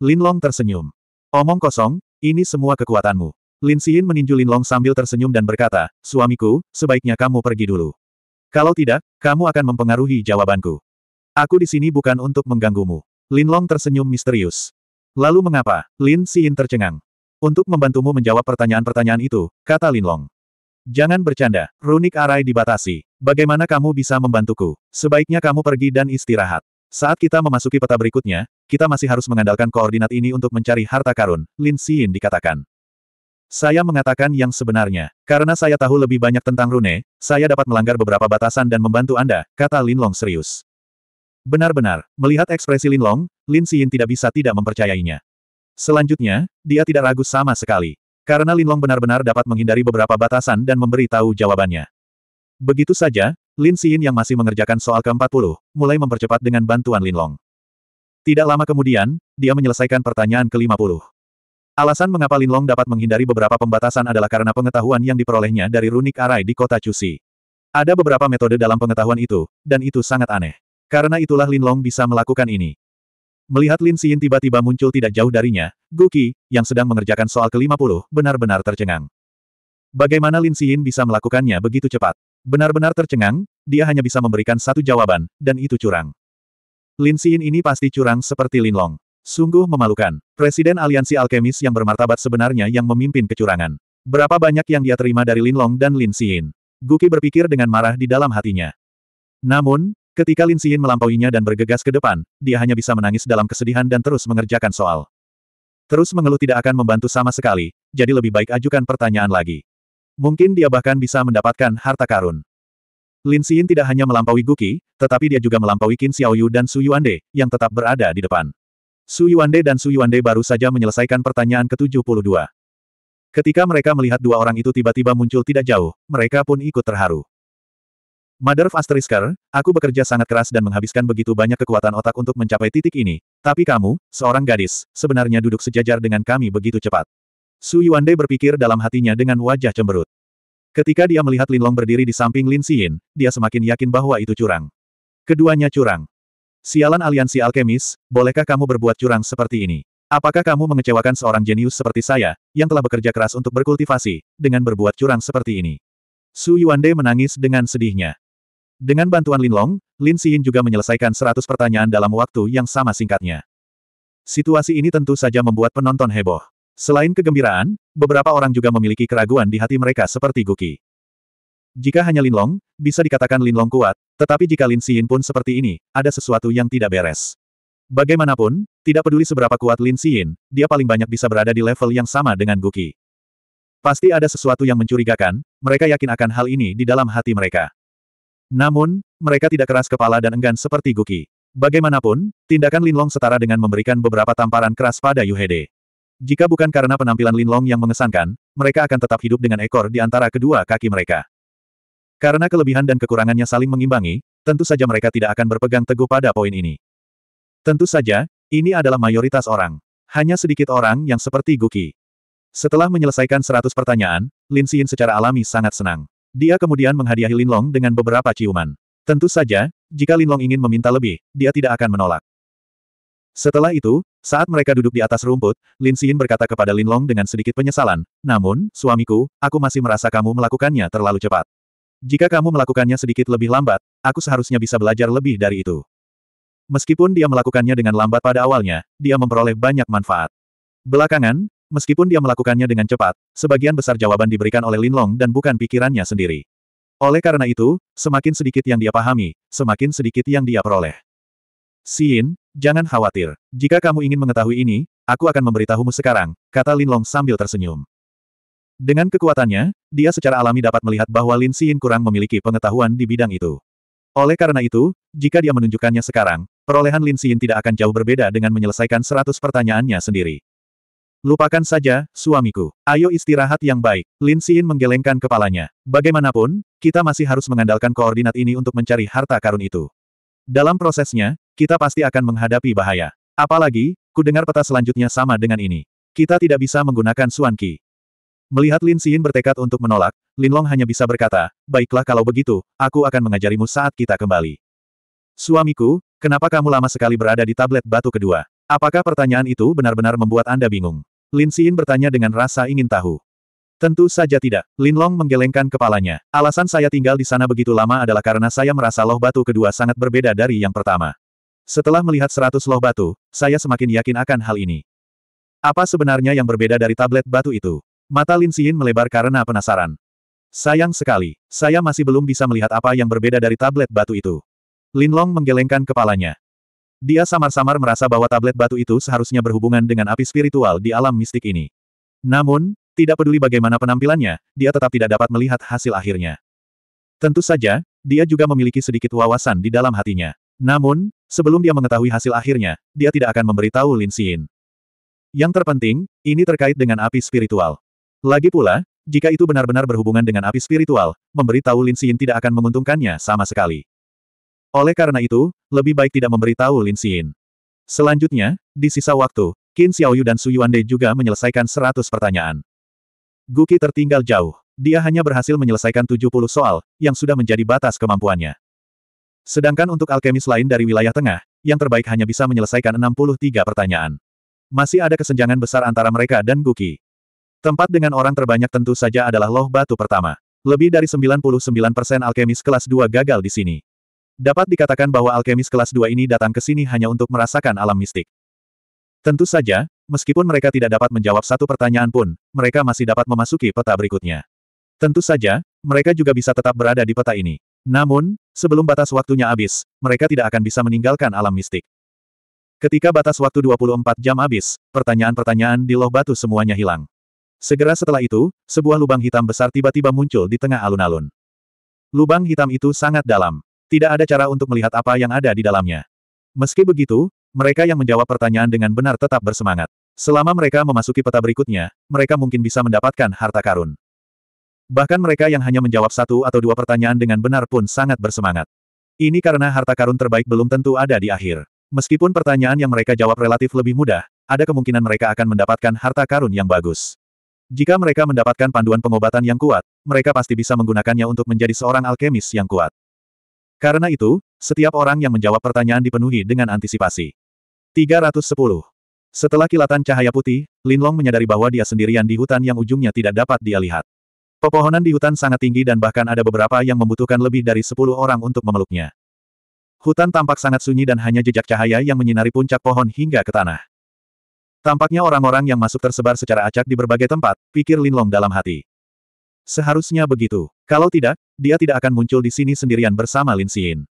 Lin Long tersenyum. Omong kosong, ini semua kekuatanmu. Lin Xin meninju Lin Long sambil tersenyum dan berkata, Suamiku, sebaiknya kamu pergi dulu. Kalau tidak, kamu akan mempengaruhi jawabanku. Aku di sini bukan untuk mengganggumu. Lin Long tersenyum misterius. Lalu mengapa? Lin Xin tercengang. Untuk membantumu menjawab pertanyaan-pertanyaan itu, kata Lin Long. Jangan bercanda, runik arai dibatasi. Bagaimana kamu bisa membantuku? Sebaiknya kamu pergi dan istirahat. Saat kita memasuki peta berikutnya, kita masih harus mengandalkan koordinat ini untuk mencari harta karun, Lin Xin dikatakan. Saya mengatakan yang sebenarnya. Karena saya tahu lebih banyak tentang rune, saya dapat melanggar beberapa batasan dan membantu Anda, kata Lin Long serius. Benar-benar, melihat ekspresi Lin Long, Lin Xin tidak bisa tidak mempercayainya. Selanjutnya, dia tidak ragu sama sekali. Karena Lin Long benar-benar dapat menghindari beberapa batasan dan memberi tahu jawabannya. Begitu saja, Lin Xin yang masih mengerjakan soal ke-40, mulai mempercepat dengan bantuan Lin Long. Tidak lama kemudian, dia menyelesaikan pertanyaan ke-50. Alasan mengapa Lin Long dapat menghindari beberapa pembatasan adalah karena pengetahuan yang diperolehnya dari runik arai di kota Cusi. Ada beberapa metode dalam pengetahuan itu, dan itu sangat aneh. Karena itulah Lin Long bisa melakukan ini. Melihat Lin Xin tiba-tiba muncul tidak jauh darinya, Guki, yang sedang mengerjakan soal ke-50, benar-benar tercengang. Bagaimana Lin Xin bisa melakukannya begitu cepat? Benar-benar tercengang, dia hanya bisa memberikan satu jawaban, dan itu curang. Lin Xin ini pasti curang seperti Lin Long. Sungguh memalukan. Presiden Aliansi Alkemis yang bermartabat sebenarnya yang memimpin kecurangan. Berapa banyak yang dia terima dari Lin Long dan Lin Xin. Guki berpikir dengan marah di dalam hatinya. Namun, ketika Lin Xin melampauinya dan bergegas ke depan, dia hanya bisa menangis dalam kesedihan dan terus mengerjakan soal. Terus mengeluh tidak akan membantu sama sekali, jadi lebih baik ajukan pertanyaan lagi. Mungkin dia bahkan bisa mendapatkan harta karun. Lin Xin tidak hanya melampaui Guki, tetapi dia juga melampaui Qin Xiaoyu dan Su Yuande, yang tetap berada di depan. Su Yuande dan Su Yuande baru saja menyelesaikan pertanyaan ke-72. Ketika mereka melihat dua orang itu tiba-tiba muncul tidak jauh, mereka pun ikut terharu. Mother Fasterisker, aku bekerja sangat keras dan menghabiskan begitu banyak kekuatan otak untuk mencapai titik ini, tapi kamu, seorang gadis, sebenarnya duduk sejajar dengan kami begitu cepat. Su Yuande berpikir dalam hatinya dengan wajah cemberut. Ketika dia melihat Lin Long berdiri di samping Lin Xin, dia semakin yakin bahwa itu curang. Keduanya curang. Sialan aliansi alkemis, bolehkah kamu berbuat curang seperti ini? Apakah kamu mengecewakan seorang jenius seperti saya, yang telah bekerja keras untuk berkultivasi, dengan berbuat curang seperti ini? Su Yuande menangis dengan sedihnya. Dengan bantuan Lin Long, Lin Xin juga menyelesaikan 100 pertanyaan dalam waktu yang sama singkatnya. Situasi ini tentu saja membuat penonton heboh. Selain kegembiraan, beberapa orang juga memiliki keraguan di hati mereka seperti Guki. Jika hanya Linlong, bisa dikatakan Linlong kuat, tetapi jika Lin Xin pun seperti ini, ada sesuatu yang tidak beres. Bagaimanapun, tidak peduli seberapa kuat Lin Xin, dia paling banyak bisa berada di level yang sama dengan Guki. Pasti ada sesuatu yang mencurigakan, mereka yakin akan hal ini di dalam hati mereka. Namun, mereka tidak keras kepala dan enggan seperti Guki. Bagaimanapun, tindakan Linlong setara dengan memberikan beberapa tamparan keras pada Yuhede. Jika bukan karena penampilan Lin Long yang mengesankan, mereka akan tetap hidup dengan ekor di antara kedua kaki mereka. Karena kelebihan dan kekurangannya saling mengimbangi, tentu saja mereka tidak akan berpegang teguh pada poin ini. Tentu saja, ini adalah mayoritas orang. Hanya sedikit orang yang seperti Guki. Setelah menyelesaikan seratus pertanyaan, Lin Xin secara alami sangat senang. Dia kemudian menghadiahi Lin Long dengan beberapa ciuman. Tentu saja, jika Lin Long ingin meminta lebih, dia tidak akan menolak. Setelah itu, saat mereka duduk di atas rumput, Lin Xin berkata kepada Lin Long dengan sedikit penyesalan, namun, suamiku, aku masih merasa kamu melakukannya terlalu cepat. Jika kamu melakukannya sedikit lebih lambat, aku seharusnya bisa belajar lebih dari itu. Meskipun dia melakukannya dengan lambat pada awalnya, dia memperoleh banyak manfaat. Belakangan, meskipun dia melakukannya dengan cepat, sebagian besar jawaban diberikan oleh Lin Long dan bukan pikirannya sendiri. Oleh karena itu, semakin sedikit yang dia pahami, semakin sedikit yang dia peroleh. Xin, jangan khawatir. Jika kamu ingin mengetahui ini, aku akan memberitahumu sekarang, kata Lin Long sambil tersenyum. Dengan kekuatannya, dia secara alami dapat melihat bahwa Lin Xin kurang memiliki pengetahuan di bidang itu. Oleh karena itu, jika dia menunjukkannya sekarang, perolehan Lin Xin tidak akan jauh berbeda dengan menyelesaikan seratus pertanyaannya sendiri. Lupakan saja, suamiku. Ayo istirahat yang baik. Lin Xin menggelengkan kepalanya. Bagaimanapun, kita masih harus mengandalkan koordinat ini untuk mencari harta karun itu. Dalam prosesnya, kita pasti akan menghadapi bahaya. Apalagi, kudengar peta selanjutnya sama dengan ini. Kita tidak bisa menggunakan Suan Qi. Melihat Lin Xin bertekad untuk menolak, Lin Long hanya bisa berkata, baiklah kalau begitu, aku akan mengajarimu saat kita kembali. Suamiku, kenapa kamu lama sekali berada di tablet batu kedua? Apakah pertanyaan itu benar-benar membuat Anda bingung? Lin Xin bertanya dengan rasa ingin tahu. Tentu saja tidak. Linlong menggelengkan kepalanya. Alasan saya tinggal di sana begitu lama adalah karena saya merasa loh batu kedua sangat berbeda dari yang pertama. Setelah melihat seratus loh batu, saya semakin yakin akan hal ini. Apa sebenarnya yang berbeda dari tablet batu itu? Mata Lin Xin melebar karena penasaran. Sayang sekali, saya masih belum bisa melihat apa yang berbeda dari tablet batu itu. Lin Long menggelengkan kepalanya. Dia samar-samar merasa bahwa tablet batu itu seharusnya berhubungan dengan api spiritual di alam mistik ini. Namun, tidak peduli bagaimana penampilannya, dia tetap tidak dapat melihat hasil akhirnya. Tentu saja, dia juga memiliki sedikit wawasan di dalam hatinya. Namun, sebelum dia mengetahui hasil akhirnya, dia tidak akan memberitahu Lin Xin. Yang terpenting, ini terkait dengan api spiritual. Lagi pula, jika itu benar-benar berhubungan dengan api spiritual, memberitahu Lin Xin tidak akan menguntungkannya sama sekali. Oleh karena itu, lebih baik tidak memberitahu Lin Xin. Selanjutnya, di sisa waktu, Qin Xiaoyu dan Su Yuande juga menyelesaikan 100 pertanyaan. Guki tertinggal jauh. Dia hanya berhasil menyelesaikan 70 soal, yang sudah menjadi batas kemampuannya. Sedangkan untuk alkemis lain dari wilayah tengah, yang terbaik hanya bisa menyelesaikan 63 pertanyaan. Masih ada kesenjangan besar antara mereka dan Guki. Tempat dengan orang terbanyak tentu saja adalah loh batu pertama. Lebih dari 99% alkemis kelas 2 gagal di sini. Dapat dikatakan bahwa alkemis kelas 2 ini datang ke sini hanya untuk merasakan alam mistik. Tentu saja, Meskipun mereka tidak dapat menjawab satu pertanyaan pun, mereka masih dapat memasuki peta berikutnya. Tentu saja, mereka juga bisa tetap berada di peta ini. Namun, sebelum batas waktunya habis, mereka tidak akan bisa meninggalkan alam mistik. Ketika batas waktu 24 jam habis, pertanyaan-pertanyaan di loh batu semuanya hilang. Segera setelah itu, sebuah lubang hitam besar tiba-tiba muncul di tengah alun-alun. Lubang hitam itu sangat dalam. Tidak ada cara untuk melihat apa yang ada di dalamnya. Meski begitu, mereka yang menjawab pertanyaan dengan benar tetap bersemangat. Selama mereka memasuki peta berikutnya, mereka mungkin bisa mendapatkan harta karun. Bahkan mereka yang hanya menjawab satu atau dua pertanyaan dengan benar pun sangat bersemangat. Ini karena harta karun terbaik belum tentu ada di akhir. Meskipun pertanyaan yang mereka jawab relatif lebih mudah, ada kemungkinan mereka akan mendapatkan harta karun yang bagus. Jika mereka mendapatkan panduan pengobatan yang kuat, mereka pasti bisa menggunakannya untuk menjadi seorang alkemis yang kuat. Karena itu, setiap orang yang menjawab pertanyaan dipenuhi dengan antisipasi. 310. Setelah kilatan cahaya putih, Linlong menyadari bahwa dia sendirian di hutan yang ujungnya tidak dapat dia lihat. Pepohonan di hutan sangat tinggi dan bahkan ada beberapa yang membutuhkan lebih dari 10 orang untuk memeluknya. Hutan tampak sangat sunyi dan hanya jejak cahaya yang menyinari puncak pohon hingga ke tanah. Tampaknya orang-orang yang masuk tersebar secara acak di berbagai tempat, pikir Linlong dalam hati. Seharusnya begitu. Kalau tidak, dia tidak akan muncul di sini sendirian bersama Lin Xin.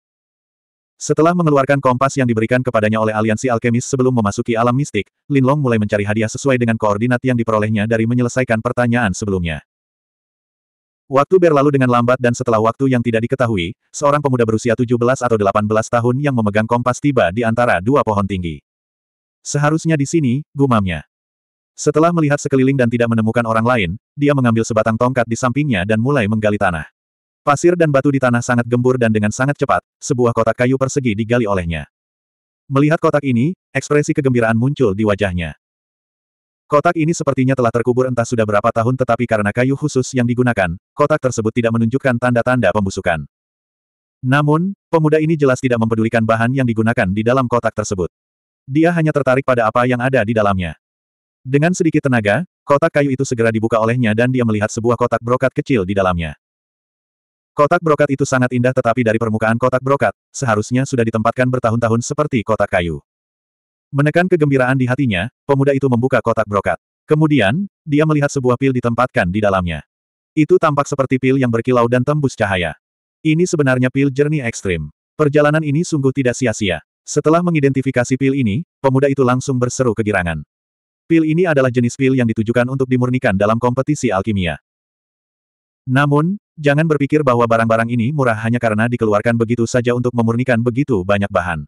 Setelah mengeluarkan kompas yang diberikan kepadanya oleh aliansi alkemis sebelum memasuki alam mistik, Lin Long mulai mencari hadiah sesuai dengan koordinat yang diperolehnya dari menyelesaikan pertanyaan sebelumnya. Waktu berlalu dengan lambat dan setelah waktu yang tidak diketahui, seorang pemuda berusia 17 atau 18 tahun yang memegang kompas tiba di antara dua pohon tinggi. Seharusnya di sini, gumamnya. Setelah melihat sekeliling dan tidak menemukan orang lain, dia mengambil sebatang tongkat di sampingnya dan mulai menggali tanah. Pasir dan batu di tanah sangat gembur dan dengan sangat cepat, sebuah kotak kayu persegi digali olehnya. Melihat kotak ini, ekspresi kegembiraan muncul di wajahnya. Kotak ini sepertinya telah terkubur entah sudah berapa tahun tetapi karena kayu khusus yang digunakan, kotak tersebut tidak menunjukkan tanda-tanda pembusukan. Namun, pemuda ini jelas tidak mempedulikan bahan yang digunakan di dalam kotak tersebut. Dia hanya tertarik pada apa yang ada di dalamnya. Dengan sedikit tenaga, kotak kayu itu segera dibuka olehnya dan dia melihat sebuah kotak brokat kecil di dalamnya. Kotak brokat itu sangat indah tetapi dari permukaan kotak brokat, seharusnya sudah ditempatkan bertahun-tahun seperti kotak kayu. Menekan kegembiraan di hatinya, pemuda itu membuka kotak brokat. Kemudian, dia melihat sebuah pil ditempatkan di dalamnya. Itu tampak seperti pil yang berkilau dan tembus cahaya. Ini sebenarnya pil jernih ekstrim. Perjalanan ini sungguh tidak sia-sia. Setelah mengidentifikasi pil ini, pemuda itu langsung berseru kegirangan. Pil ini adalah jenis pil yang ditujukan untuk dimurnikan dalam kompetisi alkimia. Namun, jangan berpikir bahwa barang-barang ini murah hanya karena dikeluarkan begitu saja untuk memurnikan begitu banyak bahan.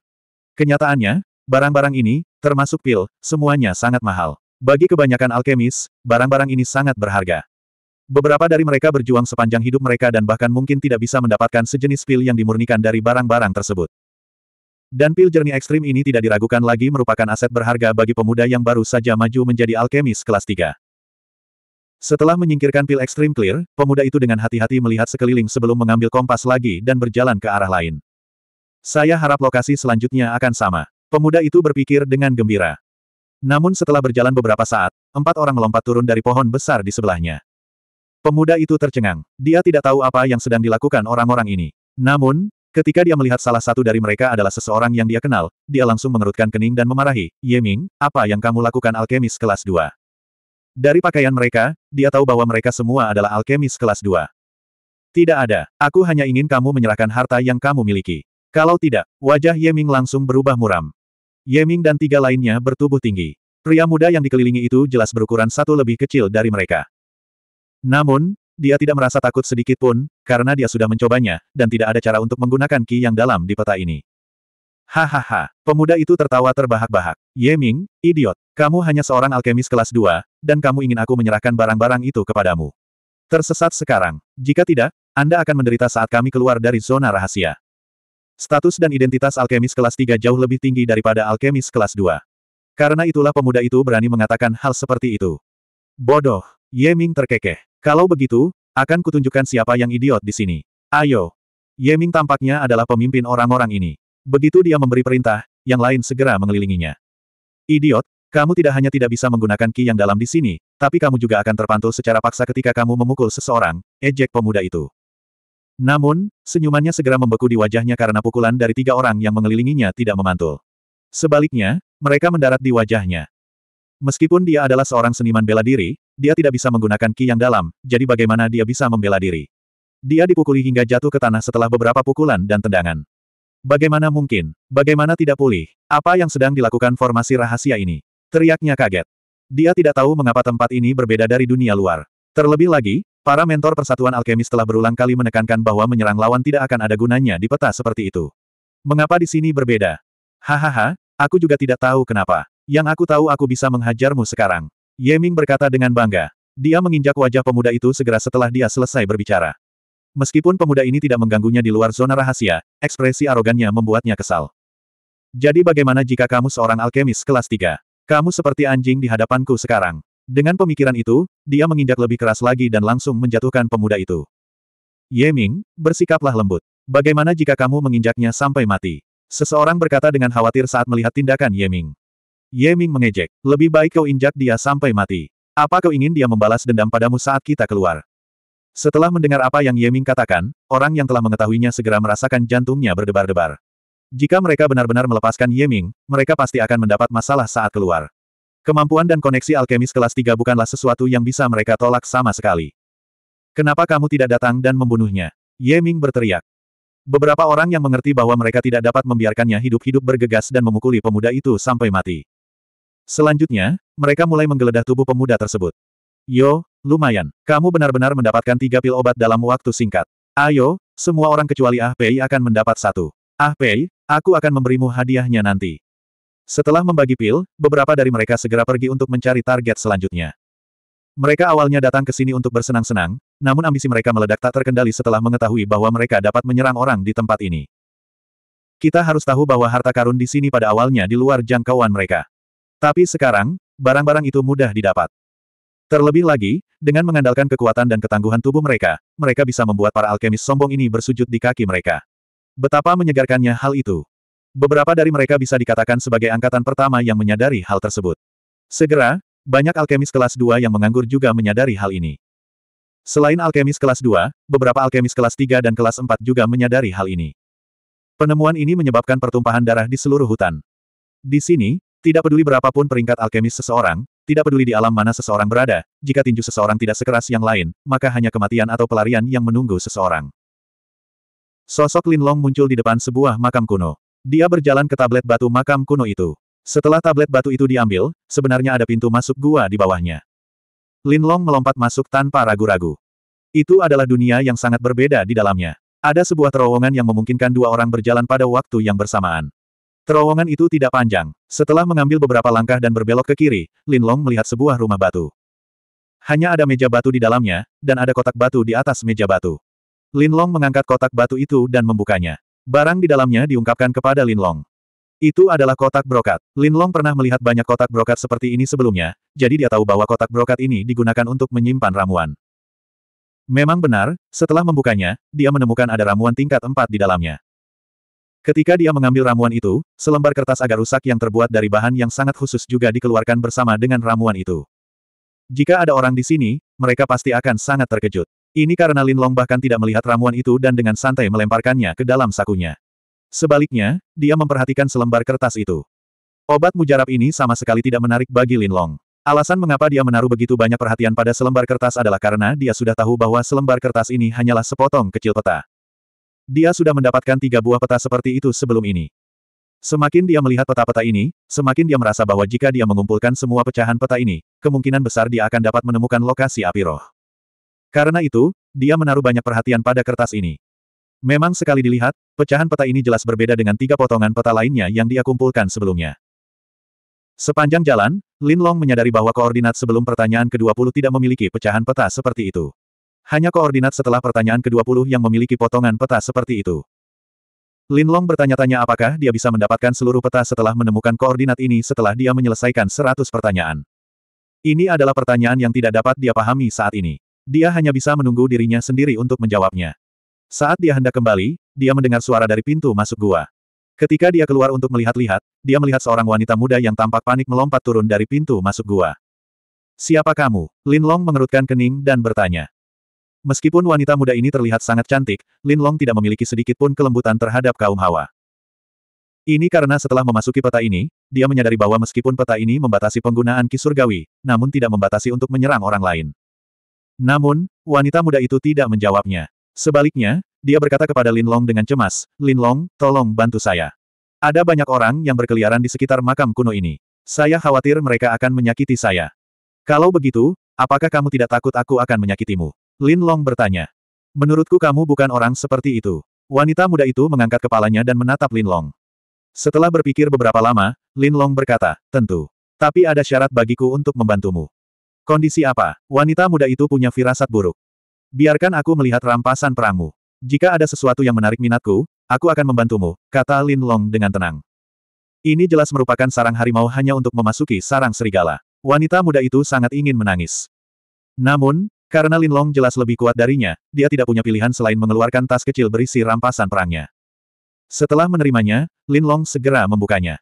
Kenyataannya, barang-barang ini, termasuk pil, semuanya sangat mahal. Bagi kebanyakan alkemis, barang-barang ini sangat berharga. Beberapa dari mereka berjuang sepanjang hidup mereka dan bahkan mungkin tidak bisa mendapatkan sejenis pil yang dimurnikan dari barang-barang tersebut. Dan pil jernih ekstrim ini tidak diragukan lagi merupakan aset berharga bagi pemuda yang baru saja maju menjadi alkemis kelas 3. Setelah menyingkirkan pil ekstrim clear, pemuda itu dengan hati-hati melihat sekeliling sebelum mengambil kompas lagi dan berjalan ke arah lain. Saya harap lokasi selanjutnya akan sama. Pemuda itu berpikir dengan gembira. Namun setelah berjalan beberapa saat, empat orang melompat turun dari pohon besar di sebelahnya. Pemuda itu tercengang. Dia tidak tahu apa yang sedang dilakukan orang-orang ini. Namun, ketika dia melihat salah satu dari mereka adalah seseorang yang dia kenal, dia langsung mengerutkan kening dan memarahi, Yeming, apa yang kamu lakukan alkemis kelas 2? Dari pakaian mereka, dia tahu bahwa mereka semua adalah alkemis kelas 2. Tidak ada, aku hanya ingin kamu menyerahkan harta yang kamu miliki. Kalau tidak, wajah Yeming langsung berubah muram. Yeming dan tiga lainnya bertubuh tinggi. Pria muda yang dikelilingi itu jelas berukuran satu lebih kecil dari mereka. Namun, dia tidak merasa takut sedikit pun, karena dia sudah mencobanya, dan tidak ada cara untuk menggunakan ki yang dalam di peta ini. Hahaha, pemuda itu tertawa terbahak-bahak. Ye Ming, idiot, kamu hanya seorang alkemis kelas 2, dan kamu ingin aku menyerahkan barang-barang itu kepadamu. Tersesat sekarang. Jika tidak, Anda akan menderita saat kami keluar dari zona rahasia. Status dan identitas alkemis kelas 3 jauh lebih tinggi daripada alkemis kelas 2. Karena itulah pemuda itu berani mengatakan hal seperti itu. Bodoh, Ye Ming terkekeh. Kalau begitu, akan kutunjukkan siapa yang idiot di sini. Ayo. Ye Ming tampaknya adalah pemimpin orang-orang ini. Begitu dia memberi perintah, yang lain segera mengelilinginya. Idiot, kamu tidak hanya tidak bisa menggunakan ki yang dalam di sini, tapi kamu juga akan terpantul secara paksa ketika kamu memukul seseorang, ejek eh, pemuda itu. Namun, senyumannya segera membeku di wajahnya karena pukulan dari tiga orang yang mengelilinginya tidak memantul. Sebaliknya, mereka mendarat di wajahnya. Meskipun dia adalah seorang seniman bela diri, dia tidak bisa menggunakan ki yang dalam, jadi bagaimana dia bisa membela diri? Dia dipukuli hingga jatuh ke tanah setelah beberapa pukulan dan tendangan. Bagaimana mungkin? Bagaimana tidak pulih? Apa yang sedang dilakukan formasi rahasia ini? Teriaknya kaget. Dia tidak tahu mengapa tempat ini berbeda dari dunia luar. Terlebih lagi, para mentor Persatuan Alkemis telah berulang kali menekankan bahwa menyerang lawan tidak akan ada gunanya di peta seperti itu. Mengapa di sini berbeda? Hahaha, aku juga tidak tahu kenapa. Yang aku tahu aku bisa menghajarmu sekarang. Yeming berkata dengan bangga. Dia menginjak wajah pemuda itu segera setelah dia selesai berbicara. Meskipun pemuda ini tidak mengganggunya di luar zona rahasia, ekspresi arogannya membuatnya kesal. Jadi bagaimana jika kamu seorang alkemis kelas 3? Kamu seperti anjing di hadapanku sekarang. Dengan pemikiran itu, dia menginjak lebih keras lagi dan langsung menjatuhkan pemuda itu. Ye Ming, bersikaplah lembut. Bagaimana jika kamu menginjaknya sampai mati? Seseorang berkata dengan khawatir saat melihat tindakan Ye Ming. Ye Ming mengejek, lebih baik kau injak dia sampai mati. Apa kau ingin dia membalas dendam padamu saat kita keluar? Setelah mendengar apa yang Yeming katakan, orang yang telah mengetahuinya segera merasakan jantungnya berdebar-debar. Jika mereka benar-benar melepaskan Yeming, mereka pasti akan mendapat masalah saat keluar. Kemampuan dan koneksi alkemis kelas 3 bukanlah sesuatu yang bisa mereka tolak sama sekali. Kenapa kamu tidak datang dan membunuhnya? Yeming berteriak. Beberapa orang yang mengerti bahwa mereka tidak dapat membiarkannya hidup-hidup bergegas dan memukuli pemuda itu sampai mati. Selanjutnya, mereka mulai menggeledah tubuh pemuda tersebut. Yo, Lumayan, kamu benar-benar mendapatkan tiga pil obat dalam waktu singkat. Ayo, semua orang kecuali Ah Pei akan mendapat satu. Ah Pei, aku akan memberimu hadiahnya nanti. Setelah membagi pil, beberapa dari mereka segera pergi untuk mencari target selanjutnya. Mereka awalnya datang ke sini untuk bersenang-senang, namun ambisi mereka meledak tak terkendali setelah mengetahui bahwa mereka dapat menyerang orang di tempat ini. Kita harus tahu bahwa harta karun di sini pada awalnya di luar jangkauan mereka. Tapi sekarang, barang-barang itu mudah didapat. Terlebih lagi, dengan mengandalkan kekuatan dan ketangguhan tubuh mereka, mereka bisa membuat para alkemis sombong ini bersujud di kaki mereka. Betapa menyegarkannya hal itu. Beberapa dari mereka bisa dikatakan sebagai angkatan pertama yang menyadari hal tersebut. Segera, banyak alkemis kelas 2 yang menganggur juga menyadari hal ini. Selain alkemis kelas 2, beberapa alkemis kelas 3 dan kelas 4 juga menyadari hal ini. Penemuan ini menyebabkan pertumpahan darah di seluruh hutan. Di sini, tidak peduli berapapun peringkat alkemis seseorang, tidak peduli di alam mana seseorang berada, jika tinju seseorang tidak sekeras yang lain, maka hanya kematian atau pelarian yang menunggu seseorang. Sosok Lin Long muncul di depan sebuah makam kuno. Dia berjalan ke tablet batu makam kuno itu. Setelah tablet batu itu diambil, sebenarnya ada pintu masuk gua di bawahnya. Lin Long melompat masuk tanpa ragu-ragu. Itu adalah dunia yang sangat berbeda di dalamnya. Ada sebuah terowongan yang memungkinkan dua orang berjalan pada waktu yang bersamaan. Terowongan itu tidak panjang. Setelah mengambil beberapa langkah dan berbelok ke kiri, Lin Long melihat sebuah rumah batu. Hanya ada meja batu di dalamnya, dan ada kotak batu di atas meja batu. Lin Long mengangkat kotak batu itu dan membukanya. Barang di dalamnya diungkapkan kepada Lin Long. Itu adalah kotak brokat. Lin Long pernah melihat banyak kotak brokat seperti ini sebelumnya, jadi dia tahu bahwa kotak brokat ini digunakan untuk menyimpan ramuan. Memang benar, setelah membukanya, dia menemukan ada ramuan tingkat 4 di dalamnya. Ketika dia mengambil ramuan itu, selembar kertas agar rusak yang terbuat dari bahan yang sangat khusus juga dikeluarkan bersama dengan ramuan itu. Jika ada orang di sini, mereka pasti akan sangat terkejut. Ini karena Lin Long bahkan tidak melihat ramuan itu dan dengan santai melemparkannya ke dalam sakunya. Sebaliknya, dia memperhatikan selembar kertas itu. Obat mujarab ini sama sekali tidak menarik bagi Lin Long. Alasan mengapa dia menaruh begitu banyak perhatian pada selembar kertas adalah karena dia sudah tahu bahwa selembar kertas ini hanyalah sepotong kecil peta. Dia sudah mendapatkan tiga buah peta seperti itu sebelum ini. Semakin dia melihat peta-peta ini, semakin dia merasa bahwa jika dia mengumpulkan semua pecahan peta ini, kemungkinan besar dia akan dapat menemukan lokasi api roh. Karena itu, dia menaruh banyak perhatian pada kertas ini. Memang sekali dilihat, pecahan peta ini jelas berbeda dengan tiga potongan peta lainnya yang dia kumpulkan sebelumnya. Sepanjang jalan, Lin Long menyadari bahwa koordinat sebelum pertanyaan ke-20 tidak memiliki pecahan peta seperti itu. Hanya koordinat setelah pertanyaan ke-20 yang memiliki potongan peta seperti itu. Linlong bertanya-tanya apakah dia bisa mendapatkan seluruh peta setelah menemukan koordinat ini setelah dia menyelesaikan 100 pertanyaan. Ini adalah pertanyaan yang tidak dapat dia pahami saat ini. Dia hanya bisa menunggu dirinya sendiri untuk menjawabnya. Saat dia hendak kembali, dia mendengar suara dari pintu masuk gua. Ketika dia keluar untuk melihat-lihat, dia melihat seorang wanita muda yang tampak panik melompat turun dari pintu masuk gua. Siapa kamu? Linlong mengerutkan kening dan bertanya. Meskipun wanita muda ini terlihat sangat cantik, Lin Long tidak memiliki sedikit pun kelembutan terhadap kaum hawa. Ini karena setelah memasuki peta ini, dia menyadari bahwa meskipun peta ini membatasi penggunaan kisurgawi, namun tidak membatasi untuk menyerang orang lain. Namun, wanita muda itu tidak menjawabnya. Sebaliknya, dia berkata kepada Lin Long dengan cemas, Lin Long, tolong bantu saya. Ada banyak orang yang berkeliaran di sekitar makam kuno ini. Saya khawatir mereka akan menyakiti saya. Kalau begitu, apakah kamu tidak takut aku akan menyakitimu? Lin Long bertanya. Menurutku kamu bukan orang seperti itu. Wanita muda itu mengangkat kepalanya dan menatap Lin Long. Setelah berpikir beberapa lama, Lin Long berkata, tentu. Tapi ada syarat bagiku untuk membantumu. Kondisi apa? Wanita muda itu punya firasat buruk. Biarkan aku melihat rampasan perangmu. Jika ada sesuatu yang menarik minatku, aku akan membantumu, kata Lin Long dengan tenang. Ini jelas merupakan sarang harimau hanya untuk memasuki sarang serigala. Wanita muda itu sangat ingin menangis. Namun, karena Linlong jelas lebih kuat darinya, dia tidak punya pilihan selain mengeluarkan tas kecil berisi rampasan perangnya. Setelah menerimanya, Linlong segera membukanya.